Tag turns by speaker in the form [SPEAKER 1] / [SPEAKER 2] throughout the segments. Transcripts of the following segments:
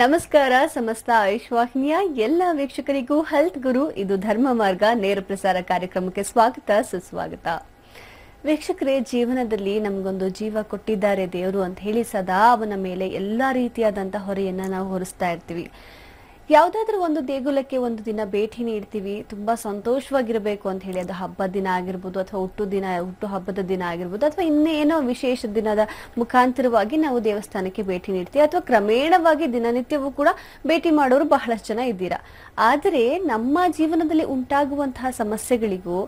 [SPEAKER 1] ನಮಸ್ಕಾರ ಸಮಸ್ತ ಆಯುಷ್ ವಾಹಿನಿಯ ಎಲ್ಲ ವೀಕ್ಷಕರಿಗೂ ಹೆಲ್ತ್ ಗುರು ಇದು ಧರ್ಮ ಮಾರ್ಗ ನೇರ ಪ್ರಸಾರ ಕಾರ್ಯಕ್ರಮಕ್ಕೆ ಸ್ವಾಗತ ಸುಸ್ವಾಗತ ವೀಕ್ಷಕರೇ ಜೀವನದಲ್ಲಿ ನಮಗೊಂದು ಜೀವ ಕೊಟ್ಟಿದ್ದಾರೆ ದೇವರು ಅಂತ ಹೇಳಿ ಸದಾ ಅವನ ಮೇಲೆ ಎಲ್ಲ ರೀತಿಯಾದಂತಹ ಹೊರೆಯನ್ನ ನಾವು ಹೊರಿಸ್ತಾ ಇರ್ತೀವಿ ಯಾವುದಾದ್ರೂ ಒಂದು ದೇಗುಲಕ್ಕೆ ಒಂದು ದಿನ ಭೇಟಿ ನೀಡ್ತೀವಿ ತುಂಬಾ ಸಂತೋಷವಾಗಿರಬೇಕು ಅಂತ ಹೇಳಿ ಅದು ಹಬ್ಬದ ದಿನ ಆಗಿರ್ಬೋದು ಅಥವಾ ಹುಟ್ಟು ದಿನ ಹುಟ್ಟು ಹಬ್ಬದ ದಿನ ಆಗಿರ್ಬೋದು ಅಥವಾ ಇನ್ನೇನೋ ವಿಶೇಷ ದಿನದ ಮುಖಾಂತರವಾಗಿ ನಾವು ದೇವಸ್ಥಾನಕ್ಕೆ ಭೇಟಿ ನೀಡ್ತೀವಿ ಅಥವಾ ಕ್ರಮೇಣವಾಗಿ ದಿನನಿತ್ಯವೂ ಕೂಡ ಭೇಟಿ ಮಾಡೋರು ಬಹಳಷ್ಟು ಜನ ಇದ್ದೀರಾ ಆದರೆ ನಮ್ಮ ಜೀವನದಲ್ಲಿ ಉಂಟಾಗುವಂತಹ ಸಮಸ್ಯೆಗಳಿಗೂ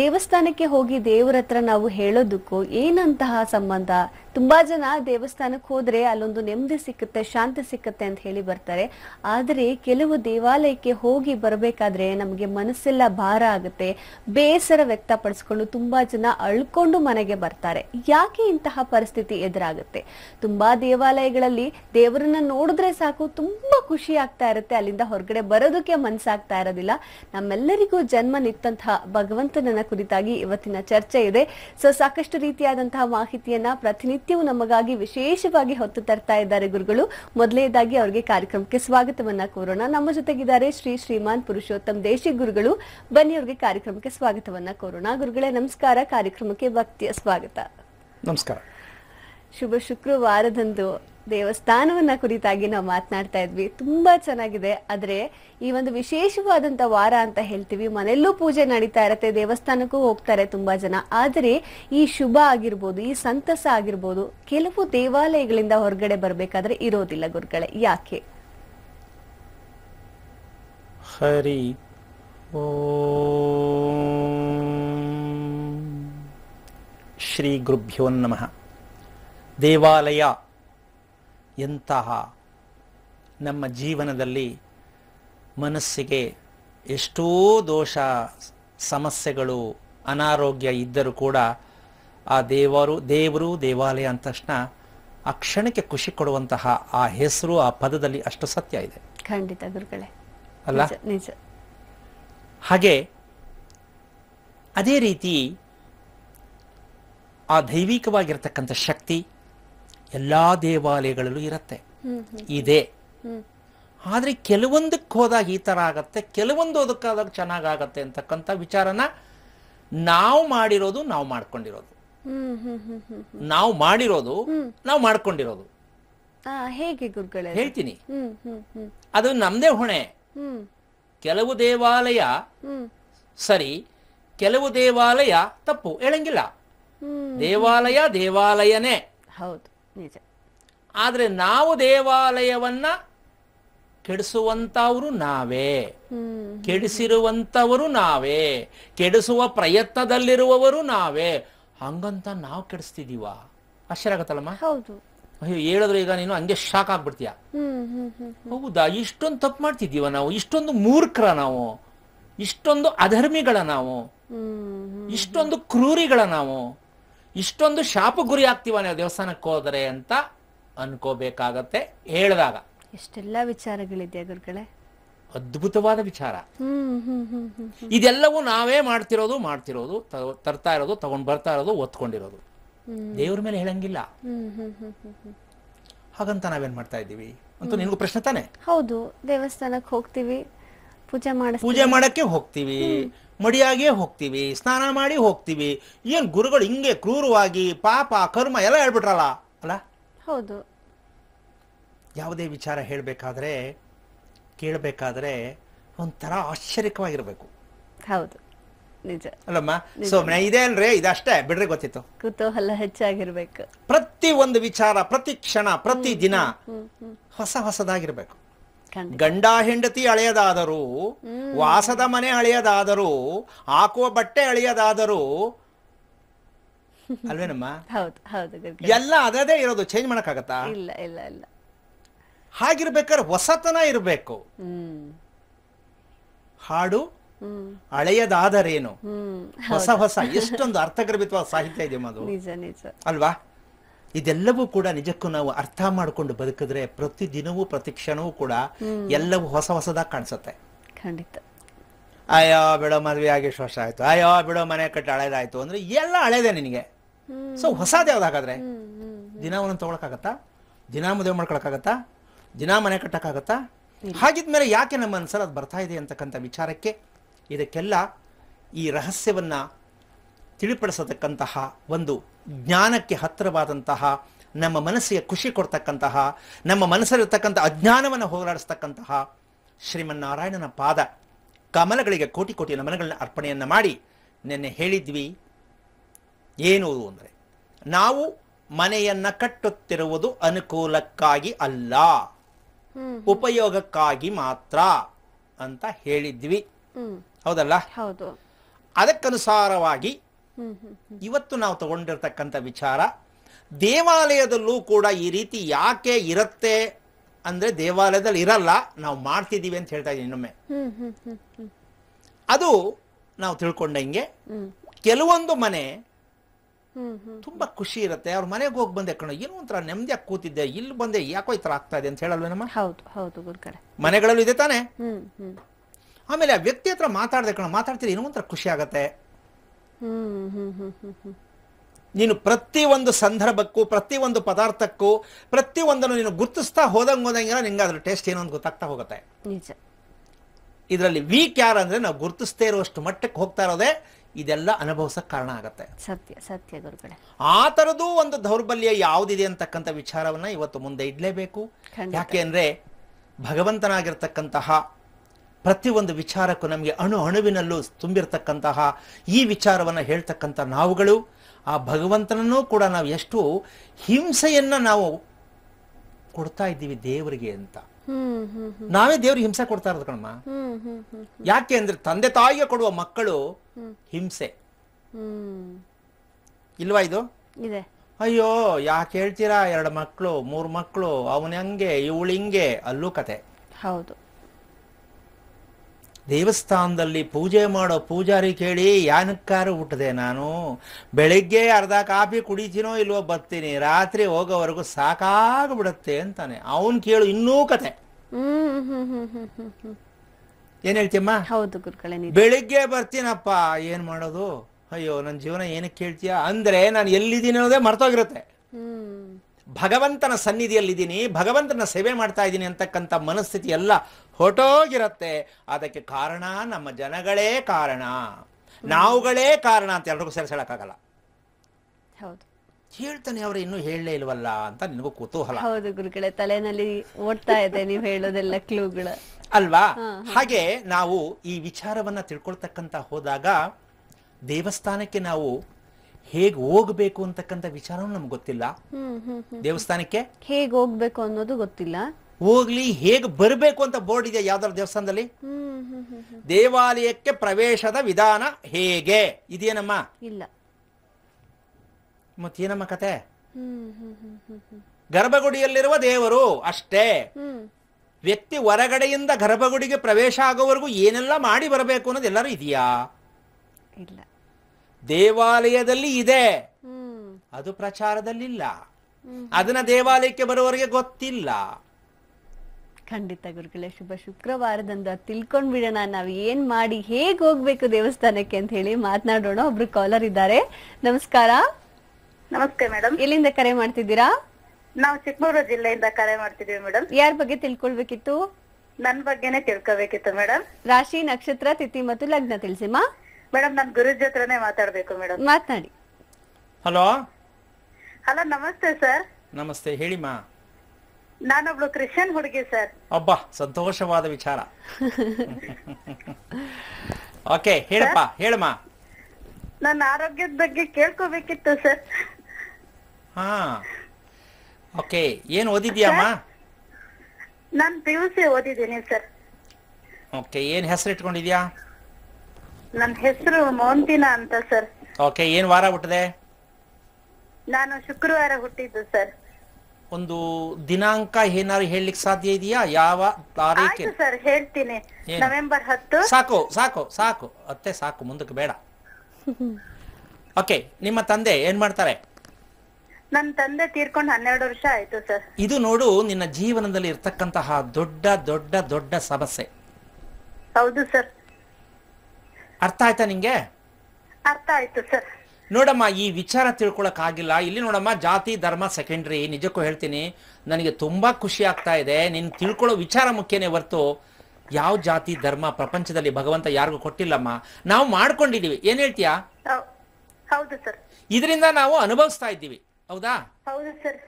[SPEAKER 1] ದೇವಸ್ಥಾನಕ್ಕೆ ಹೋಗಿ ದೇವರ ಹತ್ರ ನಾವು ಹೇಳೋದಕ್ಕೂ ಏನಂತಹ ಸಂಬಂಧ ತುಂಬಾ ಜನ ದೇವಸ್ಥಾನಕ್ಕೆ ಹೋದ್ರೆ ಅಲ್ಲೊಂದು ನೆಮ್ಮದಿ ಸಿಕ್ಕುತ್ತೆ ಶಾಂತಿ ಸಿಕ್ಕುತ್ತೆ ಅಂತ ಹೇಳಿ ಬರ್ತಾರೆ ಆದರೆ ಕೆಲವು ದೇವಾಲಯಕ್ಕೆ ಹೋಗಿ ಬರಬೇಕಾದ್ರೆ ನಮಗೆ ಮನಸ್ಸೆಲ್ಲ ಭಾರ ಆಗುತ್ತೆ ಬೇಸರ ವ್ಯಕ್ತಪಡಿಸ್ಕೊಂಡು ತುಂಬಾ ಜನ ಅಳ್ಕೊಂಡು ಮನೆಗೆ ಬರ್ತಾರೆ ಯಾಕೆ ಇಂತಹ ಪರಿಸ್ಥಿತಿ ಎದುರಾಗುತ್ತೆ ತುಂಬಾ ದೇವಾಲಯಗಳಲ್ಲಿ ದೇವರನ್ನ ನೋಡಿದ್ರೆ ಸಾಕು ತುಂಬಾ ಖುಷಿ ಆಗ್ತಾ ಇರುತ್ತೆ ಅಲ್ಲಿಂದ ಹೊರಗಡೆ ಬರೋದಕ್ಕೆ ಮನ್ಸಾಗ್ತಾ ಇರೋದಿಲ್ಲ ನಮ್ಮೆಲ್ಲರಿಗೂ ಜನ್ಮ ನಿಂತಹ ಭಗವಂತನನ್ನ ಕುರಿತಾಗಿ ಇವತ್ತಿನ ಚರ್ಚೆ ಇದೆ ಸೊ ಸಾಕಷ್ಟು ರೀತಿಯಾದಂತಹ ಮಾಹಿತಿಯನ್ನ ಪ್ರತಿನಿತ್ಯ ನಿತ್ಯವೂ ನಮಗಾಗಿ ವಿಶೇಷವಾಗಿ ಹೊತ್ತು ತರ್ತಾ ಇದ್ದಾರೆ ಗುರುಗಳು ಮೊದಲನೇದಾಗಿ ಅವರಿಗೆ ಕಾರ್ಯಕ್ರಮಕ್ಕೆ ಸ್ವಾಗತವನ್ನ ಕೋರೋಣ ನಮ್ಮ ಜೊತೆಗಿದ್ದಾರೆ ಶ್ರೀ ಶ್ರೀಮಾನ್ ಪುರುಷೋತ್ತಮ್ ದೇಶಿ ಗುರುಗಳು ಬನ್ನಿ ಅವರಿಗೆ ಕಾರ್ಯಕ್ರಮಕ್ಕೆ ಸ್ವಾಗತವನ್ನ ಕೋರೋಣ ಗುರುಗಳೇ ನಮಸ್ಕಾರ ಕಾರ್ಯಕ್ರಮಕ್ಕೆ ಭಕ್ತಿಯ ಸ್ವಾಗತ ನಮಸ್ಕಾರ ಶುಭ ಶುಕ್ರವಾರದಂದು ದೇವಸ್ಥಾನವನ್ನ ಕುರಿತಾಗಿ ನಾವು ಮಾತನಾಡ್ತಾ ಇದ್ವಿ ತುಂಬಾ ಚೆನ್ನಾಗಿದೆ ಆದ್ರೆ ಈ ಒಂದು ವಿಶೇಷವಾದಂತ ವಾರ ಅಂತ ಹೇಳ್ತೀವಿ ಮನೆಯಲ್ಲೂ ಪೂಜೆ ನಡೀತಾ ಇರತ್ತೆ ದೇವಸ್ಥಾನಕ್ಕೂ ಹೋಗ್ತಾರೆ ತುಂಬಾ ಜನ ಆದರೆ ಈ ಶುಭ ಆಗಿರ್ಬೋದು ಈ ಸಂತಸ ಆಗಿರ್ಬೋದು ಕೆಲವು ದೇವಾಲಯಗಳಿಂದ ಹೊರಗಡೆ ಬರ್ಬೇಕಾದ್ರೆ ಇರೋದಿಲ್ಲ ಗುರುಗಳೇ ಯಾಕೆ
[SPEAKER 2] ಹರಿ
[SPEAKER 3] ಶ್ರೀ ಗುರುಭ್ಯೋ ನಮಃ ದೇವಾಲಯ ಎಂತಹ ನಮ್ಮ ಜೀವನದಲ್ಲಿ ಮನಸ್ಸಿಗೆ ಎಷ್ಟೋ ದೋಷ ಸಮಸ್ಯೆಗಳು ಅನಾರೋಗ್ಯ ಇದ್ದರೂ ಕೂಡ ಆ ದೇವರು ದೇವರು ದೇವಾಲಯ ಅಂದ ತಕ್ಷಣ ಆ ಕ್ಷಣಕ್ಕೆ ಖುಷಿ ಕೊಡುವಂತಹ ಆ ಹೆಸರು ಆ ಪದದಲ್ಲಿ ಅಷ್ಟು ಸತ್ಯ ಇದೆ
[SPEAKER 1] ಖಂಡಿತ ಗುರುಗಳೇ ಅಲ್ಲ ನಿಜ
[SPEAKER 3] ಹಾಗೆ ಅದೇ ರೀತಿ ಆ ದೈವಿಕವಾಗಿರ್ತಕ್ಕಂಥ ಶಕ್ತಿ ಎಲ್ಲ ದೇವಾಲಯಗಳಲ್ಲೂ ಇರುತ್ತೆ ಇದೆ ಆದರೆ ಕೆಲವೊಂದಕ್ಕೆ ಹೋದಾಗ ಈ ಥರ ಆಗತ್ತೆ ಕೆಲವೊಂದು ಅದಕ್ಕಾದಾಗ ಚೆನ್ನಾಗಾಗತ್ತೆ ಅಂತಕ್ಕಂಥ ವಿಚಾರನ ನಾವು ಮಾಡಿರೋದು ನಾವು ಮಾಡ್ಕೊಂಡಿರೋದು ನಾವು ಮಾಡಿರೋದು ನಾವು ಮಾಡ್ಕೊಂಡಿರೋದು
[SPEAKER 1] ಹೇಗೆ ಗುರುಗಳೇ ಹೇಳ್ತೀನಿ
[SPEAKER 3] ಅದು ನಮ್ದೇ ಹೊಣೆ ಕೆಲವು ದೇವಾಲಯ ಸರಿ ಕೆಲವು ದೇವಾಲಯ ತಪ್ಪು ಹೇಳಂಗಿಲ್ಲ ದೇವಾಲಯ ದೇವಾಲಯನೇ ಹೌದು ನಿಜ ಆದರೆ ನಾವು ದೇವಾಲಯವನ್ನ ಕೆಡಿಸುವಂತವರು ನಾವೇ ಕೆಡಿಸಿರುವಂತವರು ನಾವೇ ಕೆಡಿಸುವ ಪ್ರಯತ್ನದಲ್ಲಿರುವವರು ನಾವೇ ಹಂಗಂತ ನಾವು ಕೆಡಿಸ್ತಿದೀವ ಆಶ್ಚರ್ಯ ಹೌದು ಅಯ್ಯೋ ಹೇಳಿದ್ರೆ ಈಗ ನೀನು ಹಂಗೆ ಶಾಕ್ ಆಗ್ಬಿಡ್ತೀಯ ಹೌದಾ ಇಷ್ಟೊಂದು ತಪ್ಪು ಮಾಡ್ತಿದ್ದೀವ ನಾವು ಇಷ್ಟೊಂದು ಮೂರ್ಖರ ನಾವು ಇಷ್ಟೊಂದು ಅಧರ್ಮಿಗಳ ನಾವು ಇಷ್ಟೊಂದು ಕ್ರೂರಿಗಳ ನಾವು ಇಷ್ಟೊಂದು ಶಾಪ ಗುರಿ ಆಗ್ತೀವ ದೇವಸ್ಥಾನಕ್ಕೆ ಹೋದ್ರೆ ಅಂತ ಅನ್ಕೋಬೇಕಾಗತ್ತೆ ಹೇಳಿದಾಗ
[SPEAKER 1] ಎಷ್ಟೆಲ್ಲ ವಿಚಾರಗಳಿದೆ ಗುರುಗಳೇ
[SPEAKER 3] ಅದ್ಭುತವಾದ ವಿಚಾರ ಇದೆಲ್ಲವೂ ನಾವೇ ಮಾಡ್ತಿರೋದು ಮಾಡ್ತಿರೋದು ತರ್ತಾ ಇರೋದು ತಗೊಂಡ್ ಬರ್ತಾ ಇರೋದು ಒತ್ಕೊಂಡಿರೋದು ದೇವ್ರ ಮೇಲೆ ಹೇಳಂಗಿಲ್ಲ ಹಾಗಂತ ನಾವೇನ್ ಮಾಡ್ತಾ ಇದ್ದೀವಿ ಅಂತ ನಿನಗೂ ಪ್ರಶ್ನೆ ತಾನೆ
[SPEAKER 1] ಹೌದು ದೇವಸ್ಥಾನಕ್ಕೆ ಹೋಗ್ತೀವಿ ಪೂಜೆ ಮಾಡ ಪೂಜೆ ಮಾಡಕ್ಕೆ
[SPEAKER 3] ಹೋಗ್ತೀವಿ ಮಡಿಯಾಗೆ ಹೋಗ್ತೀವಿ ಸ್ನಾನ ಮಾಡಿ ಹೋಗ್ತೀವಿ ಏನ್ ಗುರುಗಳು ಹಿಂಗೆ ಕ್ರೂರವಾಗಿ ಪಾಪ ಕರ್ಮ ಎಲ್ಲ ಹೇಳ್ಬಿಟ್ರಲ್ಲ ಅಲ್ಲ ಹೌದು ಯಾವುದೇ ವಿಚಾರ ಹೇಳಬೇಕಾದ್ರೆ ಕೇಳಬೇಕಾದ್ರೆ ಒಂಥರ ಆಶ್ಚರ್ಯಕವಾಗಿರ್ಬೇಕು
[SPEAKER 1] ಹೌದು ನಿಜ
[SPEAKER 3] ಅಲ್ಲಮ್ಮ ಸುಮ್ಮನೆ ಇದೆ ಇದಷ್ಟೇ ಬಿಡ್ರಿ ಗೊತ್ತಿತ್ತು
[SPEAKER 1] ಕುತೂಹಲ ಹೆಚ್ಚಾಗಿರ್ಬೇಕು
[SPEAKER 3] ಪ್ರತಿ ಒಂದು ವಿಚಾರ ಪ್ರತಿ ಕ್ಷಣ ಪ್ರತಿ ದಿನ ಹೊಸ ಹೊಸದಾಗಿರ್ಬೇಕು ಗಂಡ ಹೆಂಡತಿ ಅಳೆಯದಾದರೂ ವಾಸದ ಮನೆ ಅಳೆಯದಾದರೂ ಹಾಕುವ ಬಟ್ಟೆ ಅಳೆಯದಾದರೂ
[SPEAKER 1] ಅಲ್ವೇನಮ್ಮ ಎಲ್ಲ
[SPEAKER 3] ಅದೇ ಇರೋದು ಚೇಂಜ್ ಮಾಡಕ್ಕಾಗತ್ತಾ
[SPEAKER 1] ಇಲ್ಲ ಇಲ್ಲ ಇಲ್ಲ
[SPEAKER 3] ಹಾಗಿರ್ಬೇಕಾದ್ರೆ ಹೊಸತನ ಇರಬೇಕು ಹಾಡು ಅಳೆಯದಾದರೇನು ಹೊಸ ಹೊಸ ಎಷ್ಟೊಂದು ಅರ್ಥಗರ್ಭಿತವಾದ ಸಾಹಿತ್ಯ ಇದೆ ಅದು ಅಲ್ವಾ ಇದೆಲ್ಲವೂ ಕೂಡ ನಿಜಕ್ಕೂ ನಾವು ಅರ್ಥ ಮಾಡಿಕೊಂಡು ಬದುಕಿದ್ರೆ ಪ್ರತಿ ದಿನವೂ ಪ್ರತಿ ಕ್ಷಣವೂ ಕೂಡ ಎಲ್ಲವೂ ಹೊಸ ಹೊಸದಾಗಿ ಕಾಣಿಸುತ್ತೆ ಖಂಡಿತ ಅಯ್ಯೋ ಬಿಡೋ ಮದುವೆ ಆಗಿ ಶ್ವಾಸ ಆಯ್ತು ಅಯ್ಯೋ ಬಿಡೋ ಮನೆ ಕಟ್ಟಿ ಹಳೇದಾಯ್ತು ಅಂದ್ರೆ ಎಲ್ಲ ಹಳೇದೆ ನಿನಗೆ ಸೊ ಹೊಸದ ಯಾವ್ದಾಗಾದ್ರೆ ದಿನ ಒಂದೊಂದು ತಗೊಳಕಾಗತ್ತಾ ದಿನ ಮದುವೆ ಮಾಡ್ಕೊಳಕ್ಕಾಗತ್ತಾ ದಿನ ಮನೆ ಕಟ್ಟಕ್ಕಾಗತ್ತಾ ಹಾಗಿದ್ಮೇಲೆ ಯಾಕೆ ನಮ್ಮ ಮನಸ್ಸಲ್ಲಿ ಅದು ಬರ್ತಾ ಇದೆ ಅಂತಕ್ಕಂಥ ವಿಚಾರಕ್ಕೆ ಇದಕ್ಕೆಲ್ಲ ಈ ರಹಸ್ಯವನ್ನು ತಿಳಿಪಡಿಸತಕ್ಕಂತಹ ಒಂದು ಜ್ಞಾನಕ್ಕೆ ಹತ್ತಿರವಾದಂತಹ ನಮ್ಮ ಮನಸ್ಸಿಗೆ ಖುಷಿ ಕೊಡ್ತಕ್ಕಂತಹ ನಮ್ಮ ಮನಸ್ಸಲ್ಲಿರ್ತಕ್ಕಂಥ ಅಜ್ಞಾನವನ್ನು ಹೋರಾಡಿಸ್ತಕ್ಕಂತಹ ಶ್ರೀಮನ್ನಾರಾಯಣನ ಪಾದ ಕಮಲಗಳಿಗೆ ಕೋಟಿ ಕೋಟಿ ನಮನಗಳನ್ನ ಅರ್ಪಣೆಯನ್ನು ಮಾಡಿ ನಿನ್ನೆ ಹೇಳಿದ್ವಿ ಏನು ಅಂದರೆ ನಾವು ಮನೆಯನ್ನು ಕಟ್ಟುತ್ತಿರುವುದು ಅನುಕೂಲಕ್ಕಾಗಿ ಅಲ್ಲ ಉಪಯೋಗಕ್ಕಾಗಿ ಮಾತ್ರ ಅಂತ ಹೇಳಿದ್ವಿ ಹೌದಲ್ಲ ಅದಕ್ಕನುಸಾರವಾಗಿ ಇವತ್ತು ನಾವು ತಗೊಂಡಿರ್ತಕ್ಕಂಥ ವಿಚಾರ ದೇವಾಲಯದಲ್ಲೂ ಕೂಡ ಈ ರೀತಿ ಯಾಕೆ ಇರುತ್ತೆ ಅಂದ್ರೆ ದೇವಾಲಯದಲ್ಲಿ ಇರಲ್ಲ ನಾವು ಮಾಡ್ತಿದ್ದೀವಿ ಅಂತ ಹೇಳ್ತಾ ಇದ್ದೀನಿ ಇನ್ನೊಮ್ಮೆ ಅದು ನಾವು ತಿಳ್ಕೊಂಡಂಗೆ ಕೆಲವೊಂದು ಮನೆ ತುಂಬಾ ಖುಷಿ ಇರುತ್ತೆ ಅವ್ರ ಮನೆಗೆ ಹೋಗಿ ಬಂದೆ ಕಣ ಏನೋ ಒಂಥರ ನೆಮ್ಮದಿಯಾಗಿ ಕೂತಿದ್ದೆ ಇಲ್ಲಿ ಬಂದೆ ಯಾಕೋ ಈ ತರ ಆಗ್ತಾ ಇದೆ ಅಂತ ಹೇಳಲ್ವ ಹೌದು ಹೌದು ಮನೆಗಳಲ್ಲೂ ಇದೆ ತಾನೆ ಆಮೇಲೆ ಆ ವ್ಯಕ್ತಿ ಹತ್ರ ಮಾತಾಡ್ದೆ ಕಣ ಮಾತಾಡ್ತೀರಿ ಏನೋ ಒಂಥರ ಖುಷಿ ಆಗತ್ತೆ ನೀನು ಪ್ರತಿ ಒಂದು ಸಂದರ್ಭಕ್ಕೂ ಪ್ರತಿ ಒಂದು ಪದಾರ್ಥಕ್ಕೂ ಪ್ರತಿ ಒಂದನ್ನು ನೀನು ಗುರ್ತಿಸ್ತಾ ಹೋದಂಗೆ ಹೋದಂಗೆಲ್ಲ ನಿಂಗೆ ಅದ್ರ ಟೇಸ್ಟ್ ಏನೋ ಅಂತ ಗೊತ್ತಾಗ್ತಾ ಹೋಗುತ್ತೆ ಇದರಲ್ಲಿ ವೀಕ್ ಯಾರ ಅಂದ್ರೆ ನಾವು ಗುರುತಿಸ್ತೇ ಇರುವಷ್ಟು ಮಟ್ಟಕ್ಕೆ ಹೋಗ್ತಾ ಇರೋದೇ ಇದೆಲ್ಲ ಅನುಭವಿಸಕ್ಕೆ ಕಾರಣ ಆಗುತ್ತೆ
[SPEAKER 1] ಸತ್ಯ ಸತ್ಯ ಗುರುಗಳೇ
[SPEAKER 3] ಆ ಥರದ್ದು ಒಂದು ದೌರ್ಬಲ್ಯ ಯಾವ್ದಿದೆ ಅಂತಕ್ಕಂತ ವಿಚಾರವನ್ನ ಇವತ್ತು ಮುಂದೆ ಇಡಲೇಬೇಕು ಯಾಕೆ ಅಂದ್ರೆ ಭಗವಂತನಾಗಿರ್ತಕ್ಕಂತಹ ಪ್ರತಿಯೊಂದು ವಿಚಾರಕ್ಕೂ ನಮಗೆ ಅಣು ಅಣುವಿನಲ್ಲೂ ತುಂಬಿರತಕ್ಕಂತಹ ಈ ವಿಚಾರವನ್ನು ಹೇಳ್ತಕ್ಕಂಥ ನಾವುಗಳು ಆ ಭಗವಂತನನ್ನೂ ಕೂಡ ನಾವು ಎಷ್ಟು ಹಿಂಸೆಯನ್ನು ನಾವು ಕೊಡ್ತಾ ಇದ್ದೀವಿ ದೇವರಿಗೆ ಅಂತ ನಾವೇ ದೇವ್ರಿಗೆ ಹಿಂಸೆ ಕೊಡ್ತಾ ಇರೋದು ಕಣಮ್ಮ ಯಾಕೆ ಅಂದ್ರೆ ತಂದೆ ತಾಯಿಗೆ ಕೊಡುವ ಮಕ್ಕಳು ಹಿಂಸೆ ಇಲ್ವಾ ಇದು ಅಯ್ಯೋ ಯಾಕೆ ಹೇಳ್ತೀರಾ ಎರಡು ಮಕ್ಕಳು ಮೂರು ಮಕ್ಕಳು ಅವನ ಹಂಗೆ ಇವಳಿಂಗೆ ಹಿಂಗೆ ಅಲ್ಲೂ ಕತೆ ಹೌದು ದೇವಸ್ಥಾನದಲ್ಲಿ ಪೂಜೆ ಮಾಡೋ ಪೂಜಾರಿ ಕೇಳಿ ಯಾನಕ್ಕಾರು ಹುಟ್ಟಿದೆ ನಾನು ಬೆಳಿಗ್ಗೆ ಅರ್ಧ ಕಾಫಿ ಕುಡಿತೀನೋ ಇಲ್ವೋ ಬರ್ತೀನಿ ರಾತ್ರಿ ಹೋಗೋವರೆಗೂ ಸಾಕಾಗ್ಬಿಡತ್ತೆ ಅಂತಾನೆ ಅವನು ಕೇಳು ಇನ್ನೂ ಕತೆ
[SPEAKER 1] ಏನ್ ಹೇಳ್ತೀಯಮ್ಮ ಹೌದು
[SPEAKER 3] ಬೆಳಿಗ್ಗೆ ಬರ್ತೀನಪ್ಪ ಏನ್ ಮಾಡೋದು ಅಯ್ಯೋ ನನ್ನ ಜೀವನ ಏನಕ್ಕೆ ಕೇಳ್ತೀಯಾ ಅಂದ್ರೆ ನಾನು ಎಲ್ಲಿದ್ದೀನಿ ಅನ್ನೋದೇ ಮರ್ತೋಗಿರುತ್ತೆ ಭಗವಂತನ ಸನ್ನಿಧಿಯಲ್ಲಿದ್ದೀನಿ ಭಗವಂತನ ಸೇವೆ ಮಾಡ್ತಾ ಇದ್ದೀನಿ ಅಂತಕ್ಕಂಥ ಮನಸ್ಥಿತಿ ಎಲ್ಲ ಹೊಟೋಗಿರುತ್ತೆ ಅದಕ್ಕೆ ಕಾರಣ ನಮ್ಮ ಜನಗಳೇ ಕಾರಣ ನಾವುಗಳೇ ಕಾರಣ ಅಂತ ಎಲ್ರಿಗೂ ಸೇರಿಸೋಕ್ಕಾಗಲ್ಲ ಹೌದು ಹೇಳ್ತಾನೆ ಅವ್ರು ಇನ್ನೂ ಹೇಳಲೇ ಇಲ್ವಲ್ಲ ಅಂತ ನಿನಗೂ ಕುತೂಹಲ
[SPEAKER 1] ಹೌದು ಗುರುಗಳೇ ತಲೆನಲ್ಲಿ ಓಡ್ತಾ ಇದೆ ನೀವು ಹೇಳೋದೆಲ್ಲ ಕ್ಲೂಗಳು
[SPEAKER 3] ಅಲ್ವಾ ಹಾಗೆ ನಾವು ಈ ವಿಚಾರವನ್ನ ತಿಳ್ಕೊಳ್ತಕ್ಕಂತ ಹೋದಾಗ ದೇವಸ್ಥಾನಕ್ಕೆ ನಾವು ಹೇಗೆ ಹೋಗ್ಬೇಕು ಅಂತಕ್ಕಂಥ ವಿಚಾರವೂ ನಮ್ಗೆ ಗೊತ್ತಿಲ್ಲ ದೇವಸ್ಥಾನಕ್ಕೆ ಹೇಗೆ ಹೋಗ್ಬೇಕು ಅನ್ನೋದು ಗೊತ್ತಿಲ್ಲ ಹೋಗ್ಲಿ ಹೇಗೆ ಬರಬೇಕು ಅಂತ ಬೋರ್ಡ್ ಇದೆ ಯಾವ್ದಾದ್ರು ದೇವಸ್ಥಾನದಲ್ಲಿ ದೇವಾಲಯಕ್ಕೆ ಪ್ರವೇಶದ ವಿಧಾನ ಹೇಗೆ ಇದೇನಮ್ಮ ಇಲ್ಲ ಮತ್ತೇನಮ್ಮ ಕತೆ ಗರ್ಭಗುಡಿಯಲ್ಲಿರುವ ದೇವರು ಅಷ್ಟೇ ವ್ಯಕ್ತಿ ಹೊರಗಡೆಯಿಂದ ಗರ್ಭಗುಡಿಗೆ ಪ್ರವೇಶ ಆಗೋವರೆಗೂ ಏನೆಲ್ಲ ಮಾಡಿ ಬರಬೇಕು ಅನ್ನೋದು ಎಲ್ಲರೂ ಇದೆಯಾ ಇಲ್ಲ ದೇವಾಲಯದಲ್ಲಿ ಇದೆ ಅದು ಪ್ರಚಾರದಲ್ಲಿಲ್ಲ
[SPEAKER 1] ಅದನ್ನ ದೇವಾಲಯಕ್ಕೆ
[SPEAKER 3] ಬರುವವರಿಗೆ ಗೊತ್ತಿಲ್ಲ
[SPEAKER 1] ಖಂಡಿತ ಗುರುಗಳೇ ಶುಭ ಶುಕ್ರವಾರದಂದು ತಿಳ್ಕೊಂಡ್ ಬಿಡೋಣ ನಾವ್ ಏನ್ ಮಾಡಿ ಹೇಗ್ ಹೋಗ್ಬೇಕು ದೇವಸ್ಥಾನಕ್ಕೆ ಅಂತ ಹೇಳಿ ಮಾತನಾಡೋಣ ಒಬ್ರು ಕಾಲರ್ ಇದ್ದಾರೆ ನಮಸ್ಕಾರ ನಮಸ್ತೆ ಮೇಡಮ್ ಎಲ್ಲಿಂದ ಕರೆ ಮಾಡ್ತಿದ್ದೀರಾ ನಾವು ಚಿಕ್ಕಮಗಳೂರು ಜಿಲ್ಲೆಯಿಂದ ಕರೆ ಮಾಡ್ತಿದೀವಿ ಮೇಡಮ್ ಯಾರ ಬಗ್ಗೆ ತಿಳ್ಕೊಳ್ಬೇಕಿತ್ತು ನನ್ ಬಗ್ಗೆನೆ ತಿಳ್ಕೊಬೇಕಿತ್ತು ಮೇಡಮ್ ರಾಶಿ ನಕ್ಷತ್ರ ತಿಥಿ ಮತ್ತು ಲಗ್ನ ತಿಳಿಸಿಮ್ಮ ಮೇಡಮ್ ನಾನ್ ಗುರುಜಿ ಹತ್ರನೇ ಮಾತಾಡ್ಬೇಕು ಮೇಡಮ್ ಮಾತನಾಡಿ
[SPEAKER 4] ಹಲೋ ಹಲೋ ನಮಸ್ತೆ ಸರ್ ನಮಸ್ತೆ ಹೇಳಿಮಾ ನಾನೊಬ್ಳು ಕ್ರಿಶ್ಚಿಯನ್ ಹುಡುಗಿ ಸರ್
[SPEAKER 3] ಅಬ್ಬಾ ಸಂತೋಷವಾದ ವಿಚಾರ ಓಕೆ ಹೇಳಪ್ಪ ಹೇಳಮ್ಮ
[SPEAKER 4] ನನ್ನ ಆರೋಗ್ಯದ ಬಗ್ಗೆ ಕೇಳ್ಕೋಬೇಕಿತ್ತು ಸರ್
[SPEAKER 3] ಹಾ ಓಕೆ ಏನ್ ಓದಿದ್ಯಾಮ್ಮ
[SPEAKER 4] ನಾನ್ ಪಿ ಯು ಸಿ ಓದಿದ್ದೀನಿ ಸರ್
[SPEAKER 3] ಓಕೆ ಏನ್ ಹೆಸರು ಇಟ್ಕೊಂಡಿದ್ಯಾ
[SPEAKER 4] ನನ್ನ ಹೆಸರು ಮೋಂತಿನಾ ಅಂತ ಸರ್
[SPEAKER 3] ಓಕೆ ಏನ್ ವಾರ ಹುಟ್ಟಿದೆ
[SPEAKER 4] ನಾನು ಶುಕ್ರವಾರ ಹುಟ್ಟಿದ್ದು ಸರ್
[SPEAKER 3] ಒಂದು ದಿನಾಂಕ ಏನಾದ್ರು ಹೇಳಲಿಕ್ಕೆ ಸಾಧ್ಯ ಇದೆಯಾ ಯಾವ ತಾರೀಕು
[SPEAKER 4] ಸರ್ ಹೇಳ್ತೀನಿ ನವೆಂಬರ್ ಹತ್ತು
[SPEAKER 3] ಸಾಕು ಸಾಕು ಸಾಕು ಅತ್ತೆ ಸಾಕು ಮುಂದಕ್ಕೆ ಬೇಡ ಓಕೆ ನಿಮ್ಮ ತಂದೆ ಏನ್ ಮಾಡ್ತಾರೆ
[SPEAKER 4] ನನ್ನ ತಂದೆ ತೀರ್ಕೊಂಡು ಹನ್ನೆರಡು ವರ್ಷ ಆಯ್ತು ಸರ್
[SPEAKER 3] ಇದು ನೋಡು ನಿನ್ನ ಜೀವನದಲ್ಲಿ ಇರ್ತಕ್ಕಂತಹ ದೊಡ್ಡ ದೊಡ್ಡ ದೊಡ್ಡ ಸಮಸ್ಯೆ ಹೌದು ಸರ್ ಅರ್ಥ ಆಯ್ತಾ ನಿಂಗೆ ಅರ್ಥ ಆಯ್ತು ಸರ್ ನೋಡಮ್ಮ ಈ ವಿಚಾರ ತಿಳ್ಕೊಳಕ್ ಆಗಿಲ್ಲ ಇಲ್ಲಿ ನೋಡಮ್ಮ ಜಾತಿ ಧರ್ಮ ಸೆಕೆಂಡ್ರಿ ನಿಜಕ್ಕೂ ಹೇಳ್ತೀನಿ ನನಗೆ ತುಂಬಾ ಖುಷಿ ಆಗ್ತಾ ಇದೆ ನಿನ್ ತಿಳ್ಕೊಳ್ಳೋ ವಿಚಾರ ಮುಖ್ಯನೇ ಹೊರ್ತು ಯಾವ ಜಾತಿ ಧರ್ಮ ಪ್ರಪಂಚದಲ್ಲಿ ಭಗವಂತ ಯಾರಿಗೂ ಕೊಟ್ಟಿಲ್ಲಮ್ಮ ನಾವು ಮಾಡ್ಕೊಂಡಿದೀವಿ ಏನ್ ಹೇಳ್ತೀಯಾ ಇದರಿಂದ ನಾವು ಅನುಭವಿಸ್ತಾ ಇದ್ದೀವಿ
[SPEAKER 4] ಹೌದಾ ಹೌದು ಸರ್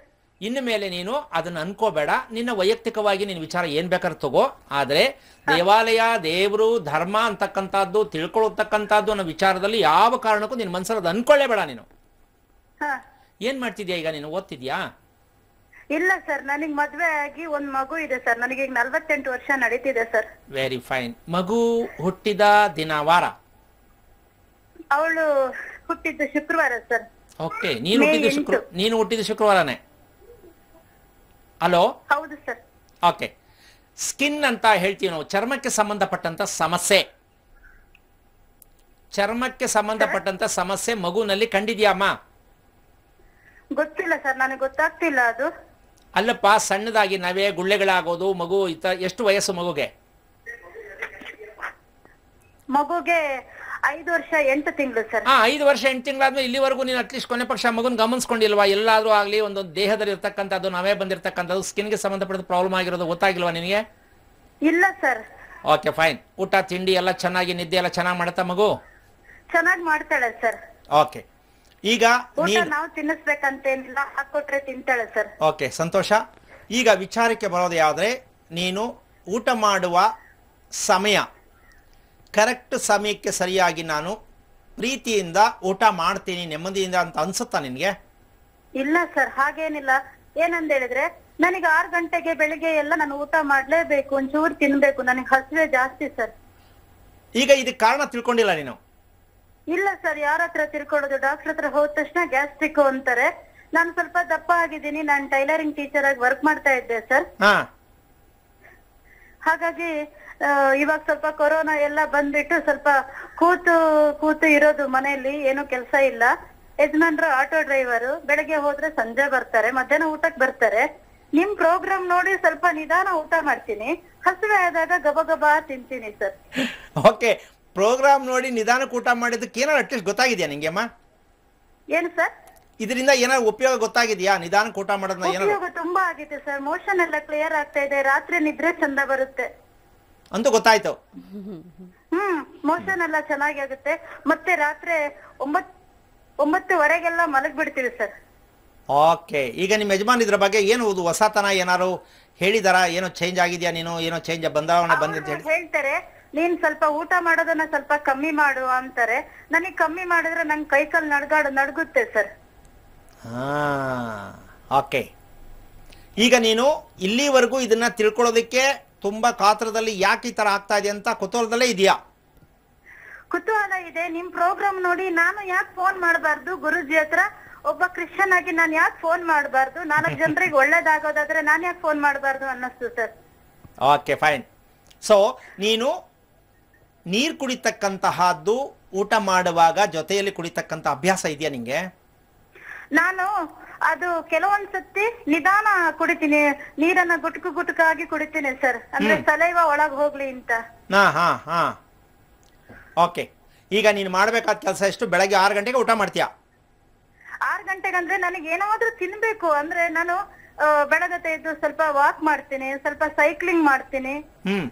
[SPEAKER 3] ಇನ್ನು ಮೇಲೆ ನೀನು ಅದನ್ನ ಅನ್ಕೋಬೇಡ ನಿನ್ನ ವೈಯಕ್ತಿಕವಾಗಿ ನಿನ್ನ ವಿಚಾರ ಏನ್ ಬೇಕಾದ್ರೆ ತಗೋ ಆದ್ರೆ ದೇವಾಲಯ ದೇವರು ಧರ್ಮ ಅಂತಕ್ಕಂಥದ್ದು ತಿಳ್ಕೊಳ್ತಕ್ಕಂಥದ್ದು ಅನ್ನೋ ವಿಚಾರದಲ್ಲಿ ಯಾವ ಕಾರಣಕ್ಕೂ ನಿನ್ ಮನ್ಸಲ್ಲಿ ಅನ್ಕೊಳ್ಳೇ ಬೇಡ ನೀನು ಏನ್ ಮಾಡ್ತಿದ್ಯಾ ಈಗ ನೀನು ಓದ್ತಿದ್ಯಾ
[SPEAKER 4] ಇಲ್ಲ ಸರ್ ನನಗೆ ಮದ್ವೆ ಆಗಿ ಒಂದ್ ಮಗು ಇದೆ ಸರ್ ನನಗೆ ಈಗ ನಲ್ವತ್ತೆಂಟು ವರ್ಷ ನಡೀತಿದೆ ಸರ್
[SPEAKER 3] ವೆರಿ ಫೈನ್ ಮಗು ಹುಟ್ಟಿದ ದಿನ ವಾರ
[SPEAKER 4] ಅವಳು ಹುಟ್ಟಿದ್ದು ಶುಕ್ರವಾರ ಸರ್
[SPEAKER 3] ಓಕೆ ನೀನು ಹುಟ್ಟಿದ ಶುಕ್ರ ನೀನು ಹುಟ್ಟಿದ ಶುಕ್ರವಾರನೇ ಹಲೋ ಹೌದು ಸರ್ ಓಕೆ ಸ್ಕಿನ್ ಅಂತ ಹೇಳ್ತೀವಿ ನಾವು ಚರ್ಮಕ್ಕೆ ಸಂಬಂಧಪಟ್ಟಂತ ಸಮಸ್ಯೆ ಚರ್ಮಕ್ಕೆ ಸಂಬಂಧಪಟ್ಟಂತ ಸಮಸ್ಯೆ ಮಗುನಲ್ಲಿ ಕಂಡಿದ್ಯಾಮ
[SPEAKER 4] ಗೊತ್ತಿಲ್ಲ ಸರ್ ನನಗೆ ಗೊತ್ತಾಗ್ತಿಲ್ಲ ಅದು
[SPEAKER 3] ಅಲ್ಲಪ್ಪ ಸಣ್ಣದಾಗಿ ನವೆ ಗುಳ್ಳೆಗಳಾಗೋದು ಮಗು ಈ ಎಷ್ಟು ವಯಸ್ಸು ಮಗುಗೆ
[SPEAKER 4] ಮಗುಗೆ ಐದು ವರ್ಷ ಎಂಟು ತಿಂಗಳು ಸರ್ ಹಾ ಐದು ವರ್ಷ
[SPEAKER 3] ಎಂಟು ತಿಂಗಳಾದ್ಮೇಲೆ ಇಲ್ಲಿವರೆಗೂ ನೀನು ಅಟ್ಲೀಸ್ಟ್ ಕೊನೆ ಪಕ್ಷ ಮಗುನ್ ಗಮನಿಸ್ಕೊಂಡಿಲ್ವಾ ಎಲ್ಲಾದ್ರೂ ಆಗ್ಲಿ ಒಂದು ದೇಹದಲ್ಲಿ ಇರ್ತಕ್ಕಂಥದ್ದು ನಾವೇ ಬಂದಿರತಕ್ಕಂಥದ್ದು ಸ್ಕಿನ್ ಗೆ ಸಂಬಂಧಪಟ್ಟ ಪ್ರಾಬ್ಲಮ್ ಆಗಿರೋದು ಗೊತ್ತಾಗಿಲ್ವಾ ನಿನಗೆ ಇಲ್ಲ ಸರ್ ಓಕೆ ಫೈನ್ ಊಟ ತಿಂಡಿ ಎಲ್ಲ ಚೆನ್ನಾಗಿ ನಿದ್ದೆ ಎಲ್ಲ ಚೆನ್ನಾಗಿ ಮಾಡುತ್ತಾ ಮಗು
[SPEAKER 4] ಚೆನ್ನಾಗಿ ಮಾಡ್ತಾಳೆ ಸರ್
[SPEAKER 3] ಓಕೆ ಈಗ ಊಟ ನೀನು
[SPEAKER 4] ನಾವು ತಿನ್ನಿಸ್ಬೇಕಂತೇನಿಲ್ಲ ಹಾಕೊಟ್ರೆ ತಿಂತಾಳೆ ಸರ್
[SPEAKER 3] ಓಕೆ ಸಂತೋಷ ಈಗ ವಿಚಾರಕ್ಕೆ ಬರೋದು ಯಾವ್ದ್ರೆ ನೀನು ಊಟ ಮಾಡುವ ಸಮಯ ಕರೆಕ್ಟ್ ಸಮಯಕ್ಕೆ ಸರಿಯಾಗಿ ನಾನು ಪ್ರೀತಿಯಿಂದ ಊಟ ಮಾಡ್ತೀನಿ ನೆಮ್ಮದಿಯಿಂದ ಅಂತ ಅನ್ಸುತ್ತಾ ನಿನ್ಗೆ
[SPEAKER 4] ಇಲ್ಲ ಸರ್ ಹಾಗೇನಿಲ್ಲ ಏನಂತ ಹೇಳಿದ್ರೆ ನನಗೆ ಆರು ಗಂಟೆಗೆ ಬೆಳಿಗ್ಗೆ ಎಲ್ಲ ನಾನು ಊಟ ಮಾಡ್ಲೇಬೇಕು ಒಂಚೂರು ತಿನ್ಬೇಕು ನನಗೆ ಹಸಿವೆ ಜಾಸ್ತಿ ಸರ್ ಈಗ ಇದಕ್ಕೆ ಕಾರಣ ತಿಳ್ಕೊಂಡಿಲ್ಲ ನೀನು ಇಲ್ಲ ಸರ್ ಯಾರ ಹತ್ರ ತಿಳ್ಕೊಳ್ಳೋದು ಡಾಕ್ಟರ್ ಹತ್ರ ಹೋದ ತಕ್ಷಣ ಗ್ಯಾಸ್ಟ್ರಿಕ್ ಅಂತಾರೆ ನಾನು ಸ್ವಲ್ಪ ದಪ್ಪ ಆಗಿದ್ದೀನಿ ನಾನು ಟೈಲರಿಂಗ್ ಟೀಚರ್ ಆಗಿ ವರ್ಕ್ ಮಾಡ್ತಾ ಇದ್ದೆ ಸರ್ ಹಾ ಹಾಗಾಗಿ ಇವಾಗ ಸ್ವಲ್ಪ ಕೊರೋನಾ ಎಲ್ಲ ಬಂದ್ಬಿಟ್ಟು ಸ್ವಲ್ಪ ಕೂತು ಕೂತು ಇರೋದು ಮನೆಯಲ್ಲಿ ಏನು ಕೆಲಸ ಇಲ್ಲ ಯಜಮಾನ್ರು ಆಟೋ ಡ್ರೈವರು ಬೆಳಗ್ಗೆ ಹೋದ್ರೆ ಸಂಜೆ ಬರ್ತಾರೆ ಮಧ್ಯಾಹ್ನ ಊಟಕ್ಕೆ ಬರ್ತಾರೆ ನಿಮ್ ಪ್ರೋಗ್ರಾಮ್ ನೋಡಿ ಸ್ವಲ್ಪ ನಿಧಾನ ಊಟ ಮಾಡ್ತೀನಿ ಹಸಿವೆ ಆದಾಗ ಗಬ ಗಬ ತಿಂತೀನಿ ಸರ್ ಓಕೆ
[SPEAKER 3] ಪ್ರೋಗ್ರಾಮ್ ನೋಡಿ ನಿಧಾನಕ್ಕೆ ಊಟ ಮಾಡಿದ್ದಕ್ಕೆ ಏನಾರು ಅಟ್ಲೀಸ್ಟ್ ಗೊತ್ತಾಗಿದ್ಯಾ ನಿಂಗೆ ಅಮ್ಮ ಏನು ಸರ್ ಇದರಿಂದ ಏನಾದ್ರು ಉಪಯೋಗ ಗೊತ್ತಾಗಿದ್ಯಾ ನಿಧಾನಕ್ಕೆ ಊಟ ಮಾಡೋದನ್ನ ಉಪಯೋಗ
[SPEAKER 4] ತುಂಬಾ ಆಗಿದೆ ಸರ್ ಮೋಷನ್ ಎಲ್ಲ ಕ್ಲಿಯರ್ ಆಗ್ತಾ ಇದೆ ರಾತ್ರಿ ನಿದ್ರೆ ಚಂದ ಬರುತ್ತೆ ಅಂತ ಗೊತ್ತಾಯ್ತು ಹ್ಮ್ ಮೋಷನ್ ಎಲ್ಲ ಚೆನ್ನಾಗಿ ಆಗುತ್ತೆ ಮತ್ತೆ ರಾತ್ರಿ ಒಂಬತ್ ಒಂಬತ್ತುವರೆಗೆಲ್ಲ ಮಲಗಿ ಬಿಡ್ತೀವಿ ಸರ್
[SPEAKER 3] ಓಕೆ ಈಗ ನಿಮ್ಮ ಯಜಮಾನ್ ಇದ್ರ ಬಗ್ಗೆ ಏನು ಓದು ಹೊಸತನ ಏನಾರು ಹೇಳಿದಾರ ಏನೋ ಚೇಂಜ್ ಆಗಿದ್ಯಾ ನೀನು ಏನೋ ಚೇಂಜ್ ಬಂದಾವಣ ಬಂದಿದ್ದೆ
[SPEAKER 4] ಹೇಳ್ತಾರೆ ನೀನ್ ಸ್ವಲ್ಪ ಊಟ ಮಾಡೋದನ್ನ ಸ್ವಲ್ಪ ಕಮ್ಮಿ ಮಾಡು ಅಂತಾರೆ ನನಗೆ ಕಮ್ಮಿ ಮಾಡಿದ್ರೆ ನಂಗೆ ಕೈ ಕಾಲು ನಡ್ಗಾಡ್ ನಡ್ಗುತ್ತೆ ಸರ್
[SPEAKER 3] ಹಾ ಓಕೆ ಈಗ ನೀನು ಇಲ್ಲಿವರೆಗೂ ಇದನ್ನ ತಿಳ್ಕೊಳ್ಳೋದಕ್ಕೆ ತುಂಬಾ ಕಾತರದಲ್ಲಿ ಯಾಕೆ ಈ ಥರ ಆಗ್ತಾ ಇದೆ ಅಂತ ಕುತೂಹಲದಲ್ಲೇ ಇದೆಯಾ
[SPEAKER 4] ಕುತೂಹಲ ಇದೆ ನಿಮ್ ಪ್ರೋಗ್ರಾಮ್ ನೋಡಿ ನಾನು ಯಾಕೆ ಫೋನ್ ಮಾಡಬಾರ್ದು ಗುರುಜಿ ಹತ್ರ ಒಬ್ಬ ಕ್ರಿಶ್ಚಿಯನ್ ಆಗಿ ನಾನು ಯಾಕೆ ಫೋನ್ ಮಾಡಬಾರ್ದು ನಾಲ್ಕು ಜನರಿಗೆ ಒಳ್ಳೇದಾಗೋದಾದ್ರೆ ನಾನು ಯಾಕೆ ಫೋನ್ ಮಾಡಬಾರ್ದು ಅನ್ನಿಸ್ತು ಸರ್
[SPEAKER 3] ಓಕೆ ಫೈನ್ ಸೊ ನೀನು ನೀರು ಕುಡಿತಕ್ಕಂತಹದ್ದು ಊಟ ಮಾಡುವಾಗ ಜೊತೆಯಲ್ಲಿ ಕುಡಿತಕ್ಕಂತ ಅಭ್ಯಾಸ ಇದೆಯಾ ನಿಂಗೆ
[SPEAKER 4] ನಾನು ಅದು ಕೆಲವೊಂದ್ಸತಿ ನಿಧಾನ ಕುಡಿತೀನಿ ನೀರನ್ನ ಗುಟ್ಕು ಆಗಿ ಕುಡಿತೀನಿ ಸರ್ ಅಂದ್ರೆ ಸಲೈವ ಒಳಗ್ ಹೋಗ್ಲಿ ಅಂತ
[SPEAKER 3] ಹಾ ಹಾ ಹಾ ಓಕೆ ಈಗ ನೀನು ಮಾಡ್ಬೇಕಾದ ಕೆಲಸ ಎಷ್ಟು ಬೆಳಗ್ಗೆ ಆರು ಗಂಟೆಗೆ ಊಟ ಮಾಡ್ತೀಯ
[SPEAKER 4] ಆರು ಗಂಟೆಗೆ ಅಂದ್ರೆ ನನಗೆ ಏನಾದ್ರೂ ತಿನ್ಬೇಕು ಅಂದ್ರೆ ನಾನು ಬೆಳಗತೆ ಇದ್ದು ಸ್ವಲ್ಪ ವಾಕ್ ಮಾಡ್ತೀನಿ ಸ್ವಲ್ಪ ಸೈಕ್ಲಿಂಗ್ ಮಾಡ್ತೀನಿ ಹ್ಮ್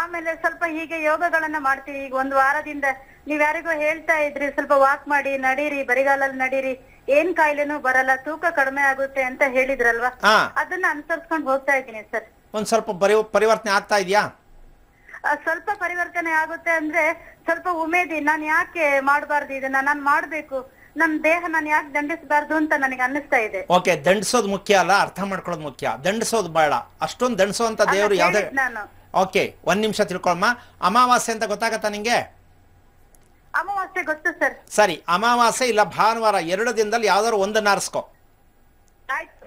[SPEAKER 4] ಆಮೇಲೆ ಸ್ವಲ್ಪ ಹೀಗೆ ಯೋಗಗಳನ್ನ ಮಾಡ್ತೀನಿ ಈಗ ಒಂದು ವಾರದಿಂದ ನೀವ್ ಯಾರಿಗೋ ಹೇಳ್ತಾ ಇದ್ರಿ ಸ್ವಲ್ಪ ವಾಕ್ ಮಾಡಿ ನಡೀರಿ ಬರಿಗಾಲಲ್ಲಿ ನಡೀರಿ ಏನ್ ಕಾಯಿಲೆನೂ ಬರಲ್ಲ ತೂಕ ಕಡಿಮೆ ಆಗುತ್ತೆ ಅಂತ ಹೇಳಿದ್ರಲ್ವಾ ಅದನ್ನ ಅನುಸರಿಸ್ಕೊಂಡು ಹೋಗ್ತಾ ಇದ್ದೀನಿ ಸರ್ ಒಂದ್ ಸ್ವಲ್ಪ ಬರಿ ಪರಿವರ್ತನೆ ಆಗ್ತಾ ಇದೆಯಾ ಸ್ವಲ್ಪ ಪರಿವರ್ತನೆ ಆಗುತ್ತೆ ಅಂದ್ರೆ ಸ್ವಲ್ಪ ಉಮೇದಿ ನಾನ್ ಯಾಕೆ ಮಾಡಬಾರ್ದು ಇದನ್ನ ನಾನು ಮಾಡ್ಬೇಕು ನನ್ ದೇಹ ನಾನು ಯಾಕೆ ದಂಡಿಸಬಾರ್ದು ಅಂತ ನನಗೆ ಅನ್ನಿಸ್ತಾ ಇದೆ
[SPEAKER 3] ಓಕೆ ದಂಡಿಸೋದ್ ಮುಖ್ಯ ಅಲ್ಲ ಅರ್ಥ ಮಾಡ್ಕೊಳ್ಳೋದು ಮುಖ್ಯ ದಂಡಿಸೋದು ಬೇಡ ಅಷ್ಟೊಂದು ಅಂತ ದೇವರು ಅದ್ನ ಓಕೆ ಒಂದ್ ನಿಮಿಷ ತಿಳ್ಕೊಳಮ್ಮ ಅಮಾವಾಸ್ಯ ಅಂತ ಗೊತ್ತಾಗತ್ತಾ ನಿಂಗೆ
[SPEAKER 4] ಅಮಾವಾಸ್ಯೆ ಗೊತ್ತು ಸರ್
[SPEAKER 3] ಸರಿ ಅಮಾವಾಸ್ಯೆ ಇಲ್ಲ ಭಾನುವಾರ ಎರಡು ದಿನದಲ್ಲಿ ಯಾವ್ದಾದ್ರು ಒಂದನ್ನ ಆರಿಸ್ಕೋ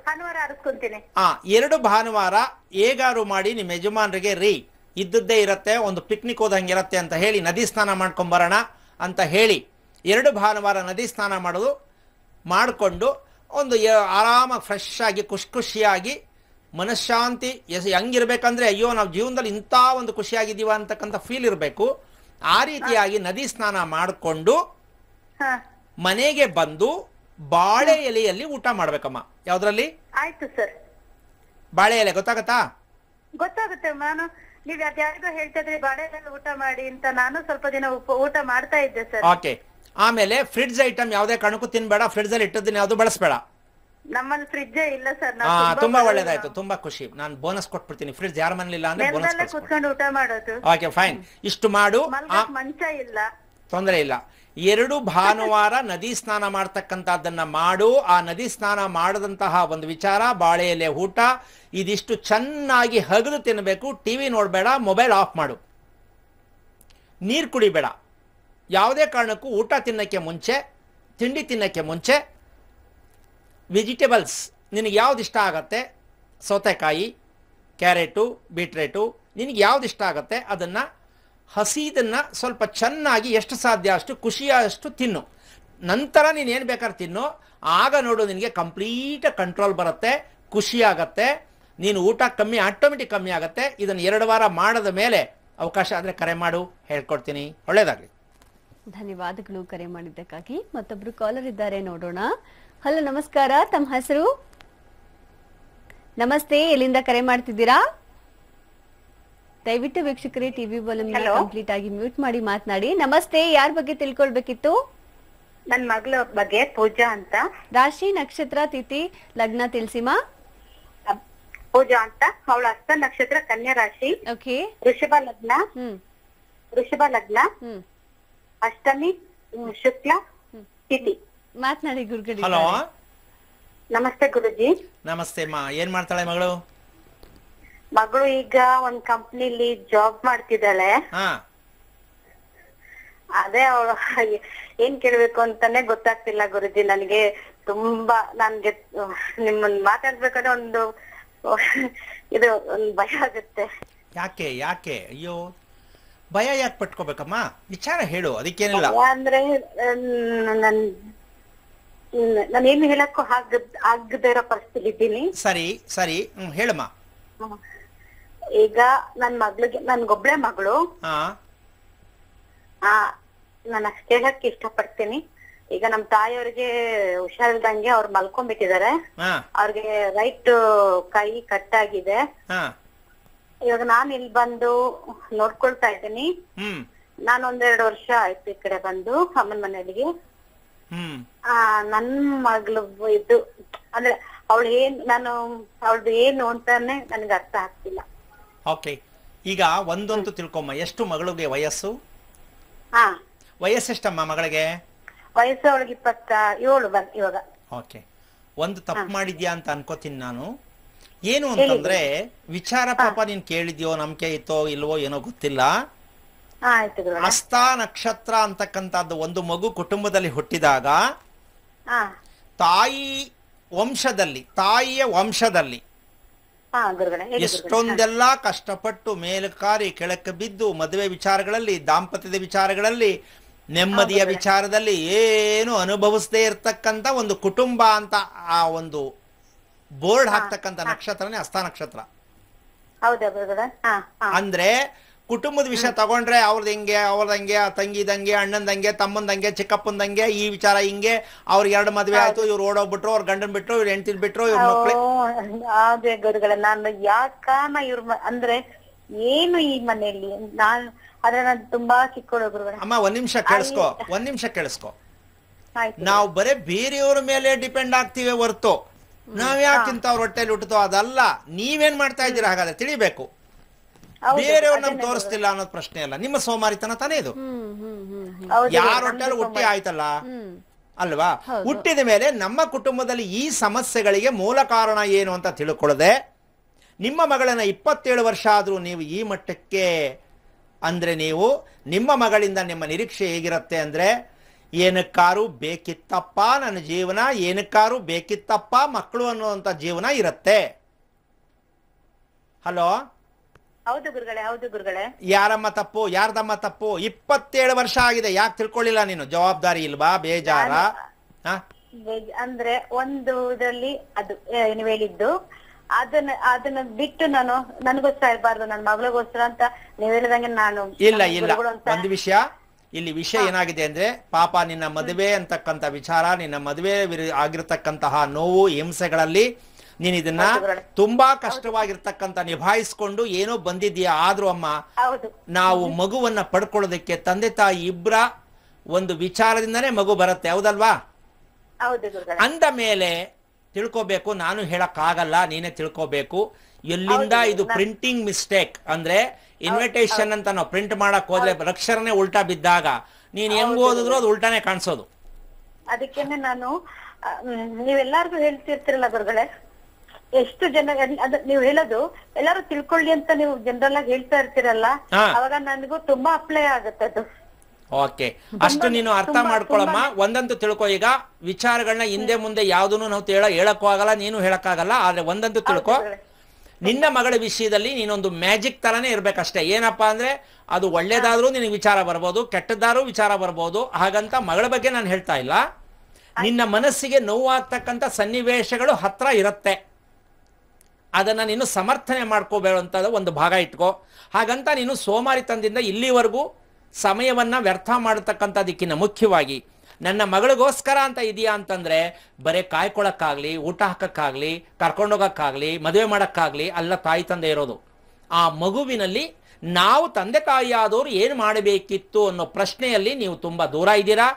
[SPEAKER 4] ಭಾನುವಾರ ಆರಿಸ್ಕೊಂತೀನಿ
[SPEAKER 3] ಎರಡು ಭಾನುವಾರ ಹೇಗಾರು ಮಾಡಿ ನಿಮ್ಮ ಯಜಮಾನರಿಗೆ ರೀ ಇದ್ದದ್ದೇ ಇರತ್ತೆ ಒಂದು ಪಿಕ್ನಿಕ್ ಹೋದಂಗಿರತ್ತೆ ಅಂತ ಹೇಳಿ ನದಿ ಸ್ನಾನ ಬರೋಣ ಅಂತ ಹೇಳಿ ಎರಡು ಭಾನುವಾರ ನದಿ ಸ್ನಾನ ಮಾಡೋದು ಮಾಡಿಕೊಂಡು ಒಂದು ಆರಾಮಾಗಿ ಫ್ರೆಶ್ ಆಗಿ ಖುಷಿ ಖುಷಿಯಾಗಿ ಮನಃಶಾಂತಿ ಎಸ್ ಹೆಂಗಿರ್ಬೇಕಂದ್ರೆ ಅಯ್ಯೋ ನಾವು ಜೀವನದಲ್ಲಿ ಇಂಥ ಒಂದು ಖುಷಿಯಾಗಿದ್ದೀವ ಅಂತಕ್ಕಂಥ ಫೀಲ್ ಇರಬೇಕು ಆ ರೀತಿಯಾಗಿ ನದಿ ಸ್ನಾನ ಮಾಡಿಕೊಂಡು ಮನೆಗೆ ಬಂದು ಬಾಳೆ ಎಲೆಯಲ್ಲಿ ಊಟ ಮಾಡ್ಬೇಕಮ್ಮ ಯಾವ್ದ್ರಲ್ಲಿ
[SPEAKER 4] ಆಯ್ತು ಸರ್ ಬಾಳೆ ಎಲೆ ಗೊತ್ತಾಗತ್ತಾ ಗೊತ್ತಾಗುತ್ತೆ ನಾನು ನೀವ್ ಯಾರಿಗೋ ಹೇಳ್ತಾ ಬಾಳೆ ಎಲೆ ಊಟ ಮಾಡಿ ಅಂತ ನಾನು ಸ್ವಲ್ಪ ದಿನ ಊಟ ಮಾಡ್ತಾ ಇದ್ದೆ ಸರ್ ಓಕೆ
[SPEAKER 3] ಆಮೇಲೆ ಫ್ರಿಡ್ಜ್ ಐಟಮ್ ಯಾವ್ದೇ ಕಣಕ್ಕೂ ತಿನ್ಬೇಡ ಫ್ರಿಡ್ಜ್ ಅಲ್ಲಿ ಇಟ್ಟದ್ದನ್ನ ಯಾವ್ದು ಬಳಸಬೇಡ
[SPEAKER 4] ನಮ್ಮಲ್ಲಿ ಫ್ರಿಜ್ ಇಲ್ಲ ಸರ್ ಹಾ ತುಂಬಾ ಒಳ್ಳೇದಾಯ್ತು
[SPEAKER 3] ತುಂಬಾ ಖುಷಿ ನಾನು ಬೋನಸ್ ಕೊಟ್ಬಿಡ್ತೀನಿ ಫ್ರಿಡ್ಜ್ ಯಾರ ಮನೇಲಿಲ್ಲ ಅಂದ್ರೆ ಬೋನಸ್
[SPEAKER 4] ಕುತ್ಕೊಂಡು ಊಟ ಮಾಡೋದು
[SPEAKER 3] ಓಕೆ ಫೈನ್ ಇಷ್ಟು ಮಾಡು
[SPEAKER 4] ಮಂಚ ಇಲ್ಲ
[SPEAKER 3] ತೊಂದರೆ ಇಲ್ಲ ಎರಡು ಭಾನುವಾರ ನದಿ ಸ್ನಾನ ಮಾಡ್ತಕ್ಕಂಥದ್ದನ್ನ ಮಾಡು ಆ ನದಿ ಸ್ನಾನ ಮಾಡದಂತಹ ಒಂದು ವಿಚಾರ ಬಾಳೆ ಎಲೆ ಊಟ ಇದಿಷ್ಟು ಚೆನ್ನಾಗಿ ಹಗದು ತಿನ್ನಬೇಕು ಟಿವಿ ನೋಡಬೇಡ ಮೊಬೈಲ್ ಆಫ್ ಮಾಡು ನೀರು ಕುಡಿಬೇಡ ಯಾವುದೇ ಕಾರಣಕ್ಕೂ ಊಟ ತಿನ್ನಕ್ಕೆ ಮುಂಚೆ ತಿಂಡಿ ತಿನ್ನಕ್ಕೆ ಮುಂಚೆ ವೆಜಿಟೇಬಲ್ಸ್ ನಿನಗೆ ಯಾವ್ದು ಇಷ್ಟ ಆಗುತ್ತೆ ಸೌತೆಕಾಯಿ ಕ್ಯಾರೆಟು ಬೀಟ್ರೇಟು ನಿನಗೆ ಯಾವ್ದು ಇಷ್ಟ ಆಗುತ್ತೆ ಅದನ್ನು ಹಸಿದನ್ನು ಸ್ವಲ್ಪ ಚೆನ್ನಾಗಿ ಎಷ್ಟು ಸಾಧ್ಯ ಅಷ್ಟು ಖುಷಿಯಾದಷ್ಟು ತಿನ್ನು ನಂತರ ನೀನು ಏನು ಬೇಕಾದ್ರೆ ತಿನ್ನು ಆಗ ನೋಡು ನಿನಗೆ ಕಂಪ್ಲೀಟ್ ಕಂಟ್ರೋಲ್ ಬರುತ್ತೆ ಖುಷಿಯಾಗತ್ತೆ ನೀನು ಊಟ ಕಮ್ಮಿ ಆಟೋಮೆಟಿಕ್ ಕಮ್ಮಿ ಆಗುತ್ತೆ ಇದನ್ನು ಎರಡು ವಾರ ಮಾಡದ ಮೇಲೆ ಅವಕಾಶ ಆದರೆ ಕರೆ ಮಾಡು ಹೇಳ್ಕೊಡ್ತೀನಿ ಒಳ್ಳೇದಾಗಲಿ
[SPEAKER 1] ಧನ್ಯವಾದಗಳು ಕರೆ ಮಾಡಿದ್ದಕ್ಕಾಗಿ ಮತ್ತೊಬ್ಬರು ಕಾಲರ್ ಇದ್ದಾರೆ ನೋಡೋಣ ಹಲೋ ನಮಸ್ಕಾರ ತಮ್ಮ ಹೆಸರು ನಮಸ್ತೆ ಎಲ್ಲಿಂದ ಕರೆ ಮಾಡ್ತಿದ್ದೀರಾ ದಯವಿಟ್ಟು ವೀಕ್ಷಕರೇ ಟಿವಿ ವಾಲ್ಯೂಮ್ ಕಂಪ್ಲೀಟ್ ಆಗಿ ಮ್ಯೂಟ್ ಮಾಡಿ ಮಾತನಾಡಿ ನಮಸ್ತೆ ಯಾರ ಬಗ್ಗೆ ತಿಳ್ಕೊಳ್ಬೇಕಿತ್ತು ನನ್ನ ಮಗಳ ಬಗ್ಗೆ ಪೂಜಾ ಅಂತ ರಾಶಿ ನಕ್ಷತ್ರ ತಿಥಿ ಲಗ್ನ ತಿಳಿಸಿಮಾ ಪೂಜಾ ಅಂತ ಅವಳ ಅಷ್ಟ ನಕ್ಷತ್ರ ಕನ್ಯಾ ರಾಶಿ ಓಕೆ ವೃಷಭ ಲಗ್ನ ವೃಷಭ
[SPEAKER 4] ಲಗ್ನ ಅಷ್ಟಮಿ ಶುಕ್ಲ ತಿಥಿ ಮಾತನಾಡಿ ಗುರುಗಡಿ ಹಲೋ ನಮಸ್ತೆ ಗುರುಜಿ
[SPEAKER 3] ನಮಸ್ತೆ ಅಮ್ಮ ಏನ್ ಮಾಡ್ತಾಳೆ ಮಗಳು
[SPEAKER 4] ಮಗಳು ಈಗ ಒಂದ್ ಕಂಪ್ನಿಲಿ ಜಾಬ್ ಮಾಡ್ತಿದ್ದಾಳೆ ಹಾ ಅದೇ ಅವಳು ಏನ್ ಕೇಳ್ಬೇಕು ಅಂತಾನೆ ಗೊತ್ತಾಗ್ತಿಲ್ಲ ಗುರುಜಿ ನನ್ಗೆ ತುಂಬಾ ನನ್ಗೆ ನಿಮ್ಮನ್ ಮಾತಾಡ್ಬೇಕಾದ್ರೆ ಒಂದು ಇದು ಒಂದು ಭಯ ಆಗುತ್ತೆ
[SPEAKER 3] ಯಾಕೆ ಯಾಕೆ ಅಯ್ಯೋ ಭಯ ಯಾಕೆ ಪಟ್ಕೋಬೇಕಮ್ಮ ವಿಚಾರ ಹೇಳು ಅದಕ್ಕೆ
[SPEAKER 4] ಅಂದ್ರೆ ನನ್ ನಾನೇನು ಹೇಳಕ್ಕೂ ಆಗದೇ ಇರೋ ಪರಿಸ್ಥಿತಿ ಇದ್ದೀನಿ
[SPEAKER 3] ಸರಿ ಸರಿ ಹೇಳಮ್ಮ
[SPEAKER 4] ಈಗ ನನ್ ಮಗ್ಳಿಗೆ ನನ್ಗೊಬ್ಳೆ ಮಗಳು ಆ ನಾನು ಅಷ್ಟೇ ಹೇಳಕ್ ಇಷ್ಟಪಡ್ತೀನಿ ಈಗ ನಮ್ ತಾಯಿಯವ್ರಿಗೆ ಹುಷಾರಿಲ್ದಂಗೆ ಅವ್ರು ಮಲ್ಕೊಂಡ್ಬಿಟ್ಟಿದ್ದಾರೆ ಅವ್ರಿಗೆ ರೈಟ್ ಕೈ ಕಟ್ ಆಗಿದೆ ಇವಾಗ ನಾನ್ ಇಲ್ಲಿ ಬಂದು ನೋಡ್ಕೊಳ್ತಾ ಇದ್ದೀನಿ ನಾನು ನಾನ್ ಒಂದೆರಡು ವರ್ಷ ಆಯ್ತು ಈ ಕಡೆ ಬಂದು ಅಮ್ಮನ ಮನೆಯಲ್ಲಿ ಹ್ಮ್ ಆ ನನ್ ಮಗಳು ಇದು ಅಂದ್ರೆ ಅವಳು ಏನ್ ನಾನು ಅವಳದು ಏನು ಅಂತಾನೆ ನನ್ಗೆ ಅರ್ಥ ಆಗ್ತಿಲ್ಲ
[SPEAKER 3] ಓಕೆ ಈಗ ಒಂದೊಂದು ತಿಳ್ಕೊಮ್ಮ ಎಷ್ಟು ಮಗಳಿಗೆ ವಯಸ್ಸು ಹಾ ವಯಸ್ಸೆಷ್ಟಮ್ಮ ಮಗಳಿಗೆ
[SPEAKER 4] ವಯಸ್ಸು ಅವಳಿಗೆ ಇಪ್ಪತ್ತ ಏಳು ಇವಾಗ
[SPEAKER 3] ಓಕೆ ಒಂದು ತಪ್ಪು ಮಾಡಿದ್ಯಾ ಅಂತ ಅನ್ಕೋತೀನಿ ನಾನು ಏನು ಅಂತಂದ್ರೆ ವಿಚಾರ ಪಾಪ ನೀನ್ ಕೇಳಿದ್ಯೋ ನಂಬಿಕೆ ಇತ್ತೋ ಇಲ್ವೋ ಏನೋ ಗೊತ್ತಿಲ್ಲ ಹಸ್ತ ನಕ್ಷತ್ರ ಅಂತಕ್ಕಂಥದ್ದು ಒಂದು ಮಗು ಕುಟುಂಬದಲ್ಲಿ ಹುಟ್ಟಿದಾಗ ತಾಯಿ ವಂಶದಲ್ಲಿ ತಾಯಿಯ ವಂಶದಲ್ಲಿ
[SPEAKER 4] ಎಷ್ಟೊಂದೆಲ್ಲ
[SPEAKER 3] ಕಷ್ಟಪಟ್ಟು ಮೇಲುಕಾರಿ ಕೆಳಕ್ಕೆ ಬಿದ್ದು ಮದುವೆ ವಿಚಾರಗಳಲ್ಲಿ ದಾಂಪತ್ಯದ ವಿಚಾರಗಳಲ್ಲಿ ನೆಮ್ಮದಿಯ ವಿಚಾರದಲ್ಲಿ ಏನು ಅನುಭವಿಸದೇ ಇರತಕ್ಕಂತ ಒಂದು ಕುಟುಂಬ ಅಂತ ಆ ಒಂದು ಬೋರ್ಡ್ ಹಾಕ್ತಕ್ಕಂತ ನಕ್ಷತ್ರನೇ ಹಸ್ತ ನಕ್ಷತ್ರ ಅಂದ್ರೆ ಕುಟುಂಬದ ವಿಷಯ ತಗೊಂಡ್ರೆ ಅವ್ರದ್ ಹೆಂಗೆ ಅವ್ರದ್ದು ಹಂಗೆ ತಂಗಿದಂಗೆ ಅಣ್ಣಂದಂಗೆ ತಮ್ಮಂದಂಗೆ ಚಿಕ್ಕಪ್ಪಂದಂಗೆ ಈ ವಿಚಾರ ಹಿಂಗೆ ಅವ್ರ ಎರಡು ಮದ್ವೆ ಆಯ್ತು ಇವ್ರು ಓಡೋಗ್ಬಿಟ್ರು ಅವ್ರ ಗಂಡನ್ ಬಿಟ್ರು ಇವ್ರ ಹೆಂಡತಿ ಬಿಟ್ರು ಇವ್ರ ಮಕ್ಳು
[SPEAKER 4] ಅದೇ ಗುರುಗಳ ನಾನು ಇವ್ರ ಅಂದ್ರೆ ಏನು ಈ ಮನೆಯಲ್ಲಿ ನಾನು ಅದ್ರ ನಾನು ತುಂಬಾ ಚಿಕ್ಕಳು ಅಮ್ಮ ಒಂದ್ ನಿಮಿಷ ಕೇಳಿಸ್ಕೊ
[SPEAKER 3] ಒಂದ್ ನಿಮಿಷ ಕೇಳಿಸ್ಕೊ ನಾವು ಬರೇ ಬೇರೆಯವ್ರ ಮೇಲೆ ಡಿಪೆಂಡ್ ಆಗ್ತೀವಿ ಹೊರತು ನಾವ್ ಯಾಕಿಂತ ಅವ್ರ ಹೊಟ್ಟೆಲಿ ಹುಟ್ಟುತ್ತೋ ಅದಲ್ಲ ನೀವೇನ್ ಮಾಡ್ತಾ ಇದ್ದೀರಾ ಹಾಗಾದ್ರೆ ತಿಳಿಬೇಕು ಬೇರೆಯವ್ರು ನಮ್ಗೆ ತೋರಿಸ್ತಿಲ್ಲ ಅನ್ನೋದ್ ಪ್ರಶ್ನೆ ಅಲ್ಲ ನಿಮ್ಮ ಸೋಮಾರಿತನ ತಾನೇ ಇದು
[SPEAKER 2] ಯಾರ ಹೊಟ್ಟೆಲ್ಲ ಹುಟ್ಟಿ ಆಯ್ತಲ್ಲ
[SPEAKER 3] ಅಲ್ವಾ ಹುಟ್ಟಿದ ಮೇಲೆ ನಮ್ಮ ಕುಟುಂಬದಲ್ಲಿ ಈ ಸಮಸ್ಯೆಗಳಿಗೆ ಮೂಲ ಕಾರಣ ಏನು ಅಂತ ತಿಳ್ಕೊಳ್ಳದೆ ನಿಮ್ಮ ಮಗಳನ್ನ ಇಪ್ಪತ್ತೇಳು ವರ್ಷ ಆದರೂ ನೀವು ಈ ಮಟ್ಟಕ್ಕೆ ಅಂದ್ರೆ ನೀವು ನಿಮ್ಮ ಮಗಳಿಂದ ನಿಮ್ಮ ನಿರೀಕ್ಷೆ ಹೇಗಿರುತ್ತೆ ಅಂದ್ರೆ ಏನಕ್ಕಾರು ಬೇಕಿತ್ತಪ್ಪ ನನ್ನ ಜೀವನ ಏನಕ್ಕಾರು ಬೇಕಿತ್ತಪ್ಪ ಮಕ್ಕಳು ಅನ್ನುವಂಥ ಜೀವನ ಇರುತ್ತೆ ಹಲೋ
[SPEAKER 4] ಹೌದು ಗುರುಗಳೇ ಹೌದು ಗುರುಗಳೇ
[SPEAKER 3] ಯಾರಮ್ಮ ತಪ್ಪು ಯಾರ್ದಮ್ಮ ತಪ್ಪು ಇಪ್ಪತ್ತೇಳು ವರ್ಷ ಆಗಿದೆ ಯಾಕೆ ತಿಳ್ಕೊಳ್ಳಿಲ್ಲ ನೀನು ಜವಾಬ್ದಾರಿ ಇಲ್ವಾ ಬೇಜಾರ
[SPEAKER 4] ಅಂದ್ರೆ ಒಂದು ಇದರಲ್ಲಿ ಅದು ಏ, ಹೇಳಿದ್ದು ಅದನ್ನ ಅದನ್ನ ಬಿಟ್ಟು ನಾನು ನನಗೋಸ್ಕರ ಇರಬಾರ್ದು ನನ್ನ ಮಗಳಿಗೋಸ್ಕರ ಅಂತ ನೀವ್ ಹೇಳಿದಂಗೆ ನಾನು ಇಲ್ಲ ಇಲ್ಲ
[SPEAKER 2] ಒಂದು
[SPEAKER 3] ವಿಷಯ ಇಲ್ಲಿ ವಿಷಯ ಏನಾಗಿದೆ ಅಂದ್ರೆ ಪಾಪ ನಿನ್ನ ಮದುವೆ ಅಂತಕ್ಕಂತ ವಿಚಾರ ನಿನ್ನ ಮದುವೆ ವಿರು- ಆಗಿರತಕ್ಕಂತಹ ನೋವು ಹಿಂಸೆಗಳಲ್ಲಿ ನೀನ್ ಇದನ್ನ ತುಂಬಾ ಕಷ್ಟವಾಗಿರ್ತಕ್ಕಂತ ನಿಭಾಯಿಸ್ಕೊಂಡು ಏನೋ ಬಂದಿದ್ಯಾ ಆದ್ರೂ ಅಮ್ಮ ನಾವು ಮಗುವನ್ನ ಪಡ್ಕೊಳ್ಳೋದಕ್ಕೆ ತಂದೆ ತಾಯಿ ಇಬ್ರ ಒಂದು ವಿಚಾರದಿಂದನೇ ಮಗು ಬರುತ್ತೆ ಹೌದಲ್ವಾ ಅಂದ ಮೇಲೆ ತಿಳ್ಕೋಬೇಕು ನಾನು ಆಗಲ್ಲ ನೀನೇ ತಿಳ್ಕೋಬೇಕು ಎಲ್ಲಿಂದ ಇದು ಪ್ರಿಂಟಿಂಗ್ ಮಿಸ್ಟೇಕ್ ಅಂದ್ರೆ ಇನ್ವಿಟೇಷನ್ ಅಂತ ನಾವು ಪ್ರಿಂಟ್ ಮಾಡಕ್ ಹೋದ್ರೆ ಅಕ್ಷರನೇ ಉಲ್ಟಾ ಬಿದ್ದಾಗ ನೀನ್ ಹೆಂಗ್ ಓದಿದ್ರು ಅದು ಉಲ್ಟಾನೇ ಕಾಣಿಸೋದು
[SPEAKER 4] ಅದಕ್ಕೆ ನಾನು ನೀವೆಲ್ಲಾರ್ಗು ಹೇಳ್ತಿರ್ತಿರಲ್ಲ ಗುರುಗಳೇ ಎಷ್ಟು ಜನ ನೀವು ನೀವ್ ಹೇಳೋದು ಎಲ್ಲರೂ ತಿಳ್ಕೊಳ್ಳಿ ಅಂತ ನೀವು ಜನರಲ್ ಆಗಿ ಹೇಳ್ತಾ ಇರ್ತೀರಲ್ಲ ಅವಾಗ ನನಗೂ ತುಂಬಾ ಅಪ್ಲೈ ಆಗುತ್ತೆ ಅದು
[SPEAKER 3] ಓಕೆ ಅಷ್ಟು ನೀನು ಅರ್ಥ ಮಾಡ್ಕೊಳಮ್ಮ ಒಂದಂತೂ ತಿಳ್ಕೊ ಈಗ ವಿಚಾರಗಳನ್ನ ಹಿಂದೆ ಮುಂದೆ ಯಾವ್ದನ್ನು ನಾವು ಹೇಳಕ್ಕೂ ಆಗಲ್ಲ ನೀನು ಹೇಳಕ್ಕಾಗಲ್ಲ ಆದ್ರೆ ಒಂದಂತೂ ತಿಳ್ಕೊ ನಿನ್ನ ಮಗಳ ವಿಷಯದಲ್ಲಿ ನೀನೊಂದು ಮ್ಯಾಜಿಕ್ ತರನೇ ಇರ್ಬೇಕಷ್ಟೇ ಏನಪ್ಪಾ ಅಂದ್ರೆ ಅದು ಒಳ್ಳೇದಾದ್ರೂ ನಿನಗೆ ವಿಚಾರ ಬರ್ಬೋದು ಕೆಟ್ಟದ್ದಾದ್ರೂ ವಿಚಾರ ಬರ್ಬೋದು ಹಾಗಂತ ಮಗಳ ಬಗ್ಗೆ ನಾನು ಹೇಳ್ತಾ ಇಲ್ಲ ನಿನ್ನ ಮನಸ್ಸಿಗೆ ನೋವಾಗ್ತಕ್ಕಂಥ ಸನ್ನಿವೇಶಗಳು ಹತ್ರ ಇರತ್ತೆ ಅದನ್ನು ನೀನು ಸಮರ್ಥನೆ ಮಾಡ್ಕೋಬೇಡಂಥದ್ದು ಒಂದು ಭಾಗ ಇಟ್ಕೋ ಹಾಗಂತ ನೀನು ಸೋಮಾರಿತನದಿಂದ ಇಲ್ಲಿವರೆಗೂ ಸಮಯವನ್ನು ವ್ಯರ್ಥ ಮಾಡತಕ್ಕಂಥದಕ್ಕಿಂತ ಮುಖ್ಯವಾಗಿ ನನ್ನ ಮಗಳಿಗೋಸ್ಕರ ಅಂತ ಇದೆಯಾ ಅಂತಂದರೆ ಬರೀ ಕಾಯ್ಕೊಳ್ಳೋಕ್ಕಾಗಲಿ ಊಟ ಹಾಕೋಕ್ಕಾಗಲಿ ಕರ್ಕೊಂಡೋಗೋಕ್ಕಾಗಲಿ ಮದುವೆ ಮಾಡೋಕ್ಕಾಗಲಿ ಅಲ್ಲ ತಾಯಿ ತಂದೆ ಇರೋದು ಆ ಮಗುವಿನಲ್ಲಿ ನಾವು ತಂದೆ ತಾಯಿಯಾದವರು ಏನು ಮಾಡಬೇಕಿತ್ತು ಅನ್ನೋ ಪ್ರಶ್ನೆಯಲ್ಲಿ ನೀವು ತುಂಬ ದೂರ ಇದ್ದೀರಾ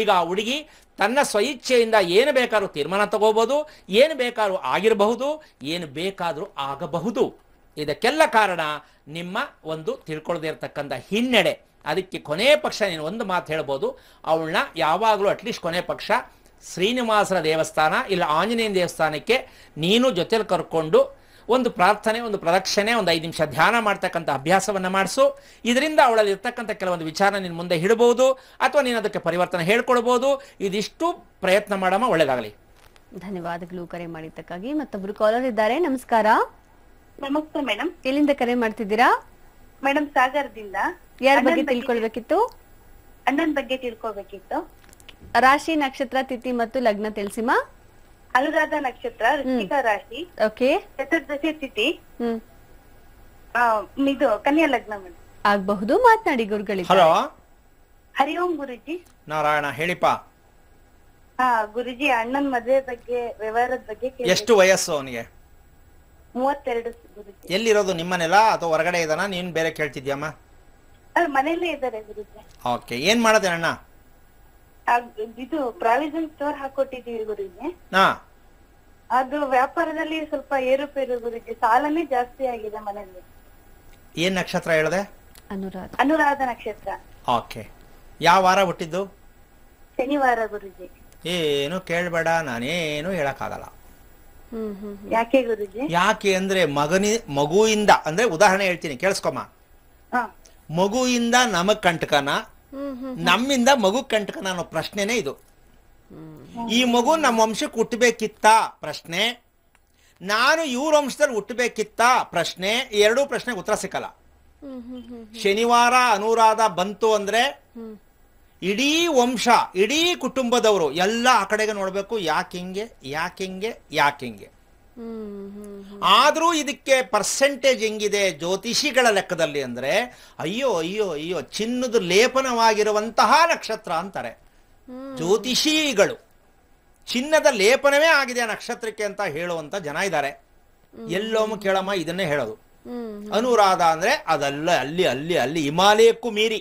[SPEAKER 3] ಈಗ ಆ ಹುಡುಗಿ ತನ್ನ ಸ್ವಇಚ್ಛೆಯಿಂದ ಏನು ಬೇಕಾದ್ರೂ ತೀರ್ಮಾನ ತಗೋಬೋದು ಏನು ಬೇಕಾದ್ರೂ ಆಗಿರಬಹುದು ಏನು ಬೇಕಾದರೂ ಆಗಬಹುದು ಇದಕ್ಕೆಲ್ಲ ಕಾರಣ ನಿಮ್ಮ ಒಂದು ತಿಳ್ಕೊಳ್ಳದೇ ಇರತಕ್ಕಂಥ ಹಿನ್ನಡೆ ಅದಕ್ಕೆ ಕೊನೆ ಪಕ್ಷ ನೀನು ಒಂದು ಮಾತು ಹೇಳ್ಬೋದು ಅವಳನ್ನ ಯಾವಾಗಲೂ ಅಟ್ಲೀಸ್ಟ್ ಕೊನೆ ಪಕ್ಷ ಶ್ರೀನಿವಾಸರ ದೇವಸ್ಥಾನ ಇಲ್ಲ ಆಂಜನೇಯನ ದೇವಸ್ಥಾನಕ್ಕೆ ನೀನು ಜೊತೆಲಿ ಕರ್ಕೊಂಡು ಒಂದು ಪ್ರಾರ್ಥನೆ ಒಂದು ಪ್ರದಕ್ಷಿಣೆ ಒಂದು ಐದು ನಿಮಿಷ ಧ್ಯಾನ ಮಾಡ್ತಕ್ಕಂಥ ಅಭ್ಯಾಸವನ್ನು ಮಾಡಿಸು ಇದರಿಂದ ಅವಳಲ್ಲಿ ಇರ್ತಕ್ಕಂಥ ಕೆಲವೊಂದು ವಿಚಾರ ನಿನ್ನ ಮುಂದೆ ಹಿಡಬಹುದು ಅಥವಾ ನೀನು ಅದಕ್ಕೆ ಪರಿವರ್ತನೆ ಹೇಳ್ಕೊಳ್ಬಹುದು ಇದಿಷ್ಟು ಪ್ರಯತ್ನ ಮಾಡಮ್ಮ
[SPEAKER 4] ಒಳ್ಳೇದಾಗಲಿ
[SPEAKER 1] ಧನ್ಯವಾದಗಳು ಕರೆ ಮಾಡಿದ್ದಕ್ಕಾಗಿ ಮತ್ತೊಬ್ರು ಕಾಲರ್ ಇದ್ದಾರೆ ನಮಸ್ಕಾರ ನಮಸ್ತೆ ಮೇಡಮ್ ಎಲ್ಲಿಂದ ಕರೆ ಮಾಡ್ತಿದ್ದೀರಾ ಮೇಡಮ್ ಸಾಗರದಿಂದ ಯಾರ ಬಗ್ಗೆ ತಿಳ್ಕೊಳ್ಬೇಕಿತ್ತು ಅಣ್ಣನ ಬಗ್ಗೆ ತಿಳ್ಕೊಳ್ಬೇಕಿತ್ತು ರಾಶಿ ನಕ್ಷತ್ರ ತಿಥಿ ಮತ್ತು ಲಗ್ನ ತಿಳಿಸಿಮಾ ಅನುರಾಧ ನಕ್ಷತ್ರ ಋಷಿಕಾ ರಾಶಿ ಚತುರ್ದಶಿ ತಿಥಿ ಇದು ಕನ್ಯಾ ಲಗ್ನ ಆಗಬಹುದು ಮಾತನಾಡಿ ಗುರುಗಳಿಗೆ ಹಲೋ
[SPEAKER 4] ಹರಿ ಓಂ ಗುರುಜಿ
[SPEAKER 3] ನಾರಾಯಣ ಹೇಳಿಪ
[SPEAKER 4] ಗುರುಜಿ ಅಣ್ಣನ ಮದುವೆ ಬಗ್ಗೆ ವ್ಯವಹಾರದ ಬಗ್ಗೆ ಎಷ್ಟು
[SPEAKER 3] ವಯಸ್ಸು ಅವನಿಗೆ
[SPEAKER 4] ಮೂವತ್ತೆರಡು ಗುರುಜಿ
[SPEAKER 3] ಎಲ್ಲಿರೋದು ನಿಮ್ಮನೆಲ್ಲ ಅಥವಾ ಹೊರಗಡೆ ಇದಾನ ನೀನ್ ಬೇರೆ ಕೇಳ್ತಿದ್ಯಮ್ಮ
[SPEAKER 4] ಮನೆಯಲ್ಲೇ ಇದ್ದಾರೆ ಗುರುಜಿ
[SPEAKER 3] ಓಕೆ ಏನ್ ಮಾಡದೆ ಅಣ್ಣ
[SPEAKER 4] ಇದು ಪ್ರಾವಿಷನ್ ಸ್ಟೋರ್ ಹಾಕೊಟ್ಟಿದ್ದೀವಿ ಗುರುಜಿ ಅದು ವ್ಯಾಪಾರದಲ್ಲಿ ಸ್ವಲ್ಪ ಏರುಪೇರು ಗುರುಜಿ ಸಾಲನೇ ಜಾಸ್ತಿ ಆಗಿದೆ ಮನೆಯಲ್ಲಿ
[SPEAKER 3] ಏನ್ ನಕ್ಷತ್ರ ಹೇಳಿದೆ
[SPEAKER 1] ಅನುರಾಧ
[SPEAKER 4] ಅನುರಾಧ ನಕ್ಷತ್ರ
[SPEAKER 3] ಓಕೆ ಯಾವ ವಾರ ಹುಟ್ಟಿದ್ದು
[SPEAKER 4] ಶನಿವಾರ ಗುರುಜಿ
[SPEAKER 3] ಏನು ಕೇಳಬೇಡ ನಾನೇನು ಹೇಳಕ್ಕಾಗಲ್ಲ
[SPEAKER 4] ಯಾಕೆ ಗುರುಜಿ
[SPEAKER 3] ಯಾಕೆ ಅಂದ್ರೆ ಮಗನಿ ಮಗುವಿಂದ ಅಂದ್ರೆ ಉದಾಹರಣೆ ಹೇಳ್ತೀನಿ ಕೇಳಿಸ್ಕೊಮ್ಮ ಮಗುವಿಂದ ನಮಗ್ ಕಂಟಕನ ನಮ್ಮಿಂದ ಮಗು ಕಂಟಕ ನಾನು ಪ್ರಶ್ನೆನೇ ಇದು ಈ ಮಗು ನಮ್ಮ ವಂಶಕ್ಕೆ ಹುಟ್ಟಬೇಕಿತ್ತ ಪ್ರಶ್ನೆ ನಾನು ಇವ್ರ ವಂಶದಲ್ಲಿ ಹುಟ್ಟಬೇಕಿತ್ತ ಪ್ರಶ್ನೆ ಎರಡೂ ಪ್ರಶ್ನೆಗೆ ಉತ್ತರ ಸಿಕ್ಕಲ್ಲ ಶನಿವಾರ ಅನುರಾಧ ಬಂತು ಅಂದ್ರೆ ಇಡೀ ವಂಶ ಇಡೀ ಕುಟುಂಬದವರು ಎಲ್ಲ ಆ ಕಡೆಗೆ ನೋಡಬೇಕು ಯಾಕೆ ಹಿಂಗೆ ಯಾಕೆ ಹಿಂಗೆ ಯಾಕೆ ಹಿಂಗೆ ಆದರೂ ಇದಕ್ಕೆ ಪರ್ಸೆಂಟೇಜ್ ಹೆಂಗಿದೆ ಜ್ಯೋತಿಷಿಗಳ ಲೆಕ್ಕದಲ್ಲಿ ಅಂದರೆ ಅಯ್ಯೋ ಅಯ್ಯೋ ಅಯ್ಯೋ ಚಿನ್ನದ ಲೇಪನವಾಗಿರುವಂತಹ ನಕ್ಷತ್ರ ಅಂತಾರೆ ಜ್ಯೋತಿಷಿಗಳು ಚಿನ್ನದ ಲೇಪನವೇ ಆಗಿದೆ ನಕ್ಷತ್ರಕ್ಕೆ ಅಂತ ಹೇಳುವಂತ ಜನ ಇದ್ದಾರೆ ಎಲ್ಲೊಮ್ಮ ಕೇಳಮ್ಮ ಇದನ್ನೇ ಹೇಳೋದು ಅನುರಾಧ ಅಂದ್ರೆ ಅದಲ್ಲ ಅಲ್ಲಿ ಅಲ್ಲಿ ಅಲ್ಲಿ ಹಿಮಾಲಯಕ್ಕೂ ಮೀರಿ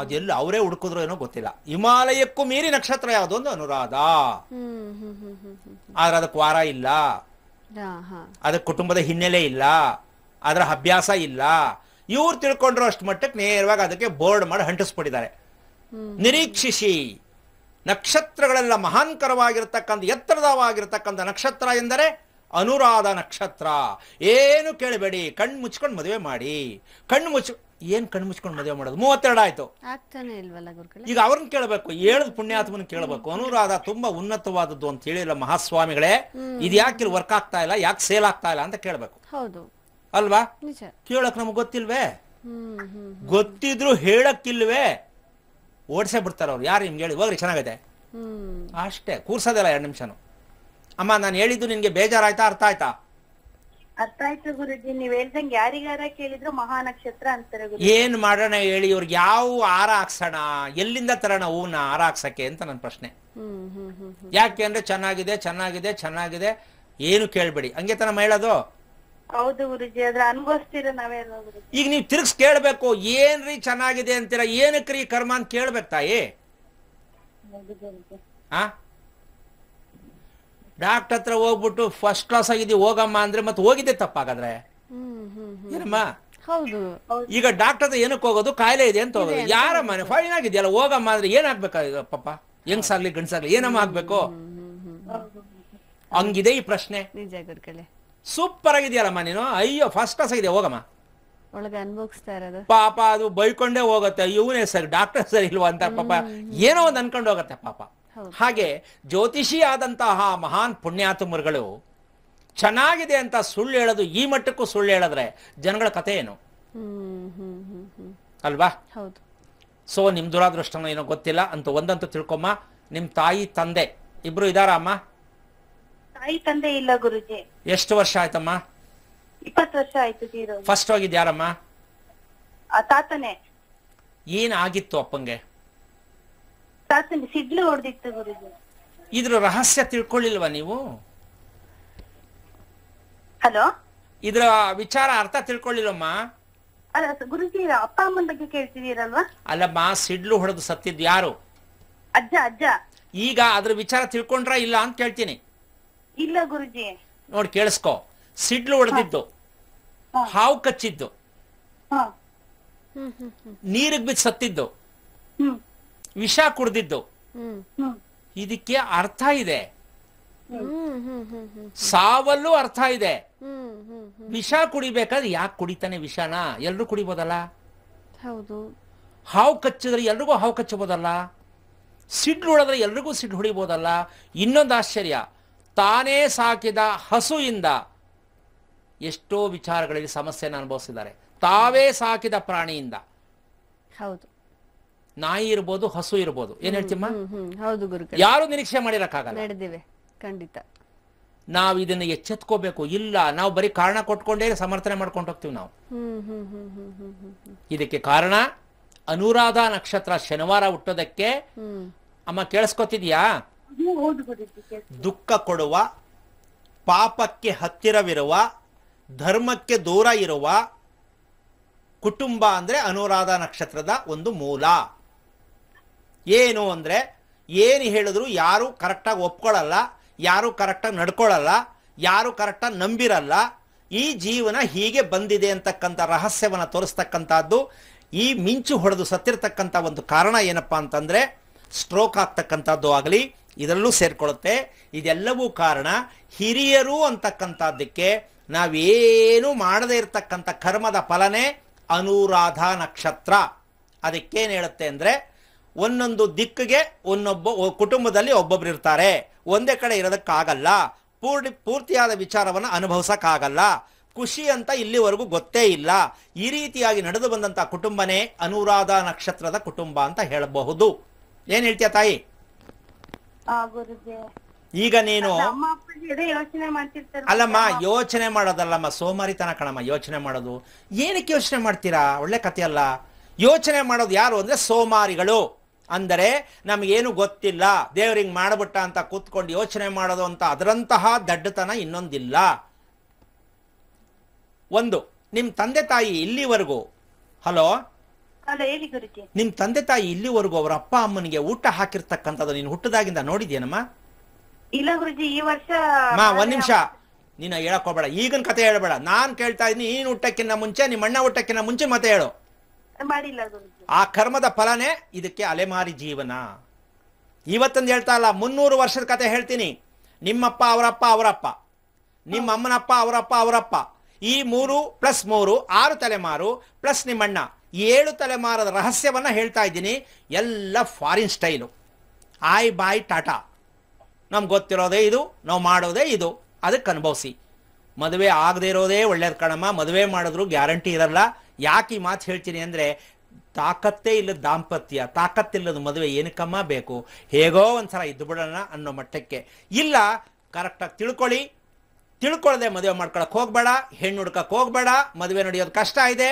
[SPEAKER 3] ಅದೆಲ್ಲ ಅವರೇ ಹುಡುಕಿದ್ರು ಏನೋ ಗೊತ್ತಿಲ್ಲ ಹಿಮಾಲಯಕ್ಕೂ ಮೀರಿ ನಕ್ಷತ್ರ ಒಂದು ಅನುರಾಧ ಆದ್ರೆ ಅದಕ್ಕೆ ವಾರ ಇಲ್ಲ ಅದಕ್ಕೆ ಕುಟುಂಬದ ಹಿನ್ನೆಲೆ ಇಲ್ಲ ಅದರ ಅಭ್ಯಾಸ ಇಲ್ಲ ಇವ್ರು ತಿಳ್ಕೊಂಡ್ರು ಅಷ್ಟು ಮಟ್ಟಕ್ಕೆ ನೇರವಾಗಿ ಅದಕ್ಕೆ ಬೋರ್ಡ್ ಮಾಡಿ ಅಂಟಿಸ್ಬಿಟ್ಟಿದ್ದಾರೆ ನಿರೀಕ್ಷಿಸಿ ನಕ್ಷತ್ರಗಳೆಲ್ಲ ಮಹಾನ್ಕರವಾಗಿರ್ತಕ್ಕಂಥ ಎತ್ತರದವಾಗಿರ್ತಕ್ಕಂಥ ನಕ್ಷತ್ರ ಎಂದರೆ ಅನುರಾಧ ನಕ್ಷತ್ರ ಏನು ಕೇಳಬೇಡಿ ಕಣ್ಣು ಮುಚ್ಕೊಂಡು ಮದುವೆ ಮಾಡಿ ಕಣ್ಣು ಮುಚ್ಚು ಏನ್ ಕಣ್ಮುಚ್ಕೊಂಡು ಮದುವೆ ಮಾಡೋದು ಮೂವತ್ತೆರಡು ಆಯ್ತು ಈಗ ಅವ್ರನ್ನ ಕೇಳಬೇಕು ಹೇಳದ್ ಪುಣ್ಯಾತ್ಮನ ಕೇಳಬೇಕು ಅನುರಾಧ ತುಂಬಾ ಉನ್ನತವಾದದ್ದು ಅಂತ ಹೇಳಿಲ್ಲ ಮಹಾಸ್ವಾಮಿಗಳೇ ಇದು ಯಾಕೆ ವರ್ಕ್ ಆಗ್ತಾ ಇಲ್ಲ ಯಾಕೆ ಸೇಲ್ ಆಗ್ತಾ ಇಲ್ಲ ಅಂತ ಕೇಳಬೇಕು ಹೌದು ಅಲ್ವಾ ಕೇಳಕ್ ನಮ್ಗೆ ಗೊತ್ತಿಲ್ವೇ ಗೊತ್ತಿದ್ರು ಹೇಳಕ್ಕಿಲ್ವೇ ಓಡಿಸೇ ಬಿಡ್ತಾರೆ ಅವ್ರು ಯಾರು ನಿಮ್ಗೆ ಹೇಳಿ ಹೋಗ್ರಿ ಚೆನ್ನಾಗೈತೆ ಅಷ್ಟೇ ಕೂರ್ಸೋದಿಲ್ಲ ಎರಡು ನಿಮಿಷನು ಅಮ್ಮ ನಾನು ಹೇಳಿದ್ದು ನಿನ್ಗೆ ಬೇಜಾರಾಯ್ತಾ ಅರ್ಥ ಆಯ್ತಾ
[SPEAKER 4] ಅರ್ಥ ಆಯ್ತು ಗುರುಜಿ ನೀವ್ ಹೇಳ್ದಂಗೆ ಯಾರಿಗಾರ ಕೇಳಿದ್ರು ಮಹಾನಕ್ಷತ್ರ ಅಂತಾರೆ ಏನ್
[SPEAKER 3] ಮಾಡೋಣ ಹೇಳಿ ಇವ್ರಿಗೆ ಯಾವ ಹಾರ ಹಾಕ್ಸೋಣ ಎಲ್ಲಿಂದ ತರೋಣ ಹೂವನ್ನ ಹಾರ ಹಾಕ್ಸಕ್ಕೆ ಅಂತ ನನ್ನ ಪ್ರಶ್ನೆ ಯಾಕೆ ಅಂದ್ರೆ ಚೆನ್ನಾಗಿದೆ ಚೆನ್ನಾಗಿದೆ ಚೆನ್ನಾಗಿದೆ ಏನು ಕೇಳ್ಬೇಡಿ ಹಂಗೆ ತನ ಹೇಳೋದು
[SPEAKER 4] ಹೌದು ಗುರುಜಿ ಅದ್ರ ಅನುಭವಿಸ್ತೀರ ನಾವೇ
[SPEAKER 3] ಈಗ ನೀವು ತಿರ್ಗ್ಸ್ ಕೇಳ್ಬೇಕು ಏನ್ರಿ ಚೆನ್ನಾಗಿದೆ ಅಂತೀರಾ ಏನಕ್ರಿ ಕರ್ಮ ಅಂತ ಕೇಳ್ಬೇಕು ತಾಯಿ ಹಾ ಡಾಕ್ಟರ್ ಹತ್ರ ಹೋಗ್ಬಿಟ್ಟು ಫಸ್ಟ್ ಕ್ಲಾಸ್ ಆಗಿದ್ದಿ ಹೋಗಮ್ಮ ಅಂದ್ರೆ ಮತ್ತೆ ಹೋಗಿದ್ದೆ ತಪ್ಪಾಗಾದ್ರೆ
[SPEAKER 2] ಏನಮ್ಮ ಈಗ
[SPEAKER 3] ಡಾಕ್ಟರ್ ಹತ್ರ ಏನಕ್ಕೆ ಹೋಗೋದು ಕಾಯಿಲೆ ಇದೆ ಅಂತ ಹೋಗೋದು ಯಾರಮ್ಮ ಫೈನ್ ಆಗಿದೆಯಲ್ಲ ಹೋಗಮ್ಮ ಅಂದ್ರೆ ಏನಾಗ್ಬೇಕಾಗಿದೆ ಪಾಪ ಹೆಂಗ್ಸಾಗ್ಲಿ ಗಂಡ್ಸಾಗ್ಲಿ ಏನಮ್ಮ ಆಗ್ಬೇಕು ಹಂಗಿದೆ ಈ ಪ್ರಶ್ನೆ ಸೂಪರ್ ಆಗಿದೆಯಲ್ಲಮ್ಮ ನೀನು ಅಯ್ಯೋ ಫಸ್ಟ್ ಕ್ಲಾಸ್ ಆಗಿದೆ ಹೋಗಮ್ಮ ಪಾಪ ಅದು ಬೈಕೊಂಡೇ ಹೋಗುತ್ತೆ ಇವನೇ ಸರಿ ಡಾಕ್ಟರ್ ಸರಿ ಇಲ್ವಾ ಅಂತ ಪಾಪ ಏನೋ ಒಂದ್ ಅನ್ಕೊಂಡು ಹೋಗತ್ತೆ ಪಾಪ ಹಾಗೆ ಜ್ಯೋತಿಷಿ ಆದಂತಹ ಮಹಾನ್ ಪುಣ್ಯಾತುಮರುಗಳು ಚೆನ್ನಾಗಿದೆ ಅಂತ ಸುಳ್ಳು ಹೇಳೋದು ಈ ಮಟ್ಟಕ್ಕೂ ಸುಳ್ಳು ಹೇಳಿದ್ರೆ ಜನಗಳ ಕಥೆ ಏನು ಅಲ್ವಾ ಸೊ ನಿಮ್ ದುರಾದೃಷ್ಟ ಏನೋ ಗೊತ್ತಿಲ್ಲ ಅಂತ ಒಂದಂತೂ ತಿಳ್ಕೊಮ್ಮ ನಿಮ್ ತಾಯಿ ತಂದೆ ಇಬ್ರು ಇದಾರ ಅಮ್ಮ
[SPEAKER 4] ತಾಯಿ ತಂದೆ ಇಲ್ಲ ಗುರುಜಿ
[SPEAKER 3] ಎಷ್ಟು ವರ್ಷ ಆಯ್ತಮ್ಮ
[SPEAKER 4] ಇಪ್ಪತ್ತು ವರ್ಷ ಆಯ್ತು
[SPEAKER 3] ಫಸ್ಟ್ ಹೋಗಿದ್ಯಾರಮ್ಮ ತಾತನೇ ಏನ್ ಆಗಿತ್ತು ಅಪ್ಪಂಗೆ
[SPEAKER 4] ಸಿಡ್ಲು ಹೊಡೆದಿತ್ತು ಗುರುಜಿ
[SPEAKER 3] ಇದ್ರ ರಹಸ್ಯ ತಿಳ್ಕೊಳ್ಳಿಲ್ವಾ ನೀವು ಹಲೋ ಇದ್ರ ವಿಚಾರ ಅರ್ಥ ತಿಳ್ಕೊಳ್ಳಿಲ್ಲಮ್ಮ
[SPEAKER 4] ಅಲ್ಲ ಗುರುಜಿ ಅಪ್ಪ ಅಮ್ಮನ ಬಗ್ಗೆ ಕೇಳ್ತಿದೀರಲ್ವಾ
[SPEAKER 3] ಅಲ್ಲಮ್ಮ ಸಿಡ್ಲು ಹೊಡೆದು ಸತ್ತಿದ್ ಯಾರು ಅಜ್ಜ ಅಜ್ಜ ಈಗ ಅದ್ರ ವಿಚಾರ ತಿಳ್ಕೊಂಡ್ರ ಇಲ್ಲ ಅಂತ ಕೇಳ್ತೀನಿ
[SPEAKER 4] ಇಲ್ಲ ಗುರುಜಿ
[SPEAKER 3] ನೋಡಿ ಕೇಳಿಸ್ಕೊ ಸಿಡ್ಲು ಹೊಡೆದಿದ್ದು ಹಾವು ಕಚ್ಚಿದ್ದು ನೀರಿಗೆ ಬಿದ್ದು ಸತ್ತಿದ್ದು ವಿಷ ಕುಡ್ದಿದ್ದು ಇದಕ್ಕೆ ಅರ್ಥ ಇದೆ ಸಾವಲ್ಲೂ ಅರ್ಥ ಇದೆ ವಿಷ ಕುಡಿಬೇಕಾದ್ರೆ ಯಾಕೆ ಕುಡಿತಾನೆ ವಿಷಾನ ಎಲ್ರು ಕುಡಿಬೋದಲ್ಲ ಹೌದು ಹಾವು ಕಚ್ಚಿದ್ರೆ ಎಲ್ರಿಗೂ ಹಾವು ಕಚ್ಚಬೋದಲ್ಲ ಸಿಡ್ಲು ಹೊಡೆದ್ರೆ ಎಲ್ರಿಗೂ ಸಿಡ್ಲು ಹೊಡಿಬೋದಲ್ಲ ಇನ್ನೊಂದು ಆಶ್ಚರ್ಯ ತಾನೇ ಸಾಕಿದ ಹಸುವಿಂದ ಎಷ್ಟೋ ವಿಚಾರಗಳಲ್ಲಿ ಸಮಸ್ಯೆಯನ್ನು ಅನುಭವಿಸಿದ್ದಾರೆ ತಾವೇ ಸಾಕಿದ ಪ್ರಾಣಿಯಿಂದ ಹೌದು ನಾಯಿ ಇರ್ಬೋದು ಹಸು ಇರ್ಬೋದು ಏನ್ ಹೇಳ್ತಿಮ್ಮ
[SPEAKER 1] ಹೌದು ಯಾರು
[SPEAKER 3] ನಿರೀಕ್ಷೆ ಮಾಡಿರಕ್ಕಾಗಲ್ಲ
[SPEAKER 1] ನಡೆದಿವೆ ಖಂಡಿತ
[SPEAKER 3] ನಾವು ಇದನ್ನ ಎಚ್ಚೆತ್ಕೋಬೇಕು ಇಲ್ಲ ನಾವು ಬರೀ ಕಾರಣ ಕೊಟ್ಕೊಂಡೇ ಸಮರ್ಥನೆ ಮಾಡ್ಕೊಂಡು ಹೋಗ್ತೀವಿ ನಾವು ಇದಕ್ಕೆ ಕಾರಣ ಅನುರಾಧ ನಕ್ಷತ್ರ ಶನಿವಾರ ಹುಟ್ಟೋದಕ್ಕೆ ಅಮ್ಮ ಕೇಳಿಸ್ಕೊತಿದ್ಯಾ ದುಃಖ ಕೊಡುವ ಪಾಪಕ್ಕೆ ಹತ್ತಿರವಿರುವ ಧರ್ಮಕ್ಕೆ ದೂರ ಇರುವ ಕುಟುಂಬ ಅಂದ್ರೆ ಅನುರಾಧ ನಕ್ಷತ್ರದ ಒಂದು ಮೂಲ ಏನು ಅಂದರೆ ಏನು ಹೇಳಿದ್ರು ಯಾರೂ ಕರೆಕ್ಟಾಗಿ ಒಪ್ಕೊಳ್ಳಲ್ಲ ಯಾರೂ ಕರೆಕ್ಟಾಗಿ ನಡ್ಕೊಳ್ಳಲ್ಲ ಯಾರು ಕರೆಕ್ಟಾಗಿ ನಂಬಿರಲ್ಲ ಈ ಜೀವನ ಹೀಗೆ ಬಂದಿದೆ ಅಂತಕ್ಕಂಥ ರಹಸ್ಯವನ್ನು ತೋರಿಸ್ತಕ್ಕಂಥದ್ದು ಈ ಮಿಂಚು ಹೊಡೆದು ಸತ್ತಿರತಕ್ಕಂಥ ಒಂದು ಕಾರಣ ಏನಪ್ಪ ಅಂತಂದರೆ ಸ್ಟ್ರೋಕ್ ಆಗ್ತಕ್ಕಂಥದ್ದು ಆಗಲಿ ಇದರಲ್ಲೂ ಸೇರಿಕೊಳ್ಳುತ್ತೆ ಇದೆಲ್ಲವೂ ಕಾರಣ ಹಿರಿಯರು ಅಂತಕ್ಕಂಥದ್ದಕ್ಕೆ ನಾವೇನು ಮಾಡದೇ ಇರತಕ್ಕಂಥ ಕರ್ಮದ ಫಲನೇ ಅನುರಾಧ ನಕ್ಷತ್ರ ಅದಕ್ಕೇನು ಹೇಳುತ್ತೆ ಅಂದರೆ ಒಂದೊಂದು ದಿಕ್ಕಿಗೆ ಒಂದೊಬ್ಬ ಕುಟುಂಬದಲ್ಲಿ ಒಬ್ಬೊಬ್ರು ಇರ್ತಾರೆ ಒಂದೇ ಕಡೆ ಇರೋದಕ್ಕಾಗಲ್ಲ ಪೂರ್ತಿ ಪೂರ್ತಿಯಾದ ವಿಚಾರವನ್ನ ಅನುಭವಿಸೋಕ್ಕಾಗಲ್ಲ ಖುಷಿ ಅಂತ ಇಲ್ಲಿವರೆಗೂ ಗೊತ್ತೇ ಇಲ್ಲ ಈ ರೀತಿಯಾಗಿ ನಡೆದು ಬಂದಂಥ ಕುಟುಂಬನೇ ಅನುರಾಧ ನಕ್ಷತ್ರದ ಕುಟುಂಬ ಅಂತ ಹೇಳಬಹುದು ಏನ್ ಹೇಳ್ತೀಯ ತಾಯಿ ಈಗ ನೀನು ಅಲ್ಲಮ್ಮ ಯೋಚನೆ ಮಾಡೋದಲ್ಲಮ್ಮ ಸೋಮಾರಿತನ ಕಣಮ್ಮ ಯೋಚನೆ ಮಾಡೋದು ಏನಕ್ಕೆ ಯೋಚನೆ ಮಾಡ್ತೀರಾ ಒಳ್ಳೆ ಕಥೆ ಅಲ್ಲ ಯೋಚನೆ ಮಾಡೋದು ಯಾರು ಅಂದ್ರೆ ಸೋಮಾರಿಗಳು ಅಂದರೆ ನಮಗೇನು ಗೊತ್ತಿಲ್ಲ ದೇವ್ರಿಗೆ ಮಾಡಿಬಿಟ್ಟ ಅಂತ ಕೂತ್ಕೊಂಡು ಯೋಚನೆ ಮಾಡೋದು ಅಂತ ಅದರಂತಹ ದಡ್ಡತನ ಇನ್ನೊಂದಿಲ್ಲ ಒಂದು ನಿಮ್ಮ ತಂದೆ ತಾಯಿ ಇಲ್ಲಿವರೆಗೂ ಹಲೋ ನಿಮ್ಮ ತಂದೆ ತಾಯಿ ಇಲ್ಲಿವರೆಗೂ ಅವರ ಅಪ್ಪ ಅಮ್ಮನಿಗೆ ಊಟ ಹಾಕಿರ್ತಕ್ಕಂಥದ್ದು ನೀನು ಹುಟ್ಟದಾಗಿಂದ ನೋಡಿದ್ಯೇನಮ್ಮ
[SPEAKER 4] ಇಲ್ಲ ಈ ವರ್ಷ
[SPEAKER 3] ಒಂದ್ ನಿಮಿಷ ನೀನು ಹೇಳಕ್ ಹೋಗ್ಬೇಡ ಈಗಿನ ಕತೆ ಹೇಳ್ಬೇಡ ನಾನು ಕೇಳ್ತಾ ಇದ್ದೀನಿ ನೀನು ಊಟಕ್ಕಿಂತ ಮುಂಚೆ ನಿಮ್ಮ ಅಣ್ಣ ಊಟಕ್ಕಿಂತ ಮುಂಚೆ ಮತ್ತೆ ಹೇಳು ಆ ಕರ್ಮದ ಫಲನೇ ಇದಕ್ಕೆ ಅಲೆಮಾರಿ ಜೀವನ ಇವತ್ತಂದು ಹೇಳ್ತಾ ಇಲ್ಲ ಮುನ್ನೂರು ವರ್ಷದ ಕತೆ ಹೇಳ್ತೀನಿ ನಿಮ್ಮಪ್ಪ ಅವರಪ್ಪ ಅವರಪ್ಪ ನಿಮ್ಮ ಅಮ್ಮನಪ್ಪ ಅವರಪ್ಪ ಅವರಪ್ಪ ಈ ಮೂರು ಪ್ಲಸ್ ಮೂರು ಆರು ತಲೆಮಾರು ಪ್ಲಸ್ ನಿಮ್ಮಣ್ಣ ಏಳು ತಲೆಮಾರದ ರಹಸ್ಯವನ್ನು ಹೇಳ್ತಾ ಇದ್ದೀನಿ ಎಲ್ಲ foreign style hi bye tata ನಮ್ಗೆ ಗೊತ್ತಿರೋದೇ ಇದು ನಾವು ಮಾಡೋದೇ ಇದು ಅದಕ್ಕೆ ಅನುಭವಿಸಿ ಮದುವೆ ಆಗದೇ ಇರೋದೇ ಒಳ್ಳೇದು ಕಣಮ್ಮ ಮದುವೆ ಮಾಡಿದ್ರು ಗ್ಯಾರಂಟಿ ಇರಲ್ಲ ಯಾಕೆ ಈ ಮಾತು ಹೇಳ್ತೀನಿ ಅಂದರೆ ತಾಕತ್ತೇ ಇಲ್ಲದ ದಾಂಪತ್ಯ ಇಲ್ಲದ ಮದುವೆ ಏನಕ್ಕಮ್ಮ ಬೇಕು ಹೇಗೋ ಒಂದ್ಸಲ ಇದ್ದು ಬಿಡೋಣ ಅನ್ನೋ ಮಟ್ಟಕ್ಕೆ ಇಲ್ಲ ಕರೆಕ್ಟಾಗಿ ತಿಳ್ಕೊಳ್ಳಿ ತಿಳ್ಕೊಳ್ಳದೆ ಮದುವೆ ಮಾಡ್ಕೊಳಕ್ಕೆ ಹೋಗ್ಬೇಡ ಹೆಣ್ಣು ಹುಡ್ಕೋಕೆ ಹೋಗ್ಬೇಡ ಮದುವೆ ನಡೆಯೋದು ಕಷ್ಟ ಇದೆ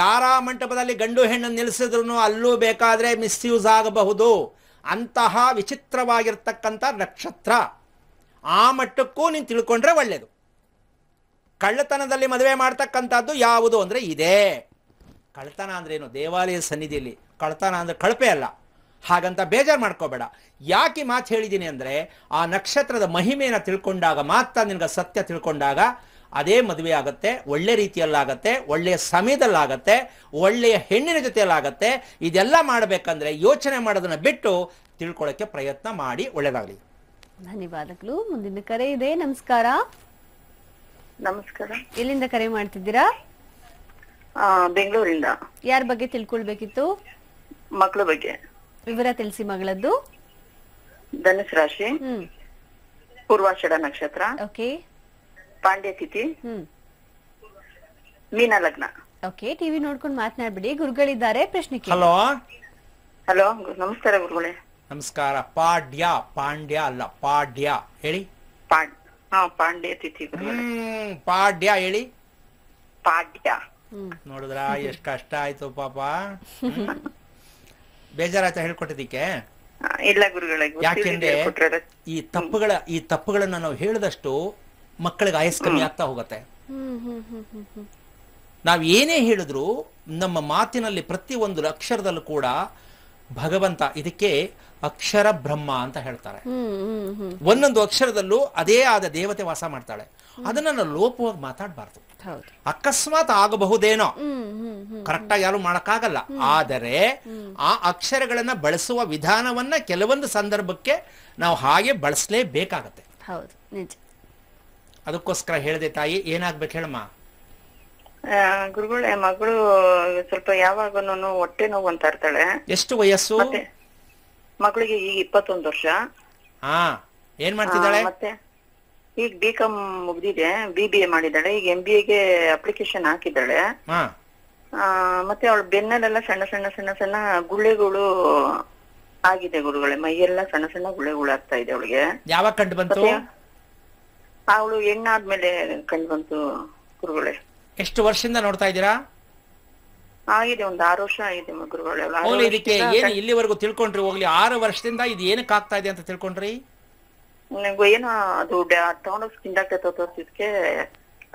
[SPEAKER 3] ದಾರಾ ಮಂಟಪದಲ್ಲಿ ಗಂಡು ಹೆಣ್ಣು ನಿಲ್ಲಿಸಿದ್ರು ಅಲ್ಲೂ ಬೇಕಾದರೆ ಮಿಸ್ಯೂಸ್ ಆಗಬಹುದು ಅಂತಹ ವಿಚಿತ್ರವಾಗಿರ್ತಕ್ಕಂಥ ನಕ್ಷತ್ರ ಆ ಮಟ್ಟಕ್ಕೂ ನೀನು ತಿಳ್ಕೊಂಡ್ರೆ ಒಳ್ಳೆಯದು ಕಳ್ಳತನದಲ್ಲಿ ಮದುವೆ ಮಾಡ್ತಕ್ಕಂಥದ್ದು ಯಾವುದು ಅಂದರೆ ಇದೇ ಕಳ್ಳತನ ಏನು ದೇವಾಲಯ ಸನ್ನಿಧಿಯಲ್ಲಿ ಕಳ್ಳತನ ಅಂದರೆ ಕಳಪೆ ಅಲ್ಲ ಹಾಗಂತ ಬೇಜಾರು ಮಾಡ್ಕೋಬೇಡ ಯಾಕೆ ಮಾತು ಹೇಳಿದ್ದೀನಿ ಅಂದರೆ ಆ ನಕ್ಷತ್ರದ ಮಹಿಮೆಯನ್ನು ತಿಳ್ಕೊಂಡಾಗ ಮಾತ್ರ ನಿನಗೆ ಸತ್ಯ ತಿಳ್ಕೊಂಡಾಗ ಅದೇ ಮದುವೆ ಆಗುತ್ತೆ ಒಳ್ಳೆ ರೀತಿಯಲ್ಲಾಗತ್ತೆ ಒಳ್ಳೆಯ ಸಮಯದಲ್ಲಾಗತ್ತೆ ಒಳ್ಳೆಯ ಹೆಣ್ಣಿನ ಜೊತೆಯಲ್ಲಾಗತ್ತೆ ಇದೆಲ್ಲ ಮಾಡಬೇಕಂದ್ರೆ ಯೋಚನೆ ಮಾಡೋದನ್ನು ಬಿಟ್ಟು ತಿಳ್ಕೊಳ್ಳೋಕ್ಕೆ ಪ್ರಯತ್ನ ಮಾಡಿ ಒಳ್ಳೆಯದಾಗಲಿ
[SPEAKER 1] ಧನ್ಯವಾದಗಳು ಮುಂದಿನ ಕರೆ ಇದೆ ನಮಸ್ಕಾರ ನಮಸ್ಕಾರ ಎಲ್ಲಿಂದ ಕರೆ ಮಾಡ್ತಿದ್ದೀರಾ ಬೆಂಗಳೂರಿಂದ ಯಾರ ಬಗ್ಗೆ ತಿಳ್ಕೊಳ್ಬೇಕಿತ್ತು ಮಕ್ಕಳ ಬಗ್ಗೆ ವಿವರ ತಿಳಿಸಿ ಮಗಳದ್ದು ಧನುಸ್ ರಾಶಿ
[SPEAKER 5] ಪೂರ್ವಾಷಡ ನಕ್ಷತ್ರ ಓಕೆ ಪಾಂಡ್ಯ ತಿಥಿ
[SPEAKER 1] ಮೀನ ಲಗ್ನ ಓಕೆ ಟಿವಿ ನೋಡ್ಕೊಂಡು ಮಾತನಾಡ್ಬಿಡಿ ಗುರುಗಳಿದ್ದಾರೆ ಪ್ರಶ್ನೆ ಹಲೋ
[SPEAKER 3] ಹಲೋ ನಮಸ್ಕಾರ ಗುರುಗಳೇ ನಮಸ್ಕಾರ ಪಾಡ್ಯ ಪಾಂಡ್ಯ ಅಲ್ಲ ಪಾಡ್ಯ ಹೇಳಿ ಪಾಂಡ್ ಪಾಂಡ್ಯ ಪಾಡ್ಯ ಹೇಳಿ ಪಾಡ್ಯ ನೋಡಿದ್ರ ಎಷ್ಟ್ ಕಷ್ಟ ಆಯ್ತು ಪಾಪ ಬೇಜಾರಾಯ್ತಾ ಹೇಳ್ಕೊಟ್ಟಿದ್ದಕ್ಕೆ
[SPEAKER 5] ಇಲ್ಲ ಯಾಕೆಂದ್ರೆ
[SPEAKER 3] ಈ ತಪ್ಪುಗಳ ಈ ತಪ್ಪುಗಳನ್ನ ನಾವು ಹೇಳಿದಷ್ಟು ಮಕ್ಕಳಿಗೆ ಆಯಸ್ ಕಮ್ಮಿ ಆಗ್ತಾ ಹೋಗತ್ತೆ ನಾವ್ ಏನೇ ಹೇಳಿದ್ರು ನಮ್ಮ ಮಾತಿನಲ್ಲಿ ಪ್ರತಿ ಒಂದು ಅಕ್ಷರದಲ್ಲೂ ಕೂಡ ಭಗವಂತ ಇದಕ್ಕೆ ಅಕ್ಷರ ಬ್ರಹ್ಮ ಅಂತ ಹೇಳ್ತಾರೆ ಒಂದೊಂದು ಅಕ್ಷರದಲ್ಲೂ ಅದೇ ಆದ ದೇವತೆ ವಾಸ ಮಾಡ್ತಾಳೆ ಅದನ್ನ ಲೋಪವಾಗಿ ಮಾತಾಡಬಾರ್ದು ಅಕಸ್ಮಾತ್ ಆಗಬಹುದೇನೋ ಕರೆಕ್ಟ್ ಆಗಿ ಯಾರು ಮಾಡಕ್ಕಾಗಲ್ಲ ಆದರೆ ಆ ಅಕ್ಷರಗಳನ್ನ ಬಳಸುವ ವಿಧಾನವನ್ನ ಕೆಲವೊಂದು ಸಂದರ್ಭಕ್ಕೆ ನಾವು ಹಾಗೆ ಬಳಸಲೇಬೇಕಾಗತ್ತೆ ಅದಕ್ಕೋಸ್ಕರ ಹೇಳಿದೆ ತಾಯಿ ಏನಾಗ್ಬೇಕು ಹೇಳಮ್ಮ
[SPEAKER 5] ಗುರುಗಳೇ ಮಗಳು ಸ್ವಲ್ಪ ಯಾವಾಗನು ಹೊಟ್ಟೆ ನೋವು ಅಂತ ಇರ್ತಾಳೆ
[SPEAKER 3] ಎಷ್ಟು ವಯಸ್ಸು
[SPEAKER 5] ಮಗಳಿಗೆ ಈಗ ಇಪ್ಪತ್ತೊಂದು ವರ್ಷ ಮತ್ತೆ ಈಗ ಬಿ ಕಾಮ್ ಮುಗ್ದಿದೆ ಬಿ ಬಿ ಎ ಮಾಡಿದ್ದಾಳೆ ಈಗ ಎಂ ಬಿ ಎಗೆ ಅಪ್ಲಿಕೇಶನ್ ಹಾಕಿದ್ದಾಳೆ ಮತ್ತೆ ಅವಳ ಬೆನ್ನಲ್ಲೆಲ್ಲ ಸಣ್ಣ ಸಣ್ಣ ಸಣ್ಣ ಸಣ್ಣ ಗುಳ್ಳೆಗಳು ಆಗಿದೆ ಗುರುಗಳೇ ಮೈಯೆಲ್ಲ ಸಣ್ಣ ಸಣ್ಣ ಗುಳ್ಳೆಗಳು ಆಗ್ತಾ ಇದೆ ಅವಳಿಗೆ
[SPEAKER 3] ಯಾವಾಗ ಕಂಡು ಬಂತು
[SPEAKER 5] ಅವಳು ಹೆಣ್ಣಾದ್ಮೇಲೆ ಕಂಡು ಬಂತು ಗುರುಗಳೇ
[SPEAKER 3] ಎಷ್ಟು ವರ್ಷದಿಂದ ನೋಡ್ತಾ ಇದ್ದೀರಾ
[SPEAKER 5] ಆಗಿದೆ ಒಂದು ಆರು ವರ್ಷ ಆಗಿದೆ ಗುರುಗಳು ಇದಕ್ಕೆ ಏನು
[SPEAKER 3] ಇಲ್ಲಿವರೆಗೂ ತಿಳ್ಕೊಂಡ್ರಿ ಹೋಗ್ಲಿ ಆರು ವರ್ಷದಿಂದ ಇದು ಏನಕ್ಕೆ ಆಗ್ತಾ ಇದೆ ಅಂತ ತಿಳ್ಕೊಂಡ್ರಿ
[SPEAKER 5] ಏನೋ ಅದು ತಗೊಂಡೋಗ ತಿಂದಾಗ್ತೈತೆ ತೋರಿಸಿದ್ಕೆ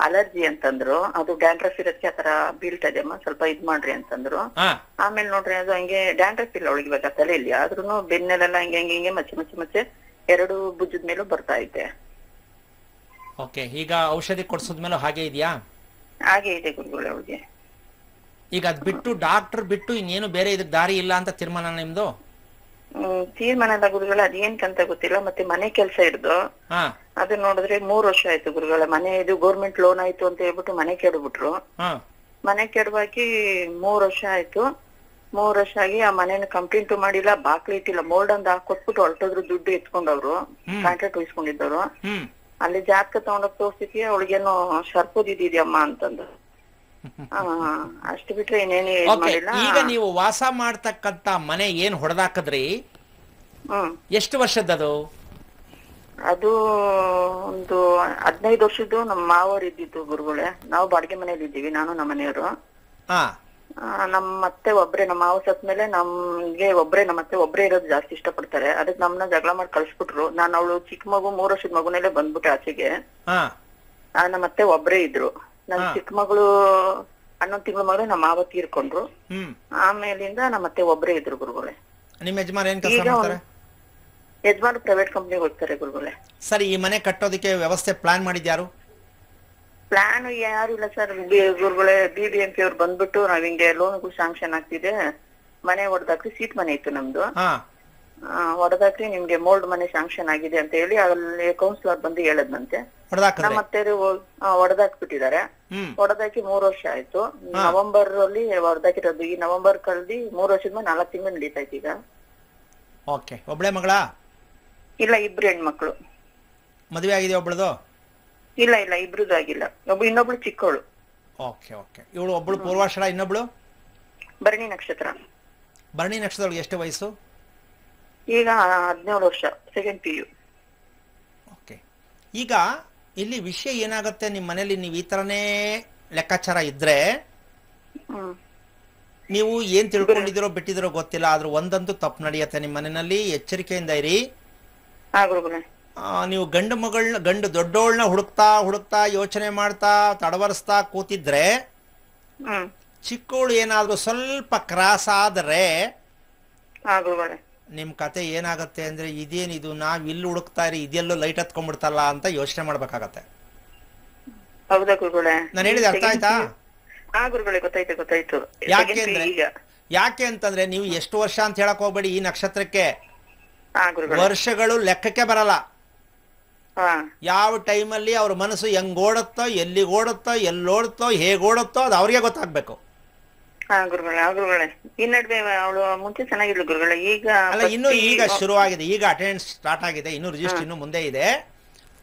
[SPEAKER 5] ಅಲರ್ಜಿ ಅಂತಂದ್ರು ಅದು ಡ್ಯಾಂಡ್ರಫ್ ಇರೋದಕ್ಕೆ ಆತರ ಬೀಳ್ತಾ ಇದೆ ಸ್ವಲ್ಪ ಇದ್ ಮಾಡ್ರಿ ಅಂತಂದ್ರು ಆಮೇಲೆ ನೋಡ್ರಿ ಅದು ಹಂಗೆ ಡ್ಯಾಂಡ್ರಫ್ ಇಲ್ಲ ಒಳಗೆ ಇವಾಗ ತಲೆಯಲ್ಲಿ ಆದ್ರೂ ಬೆನ್ನೆಲೆಲ್ಲ ಹಂಗೆ ಹಂಗೆ ಹಿಂಗೆ ಮಚ್ಚೆ ಮಚ್ಚೆ ಮಚ್ಚೆ ಎರಡು ಬುಜ್ಜದ ಮೇಲೂ ಬರ್ತಾ ಐತೆ
[SPEAKER 3] ಓಕೆ ಈಗ ಔಷಧಿ ಮೇಲೆ ಹಾಗೆ ಇದೆಯಾ
[SPEAKER 5] ಹಾಗೆ ಇದೆ ಗುರುಗಳು ಅವ್ರಿಗೆ
[SPEAKER 3] ಈಗ ಅದ್ ಬಿಟ್ಟು ಡಾಕ್ಟರ್ ಬಿಟ್ಟು ಇನ್ನೇನು ಬೇರೆ ಇದಕ್ಕೆ ದಾರಿ ಇಲ್ಲ ಅಂತ ತೀರ್ಮಾನ ನಿಮ್ದು
[SPEAKER 5] ತೀರ್ಮಾನ ಅಲ್ಲ ಅದೇನ್ ಅದೇನ್ಕಂತ ಗೊತ್ತಿಲ್ಲ ಮತ್ತೆ ಮನೆ ಕೆಲಸ ಇರ್ದು ಅದು ನೋಡಿದ್ರೆ ಮೂರ್ ವರ್ಷ ಆಯ್ತು ಗುರುಗಳ ಮನೆ ಇದು ಗೌರ್ಮೆಂಟ್ ಲೋನ್ ಆಯ್ತು ಅಂತ ಹೇಳ್ಬಿಟ್ಟು ಮನೆ ಕೆಡಬಿಟ್ರು ಮನೆ ಕೆಡವಾಗಿ ಮೂರ್ ವರ್ಷ ಆಯ್ತು ಮೂರ್ ವರ್ಷ ಆಗಿ ಆ ಮನೇನ ಕಂಪ್ಲೇಂಟ್ ಮಾಡಿಲ್ಲ ಬಾಕ್ಲಿ ಇಟ್ಟಿಲ್ಲ ಮೋಲ್ಡ್ ಒಂದ್ ಹಾಕೊಟ್ಬಿಟ್ಟು ಹೊರಟೋದ್ರು ದುಡ್ಡು ಇಟ್ಕೊಂಡವ್ರು ಕಾಂಟ್ರಾಕ್ಟ್ ಉಳಿಸ್ಕೊಂಡಿದ್ದವ್ರು ಅಲ್ಲಿ ಜಾತಕ ತಗೊಂಡೋಗಿ ತೋರ್ಸಿದ್ವಿ ಅವಳಿಗೇನು ಸರ್ಪದ ಇದೆಯಮ್ಮ ಅಂತಂದು ಅಷ್ಟು ಬಿಟ್ರೆ ಇನ್ನೇನು ಮಾಡಿಲ್ಲ ಈಗ ನೀವು
[SPEAKER 3] ವಾಸ ಮಾಡ್ತಕ್ಕಂತ ಮನೆ ಏನ್ ಹೊಡೆದಾಕದ್ರಿ ಎಷ್ಟು ವರ್ಷದ ಅದು
[SPEAKER 5] ಅದು ಒಂದು ಹದಿನೈದು ವರ್ಷದ್ದು ನಮ್ಮ ಮಾವರ್ ಇದ್ದಿದ್ದು ಗುರುಗಳೇ ನಾವು ಬಾಡಿಗೆ ಮನೇಲಿ ಇದ್ದೀವಿ ನಾನು ನಮ್ಮ ಮನೆಯವರು ನಮ್ಮ ಅತ್ತೆ ಒಬ್ರೆ ನಮ್ಮ ಮಾವ ಮೇಲೆ ನಮ್ಗೆ ಒಬ್ರೆ ನಮ್ಮ ಅತ್ತೆ ಒಬ್ರೆ ಇರೋದು ಜಾಸ್ತಿ ಇಷ್ಟಪಡ್ತಾರೆ ಅದಕ್ಕೆ ನಮ್ಮನ್ನ ಜಗಳ ಮಾಡಿ ಕಳ್ಸ್ಬಿಟ್ರು ನಾನು ಅವಳು ಚಿಕ್ಕ ಮಗು ಮೂರ್ ವರ್ಷದ ಮಗುನಲ್ಲೇ ಬಂದ್ಬಿಟ್ಟೆ ಆಚೆಗೆ ನಮ್ಮ ಅತ್ತೆ ಒಬ್ರೇ ಇದ್ರು ನನ್ ಚಿಕ್ಕ ಮಗಳು ಹನ್ನೊಂದು ತಿಂಗಳ ಮಗಳು ನಮ್ಮ ಮಾವ ತೀರ್ಕೊಂಡ್ರು ಆಮೇಲಿಂದ ನಮ್ಮ ಅತ್ತೆ ಒಬ್ರೆ ಇದ್ರು ಗುರುಗಳೇ
[SPEAKER 3] ನಿಮ್ಮ ಯಜಮಾನ ಏನ್ ಕೆಲಸ ಮಾಡ್ತಾರೆ
[SPEAKER 5] ಯಜಮಾನ್ ಪ್ರೈವೇಟ್ ಕಂಪನಿಗೆ ಹೋಗ್ತಾರೆ ಗುರುಗಳೇ
[SPEAKER 3] ಸರಿ ಈ ಮನೆ ಕಟ್ಟೋದಕ್ಕೆ ವ್ಯವಸ್ಥೆ ಪ್ಲಾನ್ ಮಾಡಿದ್ಯಾರು
[SPEAKER 5] ಪ್ಲಾನ್ ಯಾರು ಇಲ್ಲ ಸರ್ ಗುರುಗಳೇ ಬಿ ಬಿ ಎಂ ಪಿ ಅವ್ರು ಬಂದ್ಬಿಟ್ಟು ನಾವ್ ಹಿಂಗೆ ಲೋನ್ ಸಾಂಕ್ಷನ್ ಆಗ್ತಿದೆ ಮನೆ ಹೊಡೆದಾಕ್ರಿ ಸೀಟ್ ಮನೆ ಇತ್ತು ನಮ್ದು ಹೊಡೆದಾಕ್ರಿ ನಿಮ್ಗೆ ಮೋಲ್ಡ್ ಮನೆ ಸಾಂಕ್ಷನ್ ಆಗಿದೆ ಅಂತ ಹೇಳಿ ಅಲ್ಲಿ ಕೌನ್ಸಿಲರ್ ಬಂದು ಹೇಳದ್ನಂತೆ ನಮ್ಮ ಅತ್ತೆಯರು ಬಿಟ್ಟಿದ್ದಾರೆ ಹೊಡೆದಾಕಿ ಮೂರ್ ವರ್ಷ ಆಯ್ತು ನವೆಂಬರ್ ಅಲ್ಲಿ ಹೊಡೆದಾಕಿರೋದು ಈ ನವೆಂಬರ್ ಕಳ್ದಿ ಮೂರ್ ವರ್ಷದ ಮೇಲೆ ನಾಲ್ಕು ತಿಂಗಳು ನಡೀತೈತಿ ಈಗ ಓಕೆ ಒಬ್ಳೆ ಮಗಳ ಇಲ್ಲ ಇಬ್ರು ಹೆಣ್ಮಕ್ಳು ಮದುವೆ ಆಗಿದೆ ಒಬ್ಳದು ಇಲ್ಲ ಇಲ್ಲ ಇಬ್ರದ್ದು ಆಗಿಲ್ಲ ಒಬ್ಬ ಇನ್ನೊಬ್ಳು ಚಿಕ್ಕವಳು ಓಕೆ ಓಕೆ ಇವಳು ಒಬ್ಬಳು ಪೂರ್ವಾಷಾಢ ಇನ್ನೊಬ್ಳು ಭರಣಿ ನಕ್ಷತ್ರ
[SPEAKER 3] ಭರಣಿ ನಕ್ಷತ್ರ ಎಷ್ಟು
[SPEAKER 5] ವಯಸ್ಸು ಈಗ ಹದಿನೇಳು ವರ್ಷ ಸೆಕೆಂಡ್ ಪಿ ಯು
[SPEAKER 3] ಓಕೆ ಈಗ ಇಲ್ಲಿ ವಿಷಯ ಏನಾಗುತ್ತೆ ನಿಮ್ಮ ಮನೇಲಿ ನೀವು ಈ ತರನೇ ಲೆಕ್ಕಾಚಾರ ಇದ್ರೆ ನೀವು ಏನ್ ತಿಳ್ಕೊಂಡಿದಿರೋ ಬಿಟ್ಟಿದಿರೋ ಗೊತ್ತಿಲ್ಲ ಆದ್ರೂ ಒಂದಂತೂ ತಪ್ಪು ನಡೆಯುತ್ತೆ ನಿಮ್ಮ ಮನೆಯಲ್ಲಿ ಎಚ್ಚರಿಕೆಯಿಂದ ಇರಿ ನೀವು ಗಂಡು ಮಗಳನ್ನ ಗಂಡು ದೊಡ್ಡೋಳನ್ನ ಹುಡುಕ್ತಾ ಹುಡುಕ್ತಾ ಯೋಚನೆ ಮಾಡ್ತಾ ತಡವರಿಸ್ತಾ ಕೂತಿದ್ರೆ ಚಿಕ್ಕವಳು ಏನಾದರೂ ಸ್ವಲ್ಪ ಕ್ರಾಸ್ ಆದರೆ ನಿಮ್ಮ ಕತೆ ಏನಾಗುತ್ತೆ ಅಂದರೆ ಇದೇನಿದು ನಾವು ಇಲ್ಲಿ ಹುಡುಕ್ತಾ ಇರಿ ಇದೆಲ್ಲೋ ಲೈಟ್ ಹತ್ಕೊಂಡ್ಬಿಡ್ತಲ್ಲ ಅಂತ ಯೋಚನೆ ಮಾಡ್ಬೇಕಾಗತ್ತೆ
[SPEAKER 5] ನಾನು ಹೇಳಿದೆ ಅರ್ಥ ಆಯ್ತಾ ಗೊತ್ತಾಯ್ತು ಗೊತ್ತಾಯ್ತು
[SPEAKER 3] ಯಾಕೆ ಅಂತಂದ್ರೆ ನೀವು ಎಷ್ಟು ವರ್ಷ ಅಂತ ಹೇಳಕ್ ಹೋಗ್ಬೇಡಿ ಈ ನಕ್ಷತ್ರಕ್ಕೆ ವರ್ಷಗಳು ಲೆಕ್ಕಕ್ಕೆ ಬರಲ್ಲ ಯಾವ ಅಲ್ಲಿ ಅವ್ರ ಮನಸ್ಸು ಹೆಂಗ್ ಓಡುತ್ತೋ ಎಲ್ಲಿ ಓಡುತ್ತೋ ಅದು ಅವ್ರಿಗೆ ಗೊತ್ತಾಗ್ಬೇಕು
[SPEAKER 5] ಗುರುಗಳೇ ಗುರುಗಳೇ ಈ ನಡುವೆ ಅವಳು ಈಗ ಅಲ್ಲ ಇನ್ನು ಈಗ ಶುರುವಾಗಿದೆ
[SPEAKER 3] ಈಗ ಅಟೆಂಡೆನ್ಸ್ ಸ್ಟಾರ್ಟ್ ಆಗಿದೆ ಇನ್ನು ರಿಜಿಸ್ಟರ್ ಇನ್ನು ಮುಂದೆ ಇದೆ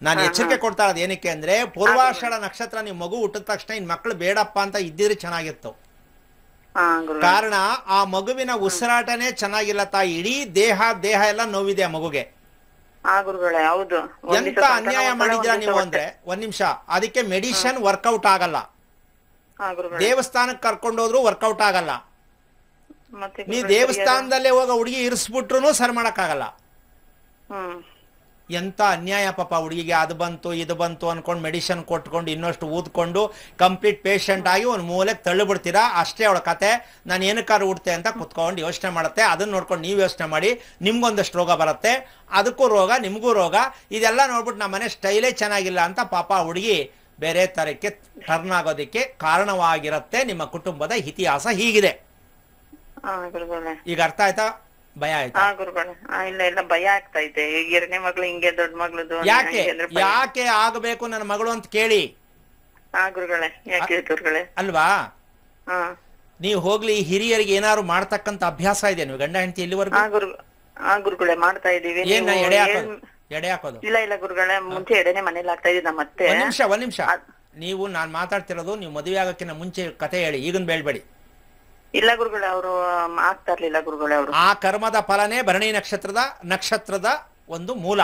[SPEAKER 3] ನಾನು ಎಚ್ಚರಿಕೆ ಕೊಡ್ತಾ ಇರೋದು ಏನಕ್ಕೆ ಅಂದ್ರೆ ಪೂರ್ವಾಷಾಢ ನಕ್ಷತ್ರ ನೀವು ಮಗು ಹುಟ್ಟಿದ ತಕ್ಷಣ ಇನ್ ಮಕ್ಳು ಬೇಡಪ್ಪ ಅಂತ ಇದ್ದಿದ್ರೆ ಚೆನ್ನಾಗಿತ್ತು ಕಾರಣ ಆ ಮಗುವಿನ ಉಸಿರಾಟನೆ ಚೆನ್ನಾಗಿಲ್ಲ ತಾಯಿ ಇಡೀ ದೇಹ ದೇಹ ಎಲ್ಲ ನೋವಿದೆ ಆ ಮಗುಗೆ
[SPEAKER 5] ಎಂತ ಅನ್ಯಾಯ ಮಾಡಿದ್ರಾ ನೀವು ಅಂದ್ರೆ
[SPEAKER 3] ಒಂದ್ ನಿಮಿಷ ಅದಕ್ಕೆ ಮೆಡಿಷನ್ ವರ್ಕೌಟ್ ಆಗಲ್ಲ ದೇವಸ್ಥಾನಕ್ಕೆ ಕರ್ಕೊಂಡು ಹೋದ್ರು ವರ್ಕೌಟ್ ಆಗಲ್ಲ
[SPEAKER 5] ನೀ ದೇವಸ್ಥಾನದಲ್ಲೇ
[SPEAKER 3] ಹೋಗ ಹುಡುಗಿ ಇರಿಸ್ಬಿಟ್ರು ಸರ್ ಮಾಡಕ್ಕಾಗಲ್ಲ ಎಂಥ ಅನ್ಯಾಯ ಪಾಪ ಹುಡುಗಿಗೆ ಅದು ಬಂತು ಇದು ಬಂತು ಅಂದ್ಕೊಂಡು ಮೆಡಿಸಿನ್ ಕೊಟ್ಕೊಂಡು ಇನ್ನಷ್ಟು ಊದ್ಕೊಂಡು ಕಂಪ್ಲೀಟ್ ಪೇಷಂಟ್ ಆಗಿ ಒಂದು ಮೂಲೆಗೆ ತಳ್ಳಿಬಿಡ್ತೀರಾ ಅಷ್ಟೇ ಅವಳ ಕತೆ ನಾನು ಏನಕ್ಕಾರು ಹುಡ್ತೆ ಅಂತ ಕುತ್ಕೊಂಡು ಯೋಚನೆ ಮಾಡುತ್ತೆ ಅದನ್ನ ನೋಡ್ಕೊಂಡು ನೀವು ಯೋಚನೆ ಮಾಡಿ ನಿಮ್ಗೊಂದಷ್ಟು ರೋಗ ಬರುತ್ತೆ ಅದಕ್ಕೂ ರೋಗ ನಿಮಗೂ ರೋಗ ಇದೆಲ್ಲ ನೋಡ್ಬಿಟ್ಟು ನಮ್ಮ ಮನೆ ಸ್ಟೈಲೇ ಚೆನ್ನಾಗಿಲ್ಲ ಅಂತ ಪಾಪ ಹುಡುಗಿ ಬೇರೆ ಥರಕ್ಕೆ ಟರ್ನ್ ಆಗೋದಕ್ಕೆ ಕಾರಣವಾಗಿರುತ್ತೆ ನಿಮ್ಮ ಕುಟುಂಬದ ಇತಿಹಾಸ ಹೀಗಿದೆ ಈಗ ಅರ್ಥ ಆಯ್ತಾ ಭಯ ಆಯ್ತಾ
[SPEAKER 5] ಹಾ ಗುರುಗಳು ಇಲ್ಲ ಇಲ್ಲ ಭಯ ಆಗ್ತಾ ಇದೆ ಎರಡನೇ ಮಗಳು ಹಿಂಗೆ ದೊಡ್ಡ ಮಗಳದು ಯಾಕೆ
[SPEAKER 3] ಯಾಕೆ ಆಗಬೇಕು ನನ್ನ ಮಗಳು ಅಂತ ಕೇಳಿ
[SPEAKER 5] ಹಾ ಗುರುಗಳೇ ಯಾಕೆ
[SPEAKER 3] ಗುರುಗಳೇ ಅಲ್ವಾ ನೀವು ಹೋಗ್ಲಿ ಹಿರಿಯರಿಗೆ ಏನಾದ್ರು ಮಾಡ್ತಕ್ಕಂತ ಅಭ್ಯಾಸ ಇದೆ
[SPEAKER 5] ನೀವು ಗಂಡ ಹೆಂಡತಿ ಎಲ್ಲಿವರೆಗೂ ಹಾ ಗುರುಗಳೇ ಮಾಡ್ತಾ ಇದೀವಿ ಏನು ಎಡೆ ಹಾಕೋದು
[SPEAKER 3] ಎಡೆ ಹಾಕೋದು ಇಲ್ಲ
[SPEAKER 5] ಇಲ್ಲ ಗುರುಗಳೇ ಮುಂಚೆ ಎಡೆನೆ ಮನೇಲಿ ಆಗ್ತಾ ಇದ್ದೀವಿ ನಮ್ಮ ಅತ್ತೆ ಒಂದ್ ನಿಮಿಷ ಒಂದ್ ನಿಮಿಷ
[SPEAKER 3] ನೀವು ನಾನ್ ಮಾತಾಡ್ತಿರೋದು ನೀವು ಮದುವೆ ಆಗಕ್ಕಿಂತ ಮುಂಚೆ ಕತೆ ಹೇಳಿ ಈಗನ್ ಬೇಳ್ಬೇಡಿ
[SPEAKER 5] ಇಲ್ಲ ಗುರುಗಳೇ ಅವರು ಆಗ್ತಾ ಇರ್ಲಿಲ್ಲ ಗುರುಗಳೇ
[SPEAKER 3] ಅವರು ಆ ಕರ್ಮದ ಫಲನೇ ಭರಣಿ ನಕ್ಷತ್ರದ ನಕ್ಷತ್ರದ ಒಂದು ಮೂಲ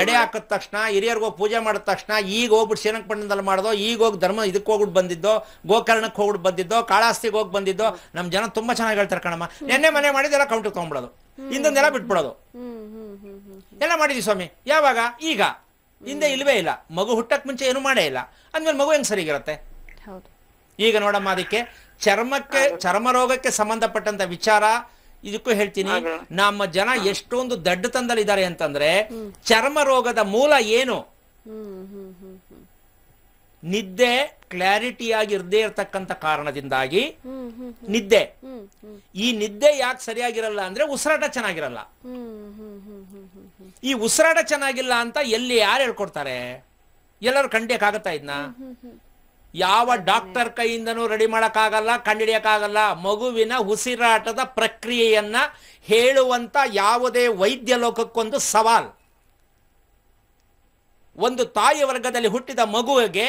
[SPEAKER 3] ಎಡೆ ಹಾಕಿದ ತಕ್ಷಣ ಹೋಗಿ ಪೂಜೆ ಮಾಡಿದ ತಕ್ಷಣ ಈಗ ಹೋಗ್ಬಿಟ್ಟು ಶ್ರೀರಂಗಪಟ್ಟಣದಲ್ಲಿ ಮಾಡೋದು ಈಗ ಹೋಗಿ ಧರ್ಮ ಇದಕ್ಕೆ ಹೋಗ್ಬಿಟ್ಟು ಬಂದಿದ್ದೋ ಗೋಕರ್ಣಕ್ಕೆ ಹೋಗ್ಬಿಟ್ಟು ಬಂದಿದ್ದೋ ಕಾಳಾಸ್ತಿಗೆ ಹೋಗಿ ಬಂದಿದ್ದೋ ನಮ್ಮ ಜನ ತುಂಬಾ ಚೆನ್ನಾಗಿ ಹೇಳ್ತಾರೆ ಕಣಮ್ಮ ನಿನ್ನೆ ಮನೆ ಮಾಡಿದೆಲ್ಲ ಕೌಂಟರ್ ತೊಗೊಂಬಿಡೋದು
[SPEAKER 2] ಇಂದೊಂದೆಲ್ಲ ಬಿಟ್ಬಿಡೋದು ಎಲ್ಲ
[SPEAKER 3] ಮಾಡಿದ್ವಿ ಸ್ವಾಮಿ ಯಾವಾಗ ಈಗ ಹಿಂದೆ ಇಲ್ವೇ ಇಲ್ಲ ಮಗು ಹುಟ್ಟಕ್ ಮುಂಚೆ ಏನು ಮಾಡೇ ಇಲ್ಲ ಅಂದ್ಮೇಲೆ ಮಗು ಹೆಂಗ್ ಸರಿಗಿರುತ್ತೆ ಈಗ ನೋಡಮ್ಮ ಅದಕ್ಕೆ ಚರ್ಮಕ್ಕೆ ಚರ್ಮ ರೋಗಕ್ಕೆ ಸಂಬಂಧಪಟ್ಟಂತ ವಿಚಾರ ಇದಕ್ಕೂ ಹೇಳ್ತೀನಿ ನಮ್ಮ ಜನ ಎಷ್ಟೊಂದು ದಡ್ಡ ತಂದಲ್ಲಿದ್ದಾರೆ ಅಂತಂದ್ರೆ ಚರ್ಮ ರೋಗದ ಮೂಲ ಏನು ನಿದ್ದೆ ಆಗಿ ಇರದೇ ಇರತಕ್ಕಂತ ಕಾರಣದಿಂದಾಗಿ ನಿದ್ದೆ ಈ ನಿದ್ದೆ ಯಾಕೆ ಸರಿಯಾಗಿರಲ್ಲ ಅಂದ್ರೆ ಉಸಿರಾಟ ಚೆನ್ನಾಗಿರಲ್ಲ ಈ ಉಸಿರಾಟ ಚೆನ್ನಾಗಿಲ್ಲ ಅಂತ ಎಲ್ಲಿ ಯಾರು ಹೇಳ್ಕೊಡ್ತಾರೆ ಎಲ್ಲರೂ ಕಂಡಿಯಕ್ಕಾಗತ್ತಾ ಇದನ್ನ ಯಾವ ಡಾಕ್ಟರ್ ಕೈಯಿಂದನೂ ರೆಡಿ ಮಾಡೋಕ್ಕಾಗಲ್ಲ ಕಂಡಿಡಿಯಕ್ಕಾಗಲ್ಲ ಮಗುವಿನ ಉಸಿರಾಟದ ಪ್ರಕ್ರಿಯೆಯನ್ನ ಹೇಳುವಂತ ಯಾವುದೇ ವೈದ್ಯ ಲೋಕಕ್ಕೊಂದು ಸವಾಲ್ ಒಂದು ತಾಯಿ ವರ್ಗದಲ್ಲಿ ಹುಟ್ಟಿದ ಮಗುವಿಗೆ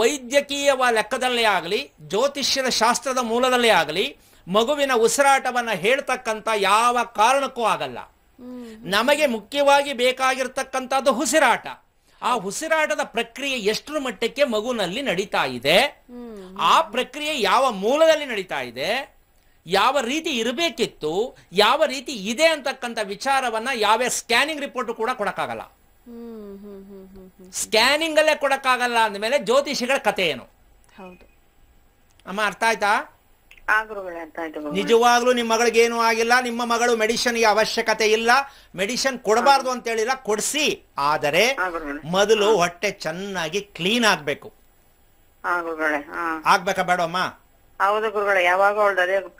[SPEAKER 3] ವೈದ್ಯಕೀಯ ಲೆಕ್ಕದಲ್ಲೇ ಆಗಲಿ ಜ್ಯೋತಿಷ್ಯದ ಶಾಸ್ತ್ರದ ಮೂಲದಲ್ಲೇ ಆಗಲಿ ಮಗುವಿನ ಉಸಿರಾಟವನ್ನು ಹೇಳ್ತಕ್ಕಂಥ ಯಾವ ಕಾರಣಕ್ಕೂ ಆಗಲ್ಲ ನಮಗೆ ಮುಖ್ಯವಾಗಿ ಬೇಕಾಗಿರ್ತಕ್ಕಂಥದ್ದು ಉಸಿರಾಟ ಆ ಉಸಿರಾಟದ ಪ್ರಕ್ರಿಯೆ ಎಷ್ಟರ ಮಟ್ಟಕ್ಕೆ ಮಗುನಲ್ಲಿ ನಡೀತಾ ಇದೆ ಆ ಪ್ರಕ್ರಿಯೆ ಯಾವ ಮೂಲದಲ್ಲಿ ನಡೀತಾ ಇದೆ ಯಾವ ರೀತಿ ಇರಬೇಕಿತ್ತು ಯಾವ ರೀತಿ ಇದೆ ಅಂತಕ್ಕಂಥ ವಿಚಾರವನ್ನ ಯಾವ ಸ್ಕ್ಯಾನಿಂಗ್ ರಿಪೋರ್ಟ್ ಕೂಡ ಕೊಡಕ್ಕಾಗಲ್ಲ ಸ್ಕ್ಯಾನಿಂಗ್ ಅಲ್ಲೇ ಕೊಡಕ್ಕಾಗಲ್ಲ ಮೇಲೆ ಜ್ಯೋತಿಷಿಗಳ ಕಥೆ ಏನು ಅಮ್ಮ ಅರ್ಥ ಆಯ್ತಾ ನಿಜವಾಗ್ಲೂ ನಿಮ್ಮ ಮಗಳಿಗೇನು ಆಗಿಲ್ಲ ನಿಮ್ಮ ಮಗಳು ಗೆ ಅವಶ್ಯಕತೆ ಇಲ್ಲ ಮೆಡಿಷನ್ ಕೊಡಬಾರ್ದು ಅಂತ ಹೇಳಿಲ್ಲ ಕೊಡಿಸಿ ಆದರೆ ಮೊದಲು ಹೊಟ್ಟೆ ಚೆನ್ನಾಗಿ ಕ್ಲೀನ್ ಆಗ್ಬೇಕು ಆಗ್ಬೇಕಾ ಬೇಡಮ್ಮ
[SPEAKER 5] ಯಾವಾಗ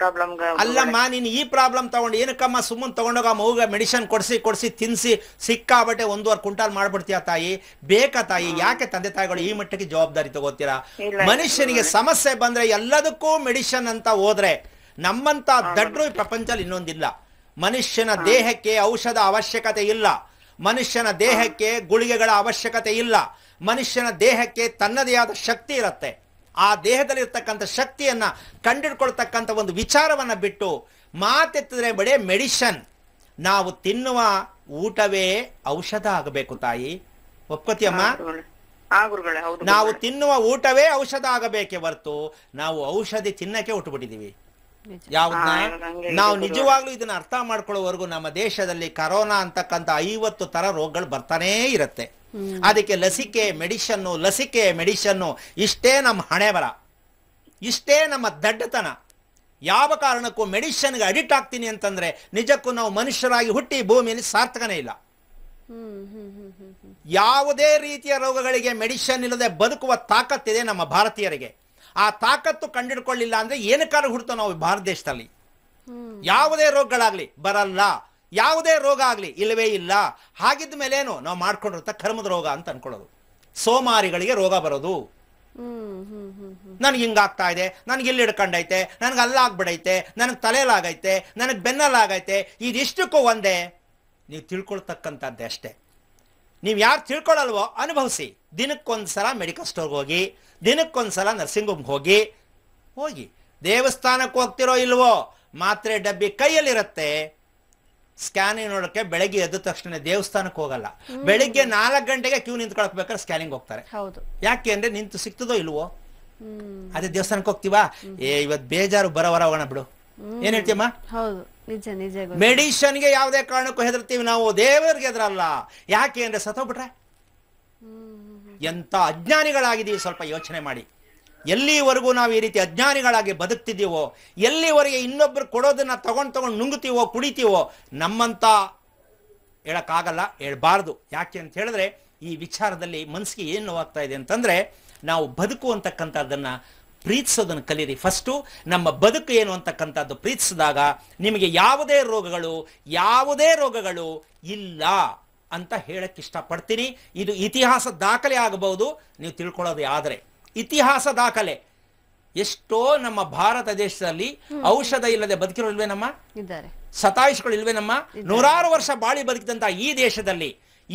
[SPEAKER 5] ಪ್ರಾಬ್ಲಮ್ ಅಲ್ಲಮ್ಮ
[SPEAKER 3] ನೀನು ಈ ಪ್ರಾಬ್ಲಮ್ ತಗೊಂಡು ಏನಕ್ಕಮ್ಮ ಸುಮ್ಮನೆ ತಗೊಂಡೋಗ ಮಗುಗ ಮೆಡಿಸಿನ್ ಕೊಡಿಸಿ ಕೊಡಿಸಿ ತಿನ್ಸಿ ಸಿಕ್ಕಾಬಟ್ಟೆ ಒಂದೂವರೆ ಕುಂಟಾಲ್ ಮಾಡ್ಬಿಡ್ತೀಯ ತಾಯಿ ಬೇಕಾ ತಾಯಿ ಯಾಕೆ ತಂದೆ ತಾಯಿಗಳು ಈ ಮಟ್ಟಕ್ಕೆ ಜವಾಬ್ದಾರಿ ತಗೋತೀರಾ ಮನುಷ್ಯನಿಗೆ ಸಮಸ್ಯೆ ಬಂದ್ರೆ ಎಲ್ಲದಕ್ಕೂ ಮೆಡಿಸನ್ ಅಂತ ಹೋದ್ರೆ ನಮ್ಮಂತ ದಡ್ರು ಈ ಪ್ರಪಂಚದಲ್ಲಿ ಇನ್ನೊಂದಿಲ್ಲ ಮನುಷ್ಯನ ದೇಹಕ್ಕೆ ಔಷಧ ಅವಶ್ಯಕತೆ ಇಲ್ಲ ಮನುಷ್ಯನ ದೇಹಕ್ಕೆ ಗುಳಿಗೆಗಳ ಅವಶ್ಯಕತೆ ಇಲ್ಲ ಮನುಷ್ಯನ ದೇಹಕ್ಕೆ ತನ್ನದೇ ಆದ ಶಕ್ತಿ ಇರುತ್ತೆ ಆ ದೇಹದಲ್ಲಿರ್ತಕ್ಕಂಥ ಶಕ್ತಿಯನ್ನು ಕಂಡಿಡ್ಕೊಳ್ತಕ್ಕಂಥ ಒಂದು ವಿಚಾರವನ್ನು ಬಿಟ್ಟು ಮಾತೆತ್ತಿದ್ರೆ ಬಡೇ ಮೆಡಿಷನ್ ನಾವು ತಿನ್ನುವ ಊಟವೇ ಔಷಧ ಆಗಬೇಕು ತಾಯಿ ಒಪ್ಕೋತಿಯಮ್ಮ ನಾವು ತಿನ್ನುವ ಊಟವೇ ಔಷಧ ಆಗಬೇಕೆ ಹೊರತು ನಾವು ಔಷಧಿ ತಿನ್ನಕ್ಕೆ ಉಟ್ಬಿಟ್ಟಿದೀವಿ
[SPEAKER 2] ಯಾವ್ದನ್ನ ನಾವು ನಿಜವಾಗ್ಲೂ
[SPEAKER 3] ಇದನ್ನ ಅರ್ಥ ಮಾಡ್ಕೊಳ್ಳೋವರೆಗೂ ನಮ್ಮ ದೇಶದಲ್ಲಿ ಕರೋನಾ ಅಂತಕ್ಕಂಥ ಐವತ್ತು ತರ ರೋಗಗಳು ಬರ್ತಾನೇ ಇರುತ್ತೆ ಅದಕ್ಕೆ ಲಸಿಕೆ ಮೆಡಿಷನ್ನು ಲಸಿಕೆ ಮೆಡಿಷನ್ನು ಇಷ್ಟೇ ನಮ್ಮ ಹಣೆ ಬರ ಇಷ್ಟೇ ನಮ್ಮ ದಡ್ಡತನ ಯಾವ ಕಾರಣಕ್ಕೂ ಮೆಡಿಷನ್ಗೆ ಅಡಿಕ್ಟ್ ಆಗ್ತೀನಿ ಅಂತಂದ್ರೆ ನಿಜಕ್ಕೂ ನಾವು ಮನುಷ್ಯರಾಗಿ ಹುಟ್ಟಿ ಭೂಮಿಯಲ್ಲಿ ಸಾರ್ಥಕನೇ ಇಲ್ಲ ಯಾವುದೇ ರೀತಿಯ ರೋಗಗಳಿಗೆ ಮೆಡಿಷನ್ ಇಲ್ಲದೆ ಬದುಕುವ ತಾಕತ್ತಿದೆ ನಮ್ಮ ಭಾರತೀಯರಿಗೆ ಆ ತಾಕತ್ತು ಕಂಡಿಡ್ಕೊಳ್ಳಿಲ್ಲ ಅಂದ್ರೆ ಏನಕ್ಕಾದ್ರೂ ಹುಡ್ತೋ ನಾವು ಭಾರತ ದೇಶದಲ್ಲಿ ಯಾವುದೇ ರೋಗಗಳಾಗ್ಲಿ ಬರಲ್ಲ ಯಾವುದೇ ರೋಗ ಆಗಲಿ ಇಲ್ಲವೇ ಇಲ್ಲ ಹಾಗಿದ್ದ ಮೇಲೇನು ನಾವು ಮಾಡ್ಕೊಂಡಿರುತ್ತ ಕರ್ಮದ ರೋಗ ಅಂತ ಅನ್ಕೊಳ್ಳೋದು ಸೋಮಾರಿಗಳಿಗೆ ರೋಗ ಬರೋದು ನನಗೆ ಹಿಂಗಾಗ್ತಾ ಇದೆ ನನಗೆ ಇಲ್ಲಿ ಹಿಡ್ಕೊಂಡೈತೆ ನನಗೆ ಅಲ್ಲಾಗ್ಬಿಡೈತೆ ನನಗೆ ತಲೆಯಲ್ಲಾಗೈತೆ ನನಗೆ ಬೆನ್ನಲ್ಲಾಗೈತೆ ಇದಿಷ್ಟಕ್ಕೂ ಒಂದೇ ನೀವು ತಿಳ್ಕೊಳ್ತಕ್ಕಂಥದ್ದೇ ಅಷ್ಟೇ ನೀವು ಯಾರು ತಿಳ್ಕೊಳ್ಳಲ್ವೋ ಅನುಭವಿಸಿ ದಿನಕ್ಕೊಂದು ಸಲ ಮೆಡಿಕಲ್ ಸ್ಟೋರ್ಗೆ ಹೋಗಿ ದಿನಕ್ಕೊಂದು ಸಲ ನರ್ಸಿಂಗ್ ಹೋಮ್ಗೆ ಹೋಗಿ ಹೋಗಿ ದೇವಸ್ಥಾನಕ್ಕೆ ಹೋಗ್ತಿರೋ ಇಲ್ವೋ ಮಾತ್ರೆ ಡಬ್ಬಿ ಕೈಯಲ್ಲಿರುತ್ತೆ ಸ್ಕ್ಯಾನಿಂಗ್ ನೋಡಕ್ಕೆ ಬೆಳಗ್ಗೆ ಎದ್ದ ತಕ್ಷಣ ದೇವಸ್ಥಾನಕ್ಕೆ ಹೋಗಲ್ಲ ಬೆಳಿಗ್ಗೆ ನಾಲ್ಕು ಗಂಟೆಗೆ ಕ್ಯೂ ನಿಂತ್ಕೊಳಕ್ಬೇಕಾದ್ರೆ ಬೇಕಾದ್ರೆ ಸ್ಕ್ಯಾನಿಂಗ್ ಹೋಗ್ತಾರೆ ಯಾಕೆ ಅಂದ್ರೆ ನಿಂತು ಸಿಕ್ತದೋ ಇಲ್ವೋ ಅದೇ ದೇವಸ್ಥಾನಕ್ಕೆ ಹೋಗ್ತೀವಾ ಏ ಇವತ್ ಬೇಜಾರು ಬರವರ ಹೋಗೋಣ ಬಿಡು ಏನ್ ಹೇಳ್ತೀಯಮ್ಮ ಗೆ ಯಾವುದೇ ಕಾರಣಕ್ಕೂ ಹೆದರ್ತೀವಿ ನಾವು ದೇವರಿಗೆ ಹೆದರಲ್ಲ ಯಾಕೆ ಅಂದ್ರೆ ಸತ್ತೋಗ್ಬಿಟ್ರೆ ಎಂತ ಅಜ್ಞಾನಿಗಳಾಗಿದ್ದೀವಿ ಸ್ವಲ್ಪ ಯೋಚನೆ ಮಾಡಿ ಎಲ್ಲಿವರೆಗೂ ನಾವು ಈ ರೀತಿ ಅಜ್ಞಾನಿಗಳಾಗಿ ಬದುಕ್ತಿದ್ದೀವೋ ಎಲ್ಲಿವರೆಗೆ ಇನ್ನೊಬ್ಬರು ಕೊಡೋದನ್ನು ತಗೊಂಡು ತಗೊಂಡು ನುಂಗುತ್ತೀವೋ ಕುಡಿತೀವೋ ನಮ್ಮಂಥ ಹೇಳೋಕ್ಕಾಗಲ್ಲ ಹೇಳಬಾರ್ದು ಯಾಕೆ ಅಂತ ಹೇಳಿದ್ರೆ ಈ ವಿಚಾರದಲ್ಲಿ ಮನಸ್ಸಿಗೆ ಏನು ಆಗ್ತಾ ಇದೆ ಅಂತಂದರೆ ನಾವು ಬದುಕು ಅಂತಕ್ಕಂಥದ್ದನ್ನು ಪ್ರೀತಿಸೋದನ್ನು ಕಲೀರಿ ಫಸ್ಟು ನಮ್ಮ ಬದುಕು ಏನು ಅಂತಕ್ಕಂಥದ್ದು ಪ್ರೀತಿಸಿದಾಗ ನಿಮಗೆ ಯಾವುದೇ ರೋಗಗಳು ಯಾವುದೇ ರೋಗಗಳು ಇಲ್ಲ ಅಂತ ಹೇಳಕ್ಕೆ ಇಷ್ಟಪಡ್ತೀನಿ ಇದು ಇತಿಹಾಸ ದಾಖಲೆ ಆಗಬಹುದು ನೀವು ತಿಳ್ಕೊಳ್ಳೋದು ಆದರೆ ಇತಿಹಾಸ ದಾಖಲೆ ಎಷ್ಟೋ ನಮ್ಮ ಭಾರತ ದೇಶದಲ್ಲಿ ಔಷಧ ಇಲ್ಲದೆ ಬದುಕಿರೋ ಇಲ್ವೇನಮ್ಮ ಸತಾಯಿಸ್ಗಳು ಇಲ್ವೇನಮ್ಮ ನೂರಾರು ವರ್ಷ ಬಾಳಿ ಬದುಕಿದಂತ ಈ ದೇಶದಲ್ಲಿ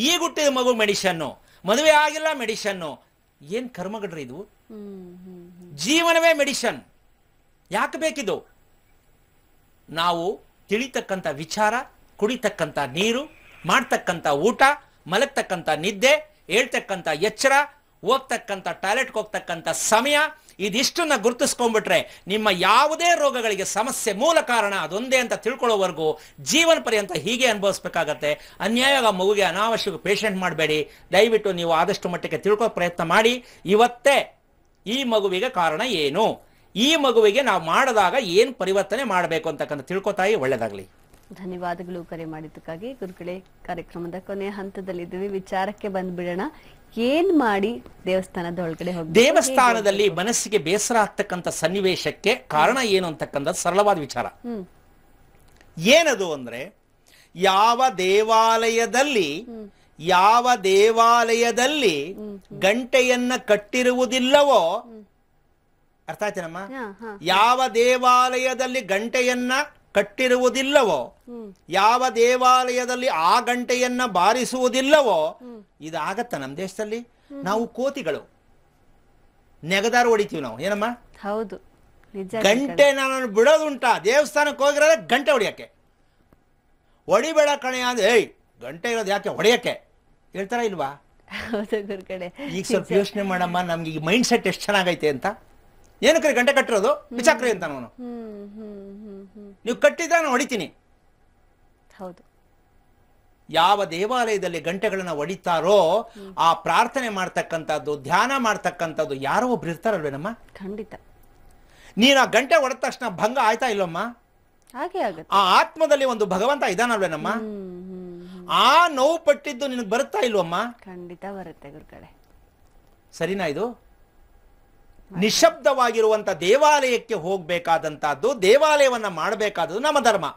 [SPEAKER 3] ಈ ಗುಟ್ಟಿದ ಮಗು ಮೆಡಿಷನ್ನು ಮದುವೆ ಆಗಿಲ್ಲ ಮೆಡಿಷನ್ನು ಏನ್ ಕರ್ಮಗಡ್ರಿ ಇದು ಜೀವನವೇ ಮೆಡಿಷನ್ ಯಾಕೆ ಬೇಕಿದು ನಾವು ತಿಳಿತಕ್ಕಂಥ ವಿಚಾರ ಕುಡಿತಕ್ಕಂಥ ನೀರು ಮಾಡ್ತಕ್ಕಂಥ ಊಟ ಮಲಗ್ತಕ್ಕಂಥ ನಿದ್ದೆ ಹೇಳ್ತಕ್ಕಂಥ ಎಚ್ಚರ ಹೋಗ್ತಕ್ಕಂಥ ಟಾಯ್ಲೆಟ್ಗೆ ಹೋಗ್ತಕ್ಕಂಥ ಸಮಯ ಇದಿಷ್ಟನ್ನ ಗುರುತಿಸ್ಕೊಂಡ್ಬಿಟ್ರೆ ನಿಮ್ಮ ಯಾವುದೇ ರೋಗಗಳಿಗೆ ಸಮಸ್ಯೆ ಮೂಲ ಕಾರಣ ಅದೊಂದೇ ಅಂತ ತಿಳ್ಕೊಳ್ಳೋವರೆಗೂ ಜೀವನ ಪರ್ಯಂತ ಹೀಗೆ ಅನುಭವಿಸ್ಬೇಕಾಗತ್ತೆ ಆಗ ಮಗುಗೆ ಅನಾವಶ್ಯಕ ಪೇಷಂಟ್ ಮಾಡಬೇಡಿ ದಯವಿಟ್ಟು ನೀವು ಆದಷ್ಟು ಮಟ್ಟಿಗೆ ತಿಳ್ಕೋ ಪ್ರಯತ್ನ ಮಾಡಿ ಇವತ್ತೇ ಈ ಮಗುವಿಗೆ ಕಾರಣ ಏನು ಈ ಮಗುವಿಗೆ ನಾವು ಮಾಡಿದಾಗ ಏನು ಪರಿವರ್ತನೆ ಮಾಡಬೇಕು ಅಂತಕ್ಕಂಥ ತಿಳ್ಕೊತಾಯಿ ಒಳ್ಳೆಯದಾಗಲಿ
[SPEAKER 1] ಧನ್ಯವಾದಗಳು ಕರೆ ಮಾಡಿದ್ದಕ್ಕಾಗಿ ಗುರುಗಳೇ ಕಾರ್ಯಕ್ರಮದ ಕೊನೆಯ ಹಂತದಲ್ಲಿದ್ದೀವಿ ವಿಚಾರಕ್ಕೆ ಬಂದ್ಬಿಡೋಣ ಏನ್ ಮಾಡಿ ದೇವಸ್ಥಾನದ ಒಳಗಡೆ ಹೋಗಿ ದೇವಸ್ಥಾನದಲ್ಲಿ
[SPEAKER 3] ಮನಸ್ಸಿಗೆ ಬೇಸರ ಆಗ್ತಕ್ಕಂಥ ಸನ್ನಿವೇಶಕ್ಕೆ ಕಾರಣ ಏನು ಅಂತಕ್ಕಂಥ ಸರಳವಾದ ವಿಚಾರ ಏನದು ಅಂದ್ರೆ ಯಾವ ದೇವಾಲಯದಲ್ಲಿ ಯಾವ ದೇವಾಲಯದಲ್ಲಿ ಗಂಟೆಯನ್ನ ಕಟ್ಟಿರುವುದಿಲ್ಲವೋ ಅರ್ಥ ಆಯ್ತೇನಮ್ಮ ಯಾವ ದೇವಾಲಯದಲ್ಲಿ ಗಂಟೆಯನ್ನ ಕಟ್ಟಿರುವುದಿಲ್ಲವೋ ಯಾವ ದೇವಾಲಯದಲ್ಲಿ ಆ ಗಂಟೆಯನ್ನ ಬಾರಿಸುವುದಿಲ್ಲವೋ ಇದಾಗತ್ತ ನಮ್ಮ ದೇಶದಲ್ಲಿ ನಾವು ಕೋತಿಗಳು ನೆಗದಾರು ಹೊಡಿತೀವಿ ನಾವು ಏನಮ್ಮ ಹೌದು ಗಂಟೆ ನಾನು ಬಿಡೋದುಂಟ ದೇವಸ್ಥಾನಕ್ಕೆ ಹೋಗಿರೋದ ಗಂಟೆ ಹೊಡಿಯಕ್ಕೆ ಹೊಡಿಬೇಡ ಕಣೆ ಅಂದ್ರೆ ಏಯ್ ಗಂಟೆ ಇರೋದು ಯಾಕೆ ಹೊಡೆಯಕ್ಕೆ ಹೇಳ್ತಾರ ಇಲ್ವಾ
[SPEAKER 1] ಈಗ ಸ್ವಲ್ಪ ಯೋಚನೆ
[SPEAKER 3] ಮಾಡಮ್ಮ ನಮ್ಗೆ ಈ ಮೈಂಡ್ ಸೆಟ್ ಎಷ್ಟು ಚೆನ್ನಾಗೈತೆ ಅಂತ ಏನಕ್ಕೆ ಗಂಟೆ ಕಟ್ಟಿರೋದು ಬಿಚಾಕ್ರಿ ಅಂತ ನಾನು ನೀವು ಕಟ್ಟಿದ್ರೆ ನಾನು ಹೊಡಿತೀನಿ ಹೌದು ಯಾವ ದೇವಾಲಯದಲ್ಲಿ ಗಂಟೆಗಳನ್ನ ಹೊಡಿತಾರೋ ಆ ಪ್ರಾರ್ಥನೆ ಮಾಡ್ತಕ್ಕಂಥದ್ದು ಧ್ಯಾನ ಮಾಡ್ತಕ್ಕಂಥದ್ದು ಯಾರೋ ಒಬ್ರು ಇರ್ತಾರಲ್ವೇನಮ್ಮ ಖಂಡಿತ ನೀನು ಆ ಗಂಟೆ ಹೊಡೆದ ತಕ್ಷಣ ಭಂಗ ಆಯ್ತಾ ಇಲ್ಲಮ್ಮ ಹಾಗೆ ಆ ಆತ್ಮದಲ್ಲಿ ಒಂದು ಭಗವಂತ ಇದಾನಲ್ವೇನಮ್ಮ ಆ ನೋವು ಪಟ್ಟಿದ್ದು ನಿನಗೆ ಬರುತ್ತಾ
[SPEAKER 1] ಇಲ್ವಮ್ಮ ಖಂಡಿತ ಬರುತ್ತೆ ಗುರುಗಳೇ
[SPEAKER 3] ಸರಿನಾ ಇದು ನಿಶಬ್ದವಾಗಿರುವಂತ ದೇವಾಲಯಕ್ಕೆ ಹೋಗ್ಬೇಕಾದಂತಹದ್ದು ದೇವಾಲಯವನ್ನ ಮಾಡಬೇಕಾದದ್ದು ನಮ್ಮ ಧರ್ಮ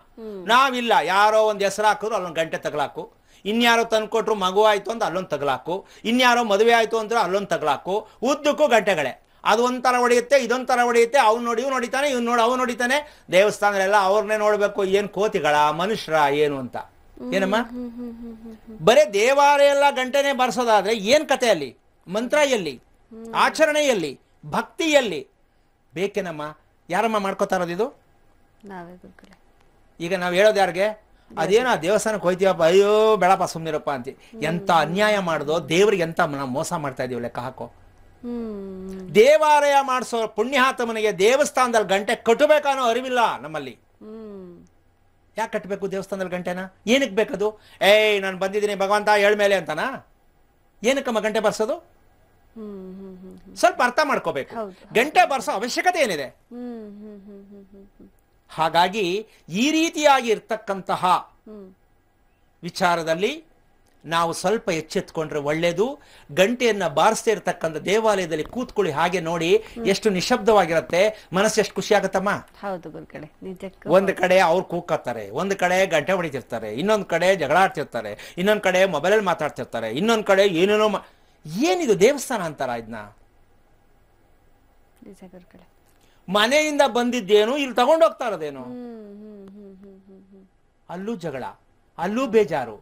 [SPEAKER 3] ನಾವಿಲ್ಲ ಯಾರೋ ಒಂದು ಹೆಸರು ಹಾಕಿದ್ರು ಅಲ್ಲೊಂದು ಗಂಟೆ ತಗಲಾಕು ಇನ್ಯಾರೋ ತಂದ್ಕೊಟ್ರು ಮಗು ಆಯ್ತು ಅಂತ ಅಲ್ಲೊಂದು ತಗಲಾಕು ಇನ್ಯಾರೋ ಮದುವೆ ಆಯ್ತು ಅಂದ್ರೆ ಅಲ್ಲೊಂದು ತಗಲಾಕು ಉದ್ದಕ್ಕೂ ಗಂಟೆಗಳೇ ಅದು ಒಂಥರ ಹೊಡೆಯುತ್ತೆ ಇದೊಂಥರ ಹೊಡೆಯುತ್ತೆ ಅವ್ನು ನೋಡಿ ಇವ್ ನೋಡಿತಾನೆ ಇವ್ನು ನೋಡಿ ಅವ್ನು ನೋಡಿತಾನೆ ದೇವಸ್ಥಾನಗಳೆಲ್ಲ ಅವ್ರನ್ನೇ ನೋಡಬೇಕು ಏನು ಕೋತಿಗಳ ಮನುಷ್ಯರ ಏನು ಅಂತ ಏನಮ್ಮ ಬರೇ ದೇವಾಲಯ ಎಲ್ಲ ಗಂಟೆನೆ ಬರ್ಸೋದಾದ್ರೆ ಏನ್ ಕತೆ ಅಲ್ಲಿ ಮಂತ್ರ ಎಲ್ಲಿ ಆಚರಣೆಯಲ್ಲಿ ಭಕ್ತಿಯಲ್ಲಿ ಬೇಕೇನಮ್ಮ ಯಾರಮ್ಮ ಮಾಡ್ಕೋತಾ ಇರೋದು ಇದು ಈಗ ನಾವು ಹೇಳೋದು ಯಾರಿಗೆ ಅದೇನೋ ಆ ದೇವಸ್ಥಾನಕ್ಕೆ ಹೋಯ್ತೀವಪ್ಪ ಅಯ್ಯೋ ಬೆಳಪ್ಪ ಸುಮ್ಮನಿರಪ್ಪ ಅಂತ ಎಂತ ಅನ್ಯಾಯ ಮಾಡ್ದೋ ದೇವ್ರಿಗೆ ಎಂತ ಮೋಸ ಮಾಡ್ತಾ ಇದೀವಿ ಲೆಕ್ಕ ಹಾಕೋ ದೇವಾಲಯ ಮಾಡಿಸೋ ಮನೆಗೆ ದೇವಸ್ಥಾನದಲ್ಲಿ ಗಂಟೆ ಕಟ್ಟಬೇಕನ್ನೋ ಅರಿವಿಲ್ಲ ನಮ್ಮಲ್ಲಿ ಯಾಕೆ ಕಟ್ಟಬೇಕು ದೇವಸ್ಥಾನದಲ್ಲಿ ಗಂಟೆನ ಏನಕ್ಕೆ ಬೇಕದು ಏಯ್ ನಾನು ಬಂದಿದ್ದೀನಿ ಭಗವಂತ ಹೇಳ್ಮೇಲೆ ಅಂತನಾ ಏನಕ್ಕಮ್ಮ ಗಂಟೆ ಬರ್ಸೋದು ಸ್ವಲ್ಪ ಅರ್ಥ ಮಾಡ್ಕೋಬೇಕು ಗಂಟೆ ಬರ್ಸೋ ಅವಶ್ಯಕತೆ ಏನಿದೆ ಹಾಗಾಗಿ ಈ ರೀತಿಯಾಗಿ ಇರ್ತಕ್ಕಂತಹ ವಿಚಾರದಲ್ಲಿ ನಾವು ಸ್ವಲ್ಪ ಎಚ್ಚೆತ್ಕೊಂಡ್ರೆ ಒಳ್ಳೇದು ಗಂಟೆಯನ್ನು ಬಾರಿಸದೇ ಇರತಕ್ಕಂಥ ದೇವಾಲಯದಲ್ಲಿ ಕೂತ್ಕೊಳ್ಳಿ ಹಾಗೆ ನೋಡಿ ಎಷ್ಟು ನಿಶಬ್ದವಾಗಿರುತ್ತೆ ಮನಸ್ಸು ಎಷ್ಟು ಖುಷಿ ಆಗತ್ತಮ್ಮ ಒಂದು ಕಡೆ ಅವ್ರು ಕೂಕತ್ತಾರೆ ಒಂದು ಕಡೆ ಗಂಟೆ ಹೊಡಿತಿರ್ತಾರೆ ಇನ್ನೊಂದ್ ಕಡೆ ಜಗಳ ಆಡ್ತಿರ್ತಾರೆ ಇನ್ನೊಂದ್ ಕಡೆ ಮೊಬೈಲಲ್ಲಿ ಮಾತಾಡ್ತಿರ್ತಾರೆ ಇನ್ನೊಂದ್ ಕಡೆ ಏನೇನೋ ಏನಿದು ದೇವಸ್ಥಾನ ಅಂತಾರ ಇದನ್ನ ಮನೆಯಿಂದ ಬಂದಿದ್ದೇನು ಇಲ್ಲಿ ತಗೊಂಡೋಗ್ತಾ ಇರೋದೇನು ಅಲ್ಲೂ ಜಗಳ ಅಲ್ಲೂ ಬೇಜಾರು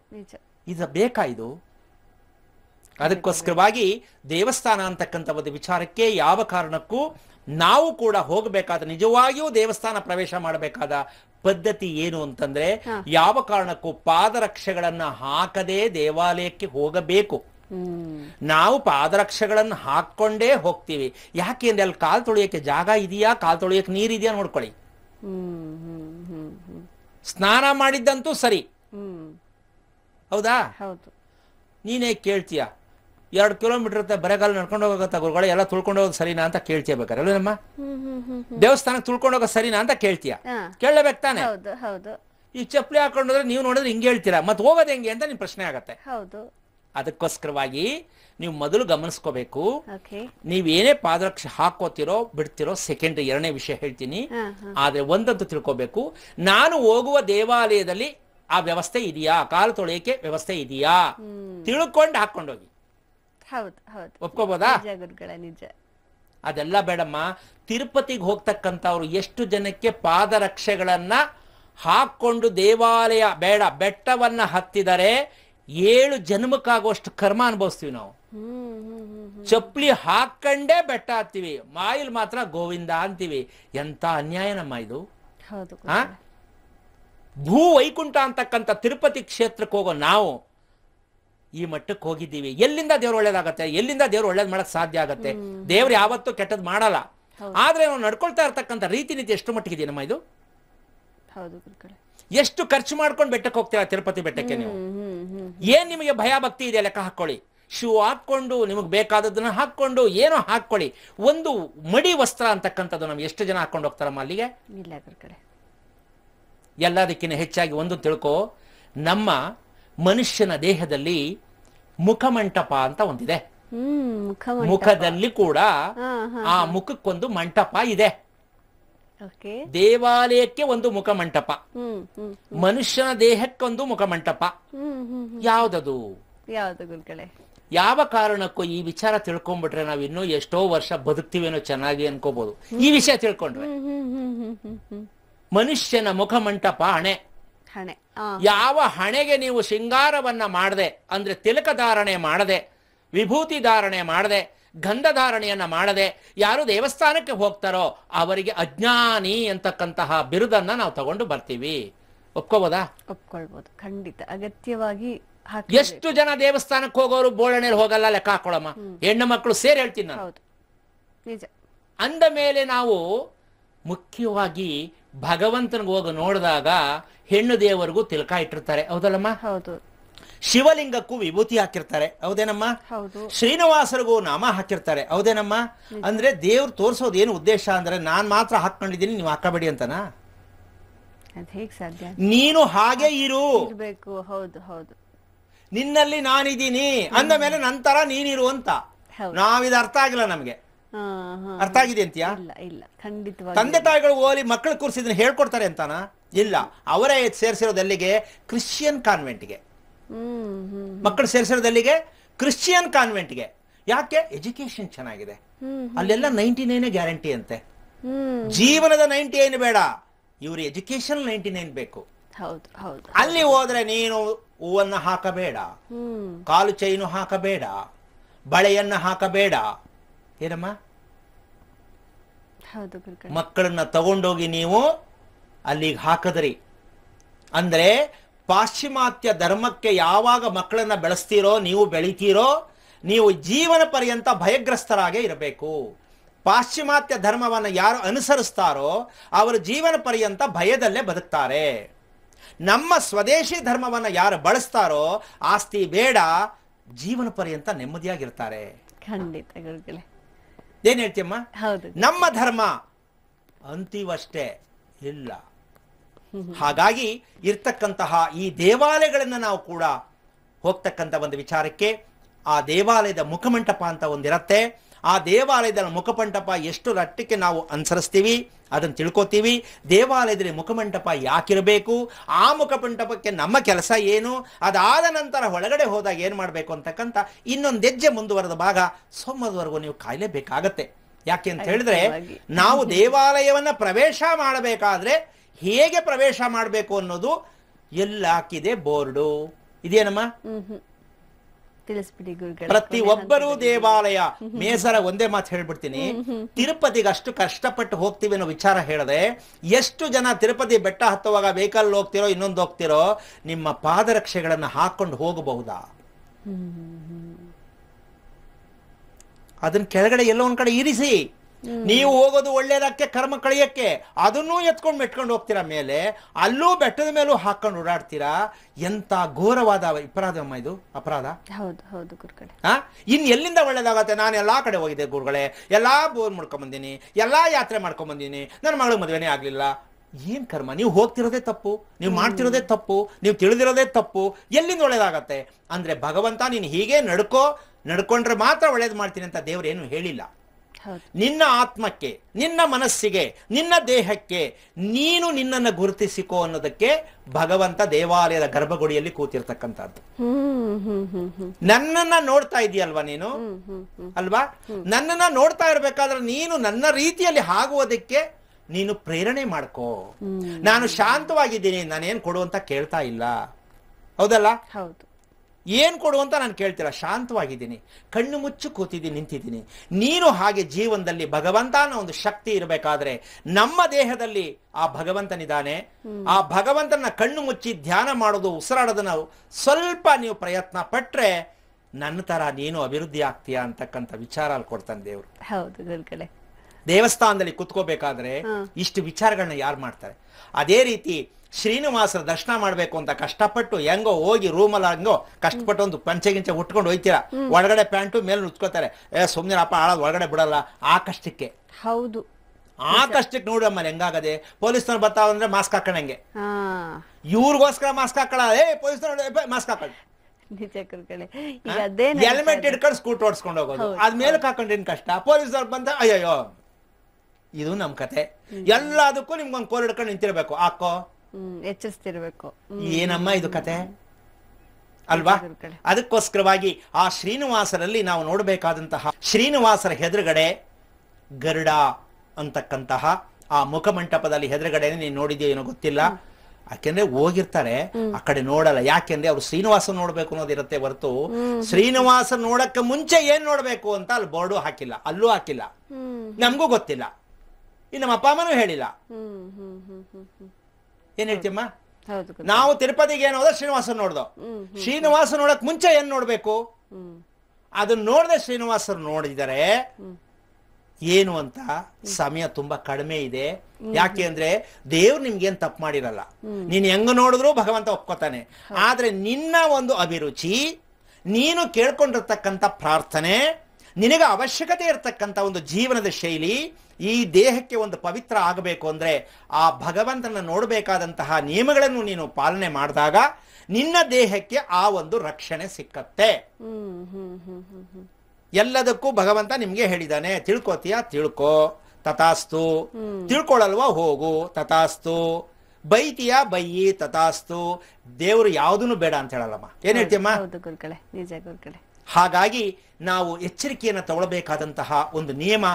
[SPEAKER 3] ಇದು ಬೇಕಾ ಇದು ಅದಕ್ಕೋಸ್ಕರವಾಗಿ ದೇವಸ್ಥಾನ ಅಂತಕ್ಕಂಥ ಒಂದು ವಿಚಾರಕ್ಕೆ ಯಾವ ಕಾರಣಕ್ಕೂ ನಾವು ಕೂಡ ಹೋಗಬೇಕಾದ ನಿಜವಾಗಿಯೂ ದೇವಸ್ಥಾನ ಪ್ರವೇಶ ಮಾಡಬೇಕಾದ ಪದ್ಧತಿ ಏನು ಅಂತಂದ್ರೆ ಯಾವ ಕಾರಣಕ್ಕೂ ಪಾದರಕ್ಷೆಗಳನ್ನ ಹಾಕದೇ ದೇವಾಲಯಕ್ಕೆ ಹೋಗಬೇಕು ನಾವು ಪಾದರಕ್ಷೆಗಳನ್ನು ಹಾಕೊಂಡೇ ಹೋಗ್ತೀವಿ ಯಾಕೆಂದ್ರೆ ಅಲ್ಲಿ ಕಾಲು ತೊಳೆಯಕ್ಕೆ ಜಾಗ ಇದೆಯಾ ಕಾಲು ತೊಳೆಯೋಕೆ ನೀರಿದೆಯಾ ನೋಡ್ಕೊಳ್ಳಿ ಸ್ನಾನ ಮಾಡಿದ್ದಂತೂ ಸರಿ ಹೌದಾ ನೀನೇ ಕೇಳ್ತೀಯ ಎರಡು ಕಿಲೋಮೀಟರ್ ಬರಗಾಲ ನಡ್ಕೊಂಡು ಹೋಗುತ್ತ ಗುರುಗಳು ಎಲ್ಲ ತುಳ್ಕೊಂಡು ಹೋಗೋದು ಸರಿನಾ ಅಂತ ಕೇಳ್ತೀಯ ಬೇಕಾರೆ ನಮ್ಮ ದೇವಸ್ಥಾನಕ್ಕೆ ತುಳ್ಕೊಂಡು ಹೋಗೋದು ಸರಿನಾ ಅಂತ ಕೇಳ್ತೀಯ ಕೇಳಲೇಬೇಕು ತಾನೆ ಈ ಚಪ್ಪಲಿ ಹಾಕೊಂಡ್ರೆ ನೀವು ನೋಡಿದ್ರೆ ಹಿಂಗೆ ಹೇಳ್ತೀರಾ ಮತ್ತೆ ಹೋಗೋದು ಹೆಂಗೆ ಅಂತ ನಿನ್ ಪ್ರಶ್ನೆ ಆಗತ್ತೆ ಹೌದು ಅದಕ್ಕೋಸ್ಕರವಾಗಿ ನೀವು ಮೊದಲು ಗಮನಿಸ್ಕೋಬೇಕು ಏನೇ ಪಾದರಕ್ಷೆ ಹಾಕೋತಿರೋ ಬಿಡ್ತಿರೋ ಸೆಕೆಂಡ್ ಎರಡನೇ ವಿಷಯ ಹೇಳ್ತೀನಿ ಆದ್ರೆ ಒಂದಂತೂ ತಿಳ್ಕೋಬೇಕು ನಾನು ಹೋಗುವ ದೇವಾಲಯದಲ್ಲಿ ಆ ವ್ಯವಸ್ಥೆ ಇದೆಯಾ ಕಾಲು ತೊಳೆಯಕ್ಕೆ ವ್ಯವಸ್ಥೆ ಇದೆಯಾ ತಿಳ್ಕೊಂಡು ಹಾಕೊಂಡೋಗಿ
[SPEAKER 1] ಒಪ್ಕೋಬೋದಾ ನಿಜ
[SPEAKER 3] ಅದೆಲ್ಲ ಬೇಡಮ್ಮ ತಿರುಪತಿಗೆ ಹೋಗ್ತಕ್ಕಂಥವ್ರು ಎಷ್ಟು ಜನಕ್ಕೆ ಪಾದರಕ್ಷೆಗಳನ್ನ ಹಾಕೊಂಡು ದೇವಾಲಯ ಬೇಡ ಬೆಟ್ಟವನ್ನ ಹತ್ತಿದರೆ ಏಳು ಜನ್ಮಕ್ಕಾಗುವಷ್ಟು ಕರ್ಮ ಅನುಭವಿಸ್ತೀವಿ ನಾವು ಚಪ್ಪಲಿ ಹಾಕೊಂಡೇ ಬೆಟ್ಟ ಹತ್ತೀವಿ ಮಾಯಿಲ್ ಮಾತ್ರ ಗೋವಿಂದ ಅಂತೀವಿ ಎಂತ ಅನ್ಯಾಯ ನಮ್ಮ ಇದು ಭೂ ವೈಕುಂಠ ಅಂತಕ್ಕಂಥ ತಿರುಪತಿ ಕ್ಷೇತ್ರಕ್ಕೆ ಹೋಗೋ ನಾವು ಈ ಮಟ್ಟಕ್ಕೆ ಹೋಗಿದ್ದೀವಿ ಎಲ್ಲಿಂದ ದೇವ್ರು ಒಳ್ಳೇದಾಗತ್ತೆ ಎಲ್ಲಿಂದ ದೇವ್ರು ಒಳ್ಳೇದ್ ಮಾಡಕ್ ಸಾಧ್ಯ ಆಗತ್ತೆ ದೇವ್ರು ಯಾವತ್ತೂ ಕೆಟ್ಟದ್ ಮಾಡಲ್ಲ ಆದ್ರೆ ನಾವು ನಡ್ಕೊಳ್ತಾ ಇರ್ತಕ್ಕಂಥ ರೀತಿ ನೀತಿ ಎಷ್ಟು ಮಟ್ಟಿಗೆ ನಮ್ಮ ಇದು ಹೌದು ಎಷ್ಟು ಖರ್ಚು ಮಾಡ್ಕೊಂಡು ಬೆಟ್ಟಕ್ಕೆ ಹೋಗ್ತೀರಾ ತಿರುಪತಿ ಬೆಟ್ಟಕ್ಕೆ ನೀವು ಏನ್ ನಿಮಗೆ ಭಯ ಭಕ್ತಿ ಇದೆ ಲೆಕ್ಕ ಹಾಕೊಳ್ಳಿ ಶೂ ಹಾಕೊಂಡು ನಿಮಗೆ ಬೇಕಾದದನ್ನ ಹಾಕ್ಕೊಂಡು ಏನೋ ಹಾಕ್ಕೊಳ್ಳಿ ಒಂದು ಮಡಿ ವಸ್ತ್ರ ಅಂತಕ್ಕಂಥದ್ದು ನಮ್ಗೆ ಎಷ್ಟು ಜನ ಹಾಕೊಂಡು ಹೋಗ್ತಾರಮ್ಮ ಅಲ್ಲಿಗೆ ಎಲ್ಲದಕ್ಕಿಂತ ಹೆಚ್ಚಾಗಿ ಒಂದು ತಿಳ್ಕೊ ನಮ್ಮ ಮನುಷ್ಯನ ದೇಹದಲ್ಲಿ ಮುಖಮಂಟಪ ಅಂತ ಒಂದಿದೆ ಮುಖದಲ್ಲಿ ಕೂಡ ಆ ಮುಖಕ್ಕೊಂದು ಮಂಟಪ ಇದೆ ದೇವಾಲಯಕ್ಕೆ ಒಂದು ಮುಖಮಂಟಪ ಮನುಷ್ಯನ ದೇಹಕ್ಕೊಂದು ಮುಖಮಂಟಪ ಯಾವ್ದದು ಯಾವ ಕಾರಣಕ್ಕೂ ಈ ವಿಚಾರ ತಿಳ್ಕೊಂಡ್ಬಿಟ್ರೆ ನಾವ್ ಇನ್ನೂ ಎಷ್ಟೋ ವರ್ಷ ಬದುಕ್ತಿವೇನೋ ಚೆನ್ನಾಗಿ ಅನ್ಕೋಬಹುದು ಈ ವಿಷಯ ತಿಳ್ಕೊಂಡ್ರೆ ಮನುಷ್ಯನ ಮುಖಮಂಟಪ ಹಣೆ ಹಣೆ ಯಾವ ಹಣೆಗೆ ನೀವು ಶೃಂಗಾರವನ್ನ ಮಾಡದೆ ಅಂದ್ರೆ ತಿಲಕ ಧಾರಣೆ ಮಾಡದೆ ವಿಭೂತಿ ಧಾರಣೆ ಮಾಡದೆ ಗಂಧಧಾರಣೆಯನ್ನು ಮಾಡದೆ ಯಾರು ದೇವಸ್ಥಾನಕ್ಕೆ ಹೋಗ್ತಾರೋ ಅವರಿಗೆ ಅಜ್ಞಾನಿ ಅಂತಕ್ಕಂತಹ ಬಿರುದನ್ನ ನಾವು ತಗೊಂಡು ಬರ್ತೀವಿ ಒಪ್ಕೋಬೋದಾ
[SPEAKER 1] ಒಪ್ಕೊಳ್ಬೋದು ಖಂಡಿತ ಅಗತ್ಯವಾಗಿ ಎಷ್ಟು ಜನ ದೇವಸ್ಥಾನಕ್ಕೆ
[SPEAKER 3] ಹೋಗೋರು ಬೋಳಣೆಯಲ್ಲಿ ಹೋಗಲ್ಲ ಲೆಕ್ಕ ಹಾಕೊಳಮ್ಮ ಹೆಣ್ಣು ಮಕ್ಕಳು ಸೇರಿ ಹೇಳ್ತೀನಿ
[SPEAKER 5] ನಾನು
[SPEAKER 1] ನಿಜ
[SPEAKER 3] ಅಂದ ಮೇಲೆ ನಾವು ಮುಖ್ಯವಾಗಿ ಭಗವಂತನಿಗೆ ಹೋಗಿ ನೋಡಿದಾಗ ಹೆಣ್ಣು ದೇವರಿಗೂ ತಿಲಕ ಇಟ್ಟಿರ್ತಾರೆ ಹೌದಲ್ಲಮ್ಮ ಹೌದು ಶಿವಲಿಂಗಕ್ಕೂ ವಿಭೂತಿ ಹಾಕಿರ್ತಾರೆ ಹೌದೇನಮ್ಮ ಶ್ರೀನಿವಾಸರಿಗೂ ನಾಮ ಹಾಕಿರ್ತಾರೆ ಹೌದೇನಮ್ಮ ಅಂದ್ರೆ ದೇವ್ರು ತೋರಿಸೋದು ಏನು ಉದ್ದೇಶ ಅಂದ್ರೆ ನಾನ್ ಮಾತ್ರ ಹಾಕೊಂಡಿದ್ದೀನಿ ನೀವು ಹಾಕಬೇಡಿ ಅಂತನಾ ನೀನು ಹಾಗೆ ಇರು
[SPEAKER 1] ಹೌದು ಹೌದು
[SPEAKER 3] ನಿನ್ನಲ್ಲಿ ನಾನಿದ್ದೀನಿ ಅಂದ ಮೇಲೆ ನಂತರ ನೀನಿರು ಅಂತ ನಾವಿದ ಅರ್ಥ ಆಗಿಲ್ಲ ನಮ್ಗೆ ಅರ್ಥ ಆಗಿದೆ ಅಂತೀಯಾ ತಂದೆ ತಾಯಿಗಳು ಓಲಿ ಮಕ್ಕಳು ಕೂರಿಸಿದ್ರೆ ಹೇಳ್ಕೊಡ್ತಾರೆ ಅಂತಾನ ಇಲ್ಲ ಅವರೇ ಸೇರಿಸಿರೋದಲ್ಲಿಗೆ ಕ್ರಿಶ್ಚಿಯನ್ ಕಾನ್ವೆಂಟ್ಗೆ ಮಕ್ಕಳು ಸೇರಿಸೋದಲ್ಲಿಗೆ ಕ್ರಿಶ್ಚಿಯನ್ ಕಾನ್ವೆಂಟ್ಗೆ ಯಾಕೆ ಎಜುಕೇಶನ್ ಚೆನ್ನಾಗಿದೆ ಅಲ್ಲೆಲ್ಲ ನೈಂಟಿ ನೈನ್ ಗ್ಯಾರಂಟಿ ಅಂತೆ ಜೀವನದ ನೈಂಟಿ ಏನು ಬೇಡ ಇವ್ರ ಎಜುಕೇಶನ್ ನೈಂಟಿ ನೈನ್ ಬೇಕು ಅಲ್ಲಿ ಹೋದ್ರೆ ನೀನು ಹೂವನ್ನ ಹಾಕಬೇಡ ಕಾಲು ಚೈನು ಹಾಕಬೇಡ ಬಳೆಯನ್ನ ಹಾಕಬೇಡ ಏನಮ್ಮ ಮಕ್ಕಳನ್ನ ತಗೊಂಡೋಗಿ ನೀವು ಅಲ್ಲಿಗೆ ಹಾಕದ್ರಿ ಅಂದ್ರೆ ಪಾಶ್ಚಿಮಾತ್ಯ ಧರ್ಮಕ್ಕೆ ಯಾವಾಗ ಮಕ್ಕಳನ್ನು ಬೆಳೆಸ್ತೀರೋ ನೀವು ಬೆಳಿತೀರೋ ನೀವು ಜೀವನ ಪರ್ಯಂತ ಭಯಗ್ರಸ್ತರಾಗೇ ಇರಬೇಕು ಪಾಶ್ಚಿಮಾತ್ಯ ಧರ್ಮವನ್ನು ಯಾರು ಅನುಸರಿಸ್ತಾರೋ ಅವರು ಜೀವನ ಪರ್ಯಂತ ಭಯದಲ್ಲೇ ಬದುಕ್ತಾರೆ ನಮ್ಮ ಸ್ವದೇಶಿ ಧರ್ಮವನ್ನು ಯಾರು ಬಳಸ್ತಾರೋ ಆಸ್ತಿ ಬೇಡ ಜೀವನ ಪರ್ಯಂತ ನೆಮ್ಮದಿಯಾಗಿರ್ತಾರೆ ಖಂಡಿತ ಏನ್ ಹೇಳ್ತೀಯಮ್ಮ ನಮ್ಮ ಧರ್ಮ ಅಂತೀವಷ್ಟೇ ಇಲ್ಲ ಹಾಗಾಗಿ ಇರ್ತಕ್ಕಂತಹ ಈ ದೇವಾಲಯಗಳನ್ನು ನಾವು ಕೂಡ ಹೋಗ್ತಕ್ಕಂತ ಒಂದು ವಿಚಾರಕ್ಕೆ ಆ ದೇವಾಲಯದ ಮುಖಮಂಟಪ ಅಂತ ಒಂದಿರತ್ತೆ ಆ ದೇವಾಲಯದ ಮುಖಮಂಟಪ ಎಷ್ಟು ರಟ್ಟಕ್ಕೆ ನಾವು ಅನುಸರಿಸ್ತೀವಿ ಅದನ್ನು ತಿಳ್ಕೊತೀವಿ ದೇವಾಲಯದಲ್ಲಿ ಮುಖಮಂಟಪ ಯಾಕಿರಬೇಕು ಆ ಮುಖಮಂಟಪಕ್ಕೆ ನಮ್ಮ ಕೆಲಸ ಏನು ಅದಾದ ನಂತರ ಒಳಗಡೆ ಹೋದಾಗ ಏನು ಮಾಡಬೇಕು ಅಂತಕ್ಕಂಥ ಇನ್ನೊಂದು ಹೆಜ್ಜೆ ಮುಂದುವರೆದ ಭಾಗ ಸೋಮದವರೆಗೂ ನೀವು ಕಾಯಲೇಬೇಕಾಗತ್ತೆ ಯಾಕೆ ಅಂತ ಹೇಳಿದ್ರೆ ನಾವು ದೇವಾಲಯವನ್ನ ಪ್ರವೇಶ ಮಾಡಬೇಕಾದ್ರೆ ಹೇಗೆ ಪ್ರವೇಶ ಮಾಡಬೇಕು ಅನ್ನೋದು ಎಲ್ಲ ಹಾಕಿದೆ ಬೋರ್ಡು ಇದೇನಮ್ಮ ಪ್ರತಿ ಒಬ್ಬರು ದೇವಾಲಯ ಮೇಸರ ಒಂದೇ ಮಾತು ಹೇಳ್ಬಿಡ್ತೀನಿ ತಿರುಪತಿಗೆ ಅಷ್ಟು ಕಷ್ಟಪಟ್ಟು ಹೋಗ್ತೀವಿ ಅನ್ನೋ ವಿಚಾರ ಹೇಳದೆ ಎಷ್ಟು ಜನ ತಿರುಪತಿ ಬೆಟ್ಟ ಹತ್ತುವಾಗ ವೆಹಿಕಲ್ ಹೋಗ್ತಿರೋ ಇನ್ನೊಂದು ಹೋಗ್ತಿರೋ ನಿಮ್ಮ ಪಾದರಕ್ಷೆಗಳನ್ನ ಹಾಕೊಂಡು ಹೋಗಬಹುದಾ ಅದನ್ನ ಕೆಳಗಡೆ ಎಲ್ಲೋ ಒಂದ್ ಕಡೆ ಇರಿಸಿ ನೀವು ಹೋಗೋದು ಒಳ್ಳೇದಕ್ಕೆ ಕರ್ಮ ಕಳೆಯಕ್ಕೆ ಅದನ್ನೂ ಎತ್ಕೊಂಡು ಮೆಟ್ಕೊಂಡು ಹೋಗ್ತೀರಾ ಮೇಲೆ ಅಲ್ಲೂ ಬೆಟ್ಟದ ಮೇಲೂ ಹಾಕೊಂಡು ಓಡಾಡ್ತೀರಾ ಎಂತ ಘೋರವಾದ ಅಪರಾಧ ಅಮ್ಮ ಇದು ಅಪರಾಧ
[SPEAKER 1] ಹೌದು ಹೌದು ಗುರುಗಳೇ
[SPEAKER 3] ಹಾ ಇನ್ ಎಲ್ಲಿಂದ ಒಳ್ಳೇದಾಗತ್ತೆ ನಾನು ಎಲ್ಲಾ ಕಡೆ ಹೋಗಿದ್ದೆ ಗುರುಗಳೇ ಎಲ್ಲಾ ಬೋರ್ ಮಾಡ್ಕೊಂಡ್ ಬಂದೀನಿ ಎಲ್ಲಾ ಯಾತ್ರೆ ಮಾಡ್ಕೊಂಡ್ ಬಂದೀನಿ ನನ್ನ ಮಗಳ ಮದುವೆನೇ ಆಗ್ಲಿಲ್ಲ ಏನ್ ಕರ್ಮ ನೀವು ಹೋಗ್ತಿರೋದೇ ತಪ್ಪು ನೀವು ಮಾಡ್ತಿರೋದೇ ತಪ್ಪು ನೀವು ತಿಳಿದಿರೋದೇ ತಪ್ಪು ಎಲ್ಲಿಂದ ಒಳ್ಳೇದಾಗತ್ತೆ ಅಂದ್ರೆ ಭಗವಂತ ನೀನು ಹೀಗೆ ನಡ್ಕೋ ನಡ್ಕೊಂಡ್ರೆ ಮಾತ್ರ ಒಳ್ಳೇದು ಮಾಡ್ತೀನಿ ಅಂತ ದೇವರೇನು ಹೇಳಿಲ್ಲ ನಿನ್ನ ಆತ್ಮಕ್ಕೆ ನಿನ್ನ ಮನಸ್ಸಿಗೆ ನಿನ್ನ ದೇಹಕ್ಕೆ ನೀನು ನಿನ್ನನ್ನು ಗುರುತಿಸಿಕೋ ಅನ್ನೋದಕ್ಕೆ ಭಗವಂತ ದೇವಾಲಯದ ಗರ್ಭಗುಡಿಯಲ್ಲಿ ಕೂತಿರ್ತಕ್ಕಂಥದ್ದು ನನ್ನನ್ನ ನೋಡ್ತಾ ಇದೆಯಲ್ವಾ ನೀನು ಅಲ್ವಾ ನನ್ನನ್ನ ನೋಡ್ತಾ ಇರ್ಬೇಕಾದ್ರೆ ನೀನು ನನ್ನ ರೀತಿಯಲ್ಲಿ ಆಗುವುದಕ್ಕೆ ನೀನು ಪ್ರೇರಣೆ ಮಾಡ್ಕೋ ನಾನು ಶಾಂತವಾಗಿದ್ದೀನಿ ನಾನೇನ್ ಕೊಡು ಅಂತ ಕೇಳ್ತಾ ಇಲ್ಲ ಹೌದಲ್ಲ ಹೌದು ಏನು ಕೊಡು ಅಂತ ನಾನು ಕೇಳ್ತಿಲ್ಲ ಶಾಂತವಾಗಿದ್ದೀನಿ ಕಣ್ಣು ಮುಚ್ಚು ಕೂತಿದ್ದೀನಿ ನಿಂತಿದ್ದೀನಿ ನೀನು ಹಾಗೆ ಜೀವನದಲ್ಲಿ ಭಗವಂತನ ಒಂದು ಶಕ್ತಿ ಇರಬೇಕಾದ್ರೆ ನಮ್ಮ ದೇಹದಲ್ಲಿ ಆ ಭಗವಂತನಿದ್ದಾನೆ ಆ ಭಗವಂತನ ಕಣ್ಣು ಮುಚ್ಚಿ ಧ್ಯಾನ ಮಾಡೋದು ಉಸಿರಾಡೋದನ್ನ ಸ್ವಲ್ಪ ನೀವು ಪ್ರಯತ್ನ ಪಟ್ಟರೆ ನನ್ನ ತರ ನೀನು ಅಭಿವೃದ್ಧಿ ಆಗ್ತೀಯಾ ಅಂತಕ್ಕಂಥ ವಿಚಾರ ಅಲ್ಲಿ ಕೊಡ್ತಾನೆ ದೇವರು
[SPEAKER 1] ಹೌದು
[SPEAKER 3] ದೇವಸ್ಥಾನದಲ್ಲಿ ಕುತ್ಕೋಬೇಕಾದ್ರೆ ಇಷ್ಟು ವಿಚಾರಗಳನ್ನ ಯಾರು ಮಾಡ್ತಾರೆ ಅದೇ ರೀತಿ ಶ್ರೀನಿವಾಸರ ದರ್ಶನ ಮಾಡ್ಬೇಕು ಅಂತ ಕಷ್ಟಪಟ್ಟು ಹೆಂಗೋ ಹೋಗಿ ರೂಮಲ್ಲಿ ಹಂಗೋ ಕಷ್ಟಪಟ್ಟು ಒಂದು ಪಂಚೆ ಗಿಂಚೆ ಉಟ್ಕೊಂಡು ಹೋಯ್ತೀರಾ ಒಳಗಡೆ ಪ್ಯಾಂಟು ಮೇಲೆ ನುಚ್ಕೋತಾರೆ ಏ ಸುಮ್ನಿರಪ್ಪ ಆಳೋದು ಒಳಗಡೆ ಬಿಡಲ್ಲ ಆ ಕಷ್ಟಕ್ಕೆ ಹೌದು ಆ ಕಷ್ಟಕ್ಕೆ ನೋಡಿ ಅಮ್ಮ ಹೆಂಗಾಗದೆ ಪೊಲೀಸ್ನವ್ರು ಬರ್ತಾವ ಅಂದ್ರೆ ಮಾಸ್ಕ್ ಹಾಕೊಂಡಂಗೆ ಇವ್ರಿಗೋಸ್ಕರ ಮಾಸ್ಕ್ ಹಾಕೊಳ್ಳ ಏ ಪೊಲೀಸ್ನವ್ರು ಮಾಸ್ಕ್ ಹಾಕೊಳ್ಳಿ
[SPEAKER 1] ಹೆಲ್ಮೆಟ್ ಇಟ್ಕೊಂಡು
[SPEAKER 3] ಸ್ಕೂಟರ್ ಓಡಿಸ್ಕೊಂಡು ಹೋಗೋದು ಅದ್ಮೇಲೆ ಹಾಕೊಂಡೇನ್ ಕಷ್ಟ ಅವ್ರು ಬಂದ ಅಯ್ಯೋ ಇದು ನಮ್ ಕತೆ ಎಲ್ಲದಕ್ಕೂ ನಿಮ್ಗೊಂದು ಕೋಲ್ ಹಿಡ್ಕೊಂಡು ನಿಂತಿರ್ಬೇಕು ಆಕೋ
[SPEAKER 1] ಎಚ್ಚರಿಸ್ತಿರ್ಬೇಕು ಏನಮ್ಮ ಇದು ಕತೆ
[SPEAKER 3] ಅಲ್ವಾ ಅದಕ್ಕೋಸ್ಕರವಾಗಿ ಆ ಶ್ರೀನಿವಾಸರಲ್ಲಿ ನಾವು ನೋಡಬೇಕಾದಂತಹ ಶ್ರೀನಿವಾಸರ ಹೆದರುಗಡೆ ಗರುಡ ಅಂತಕ್ಕಂತಹ ಆ ಮುಖಮಂಟಪದಲ್ಲಿ ಹೆದರುಗಡೆ ನೀನು ನೋಡಿದ್ಯೋ ಏನೋ ಗೊತ್ತಿಲ್ಲ ಯಾಕೆಂದ್ರೆ ಹೋಗಿರ್ತಾರೆ ಆ ಕಡೆ ನೋಡಲ್ಲ ಯಾಕೆಂದ್ರೆ ಅವ್ರು ಶ್ರೀನಿವಾಸ ನೋಡ್ಬೇಕು ಅನ್ನೋದಿರತ್ತೆ ಹೊರತು ಶ್ರೀನಿವಾಸ ನೋಡಕ್ಕೆ ಮುಂಚೆ ಏನ್ ನೋಡ್ಬೇಕು ಅಂತ ಅಲ್ಲಿ ಬೋರ್ಡು ಹಾಕಿಲ್ಲ ಅಲ್ಲೂ ಹಾಕಿಲ್ಲ ನಮಗೂ ಗೊತ್ತಿಲ್ಲ ಇನ್ನು ನಮ್ಮ ಅಪ್ಪ ಅಮ್ಮನೂ ಹೇಳಿಲ್ಲ ಏನ್ ಹೇಳ್ತೀಮ್ಮ
[SPEAKER 2] ನಾವು ತಿರುಪತಿಗೆ
[SPEAKER 3] ಏನು ಹೋದ ಶ್ರೀನಿವಾಸನ್ ನೋಡ್ದೋ ಶ್ರೀನಿವಾಸ ನೋಡಕ್ ಮುಂಚೆ ಏನ್ ನೋಡ್ಬೇಕು ಅದನ್ನ ನೋಡದೆ ಶ್ರೀನಿವಾಸರು ನೋಡಿದರೆ ಏನು ಅಂತ ಸಮಯ ತುಂಬಾ ಕಡಿಮೆ ಇದೆ ಯಾಕೆ ಅಂದ್ರೆ ದೇವ್ರು ನಿಮ್ಗೇನ್ ತಪ್ಪು ಮಾಡಿರಲ್ಲ ನೀನ್ ಹೆಂಗ ನೋಡಿದ್ರು ಭಗವಂತ ಒಪ್ಕೋತಾನೆ ಆದ್ರೆ ನಿನ್ನ ಒಂದು ಅಭಿರುಚಿ ನೀನು ಕೇಳ್ಕೊಂಡಿರ್ತಕ್ಕಂಥ ಪ್ರಾರ್ಥನೆ ನಿನಗೆ ಅವಶ್ಯಕತೆ ಇರತಕ್ಕಂಥ ಒಂದು ಜೀವನದ ಶೈಲಿ ಈ ದೇಹಕ್ಕೆ ಒಂದು ಪವಿತ್ರ ಆಗಬೇಕು ಅಂದರೆ ಆ ಭಗವಂತನ ನೋಡಬೇಕಾದಂತಹ ನಿಯಮಗಳನ್ನು ನೀನು ಪಾಲನೆ ಮಾಡಿದಾಗ ನಿನ್ನ ದೇಹಕ್ಕೆ ಆ ಒಂದು ರಕ್ಷಣೆ ಸಿಕ್ಕತ್ತೆ ಎಲ್ಲದಕ್ಕೂ ಭಗವಂತ ನಿಮ್ಗೆ ಹೇಳಿದಾನೆ ತಿಳ್ಕೋತೀಯ ತಿಳ್ಕೋ ತಥಾಸ್ತು ತಿಳ್ಕೊಳ್ಳಲ್ವ ಹೋಗು ತಥಾಸ್ತು ಬೈತೀಯ ಬೈಯಿ ತಥಾಸ್ತು ದೇವರು ಯಾವುದನ್ನು ಬೇಡ ಅಂತ ಹೇಳಲ್ಲಮ್ಮ ಏನ್ ಹೇಳ್ತೀಯಮ್ಮ ಹಾಗಾಗಿ ನಾವು ಎಚ್ಚರಿಕೆಯನ್ನು ತಗೊಳ್ಬೇಕಾದಂತಹ ಒಂದು ನಿಯಮ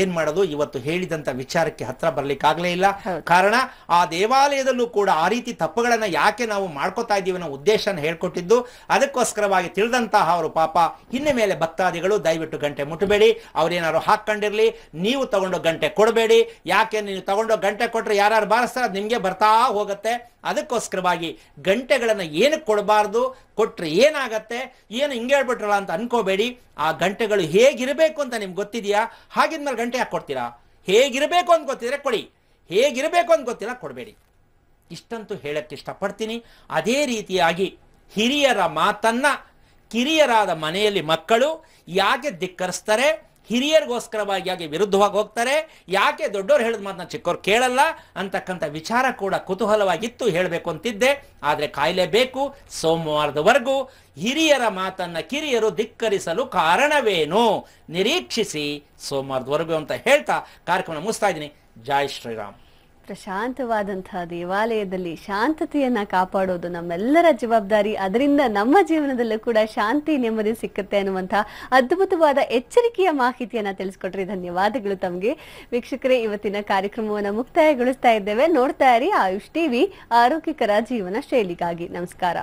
[SPEAKER 3] ಏನ್ ಮಾಡೋದು ಇವತ್ತು ಹೇಳಿದಂತ ವಿಚಾರಕ್ಕೆ ಹತ್ರ ಬರ್ಲಿಕ್ಕಾಗ್ಲೇ ಇಲ್ಲ ಕಾರಣ ಆ ದೇವಾಲಯದಲ್ಲೂ ಕೂಡ ಆ ರೀತಿ ತಪ್ಪುಗಳನ್ನ ಯಾಕೆ ನಾವು ಮಾಡ್ಕೋತಾ ಇದ್ದೀವಿ ಅನ್ನೋ ಉದ್ದೇಶ ಹೇಳ್ಕೊಟ್ಟಿದ್ದು ಅದಕ್ಕೋಸ್ಕರವಾಗಿ ತಿಳಿದಂತಹ ಅವರು ಪಾಪ ಇನ್ನ ಮೇಲೆ ಭಕ್ತಾದಿಗಳು ದಯವಿಟ್ಟು ಗಂಟೆ ಮುಟ್ಟಬೇಡಿ ಅವ್ರೇನಾದ್ರು ಹಾಕೊಂಡಿರ್ಲಿ ನೀವು ತಗೊಂಡು ಗಂಟೆ ಕೊಡಬೇಡಿ ಯಾಕೆ ನೀವು ತಗೊಂಡು ಗಂಟೆ ಕೊಟ್ರೆ ಯಾರು ಬಾರಿಸ್ತಾರೆ ನಿಮ್ಗೆ ನಿಮಗೆ ಬರ್ತಾ ಹೋಗುತ್ತೆ ಅದಕ್ಕೋಸ್ಕರವಾಗಿ ಗಂಟೆಗಳನ್ನ ಏನಕ್ಕೆ ಕೊಡಬಾರ್ದು ಕೊಟ್ರೆ ಏನಾಗತ್ತೆ ಏನು ಹಿಂಗೆ ಹೇಳ್ಬಿಟ್ರಲ್ಲ ಅಂತ ಅನ್ಕೋಬೇಡಿ ಆ ಗಂಟೆಗಳು ಹೇಗಿರಬೇಕು ಅಂತ ನಿಮ್ಗೆ ಗೊತ್ತಿದೆಯಾ ಹಾಗಿದ್ಮೇಲೆ ಮೇಲೆ ಗಂಟೆ ಕೊಡ್ತೀರಾ ಹೇಗಿರಬೇಕು ಅಂತ ಗೊತ್ತಿದ್ರೆ ಕೊಡಿ ಹೇಗಿರಬೇಕು ಅಂತ ಗೊತ್ತಿಲ್ಲ ಕೊಡಬೇಡಿ ಇಷ್ಟಂತೂ ಹೇಳಕ್ಕೆ ಇಷ್ಟಪಡ್ತೀನಿ ಅದೇ ರೀತಿಯಾಗಿ ಹಿರಿಯರ ಮಾತನ್ನ ಕಿರಿಯರಾದ ಮನೆಯಲ್ಲಿ ಮಕ್ಕಳು ಯಾಕೆ ಧಿಕ್ಕರಿಸ್ತಾರೆ ಹಿರಿಯರಿಗೋಸ್ಕರವಾಗಿ ಆಗಿ ವಿರುದ್ಧವಾಗಿ ಹೋಗ್ತಾರೆ ಯಾಕೆ ದೊಡ್ಡವ್ರು ಹೇಳಿದ ಮಾತನ್ನ ಚಿಕ್ಕವ್ರು ಕೇಳಲ್ಲ ಅಂತಕ್ಕಂಥ ವಿಚಾರ ಕೂಡ ಕುತೂಹಲವಾಗಿತ್ತು ಹೇಳಬೇಕು ಅಂತಿದ್ದೆ ಆದರೆ ಕಾಯಿಲೆ ಬೇಕು ಸೋಮವಾರದವರೆಗೂ ಹಿರಿಯರ ಮಾತನ್ನ ಕಿರಿಯರು ಧಿಕ್ಕರಿಸಲು ಕಾರಣವೇನು ನಿರೀಕ್ಷಿಸಿ ಸೋಮವಾರದವರೆಗೂ ಅಂತ ಹೇಳ್ತಾ ಕಾರ್ಯಕ್ರಮ ಮುಗಿಸ್ತಾ ಇದ್ದೀನಿ ಜೈ ಶ್ರೀರಾಮ್
[SPEAKER 1] ಪ್ರಶಾಂತವಾದಂತಹ ದೇವಾಲಯದಲ್ಲಿ ಶಾಂತತೆಯನ್ನ ಕಾಪಾಡೋದು ನಮ್ಮೆಲ್ಲರ ಜವಾಬ್ದಾರಿ ಅದರಿಂದ ನಮ್ಮ ಜೀವನದಲ್ಲೂ ಕೂಡ ಶಾಂತಿ ನೆಮ್ಮದಿ ಸಿಕ್ಕತ್ತೆ ಅನ್ನುವಂತಹ ಅದ್ಭುತವಾದ ಎಚ್ಚರಿಕೆಯ ಮಾಹಿತಿಯನ್ನ ತಿಳಿಸ್ಕೊಟ್ರಿ ಧನ್ಯವಾದಗಳು ತಮಗೆ ವೀಕ್ಷಕರೇ ಇವತ್ತಿನ ಕಾರ್ಯಕ್ರಮವನ್ನು ಮುಕ್ತಾಯಗೊಳಿಸ್ತಾ ಇದ್ದೇವೆ ನೋಡ್ತಾ ಇರಿ ಆಯುಷ್ ಟಿವಿ ಆರೋಗ್ಯಕರ ಜೀವನ ಶೈಲಿಗಾಗಿ ನಮಸ್ಕಾರ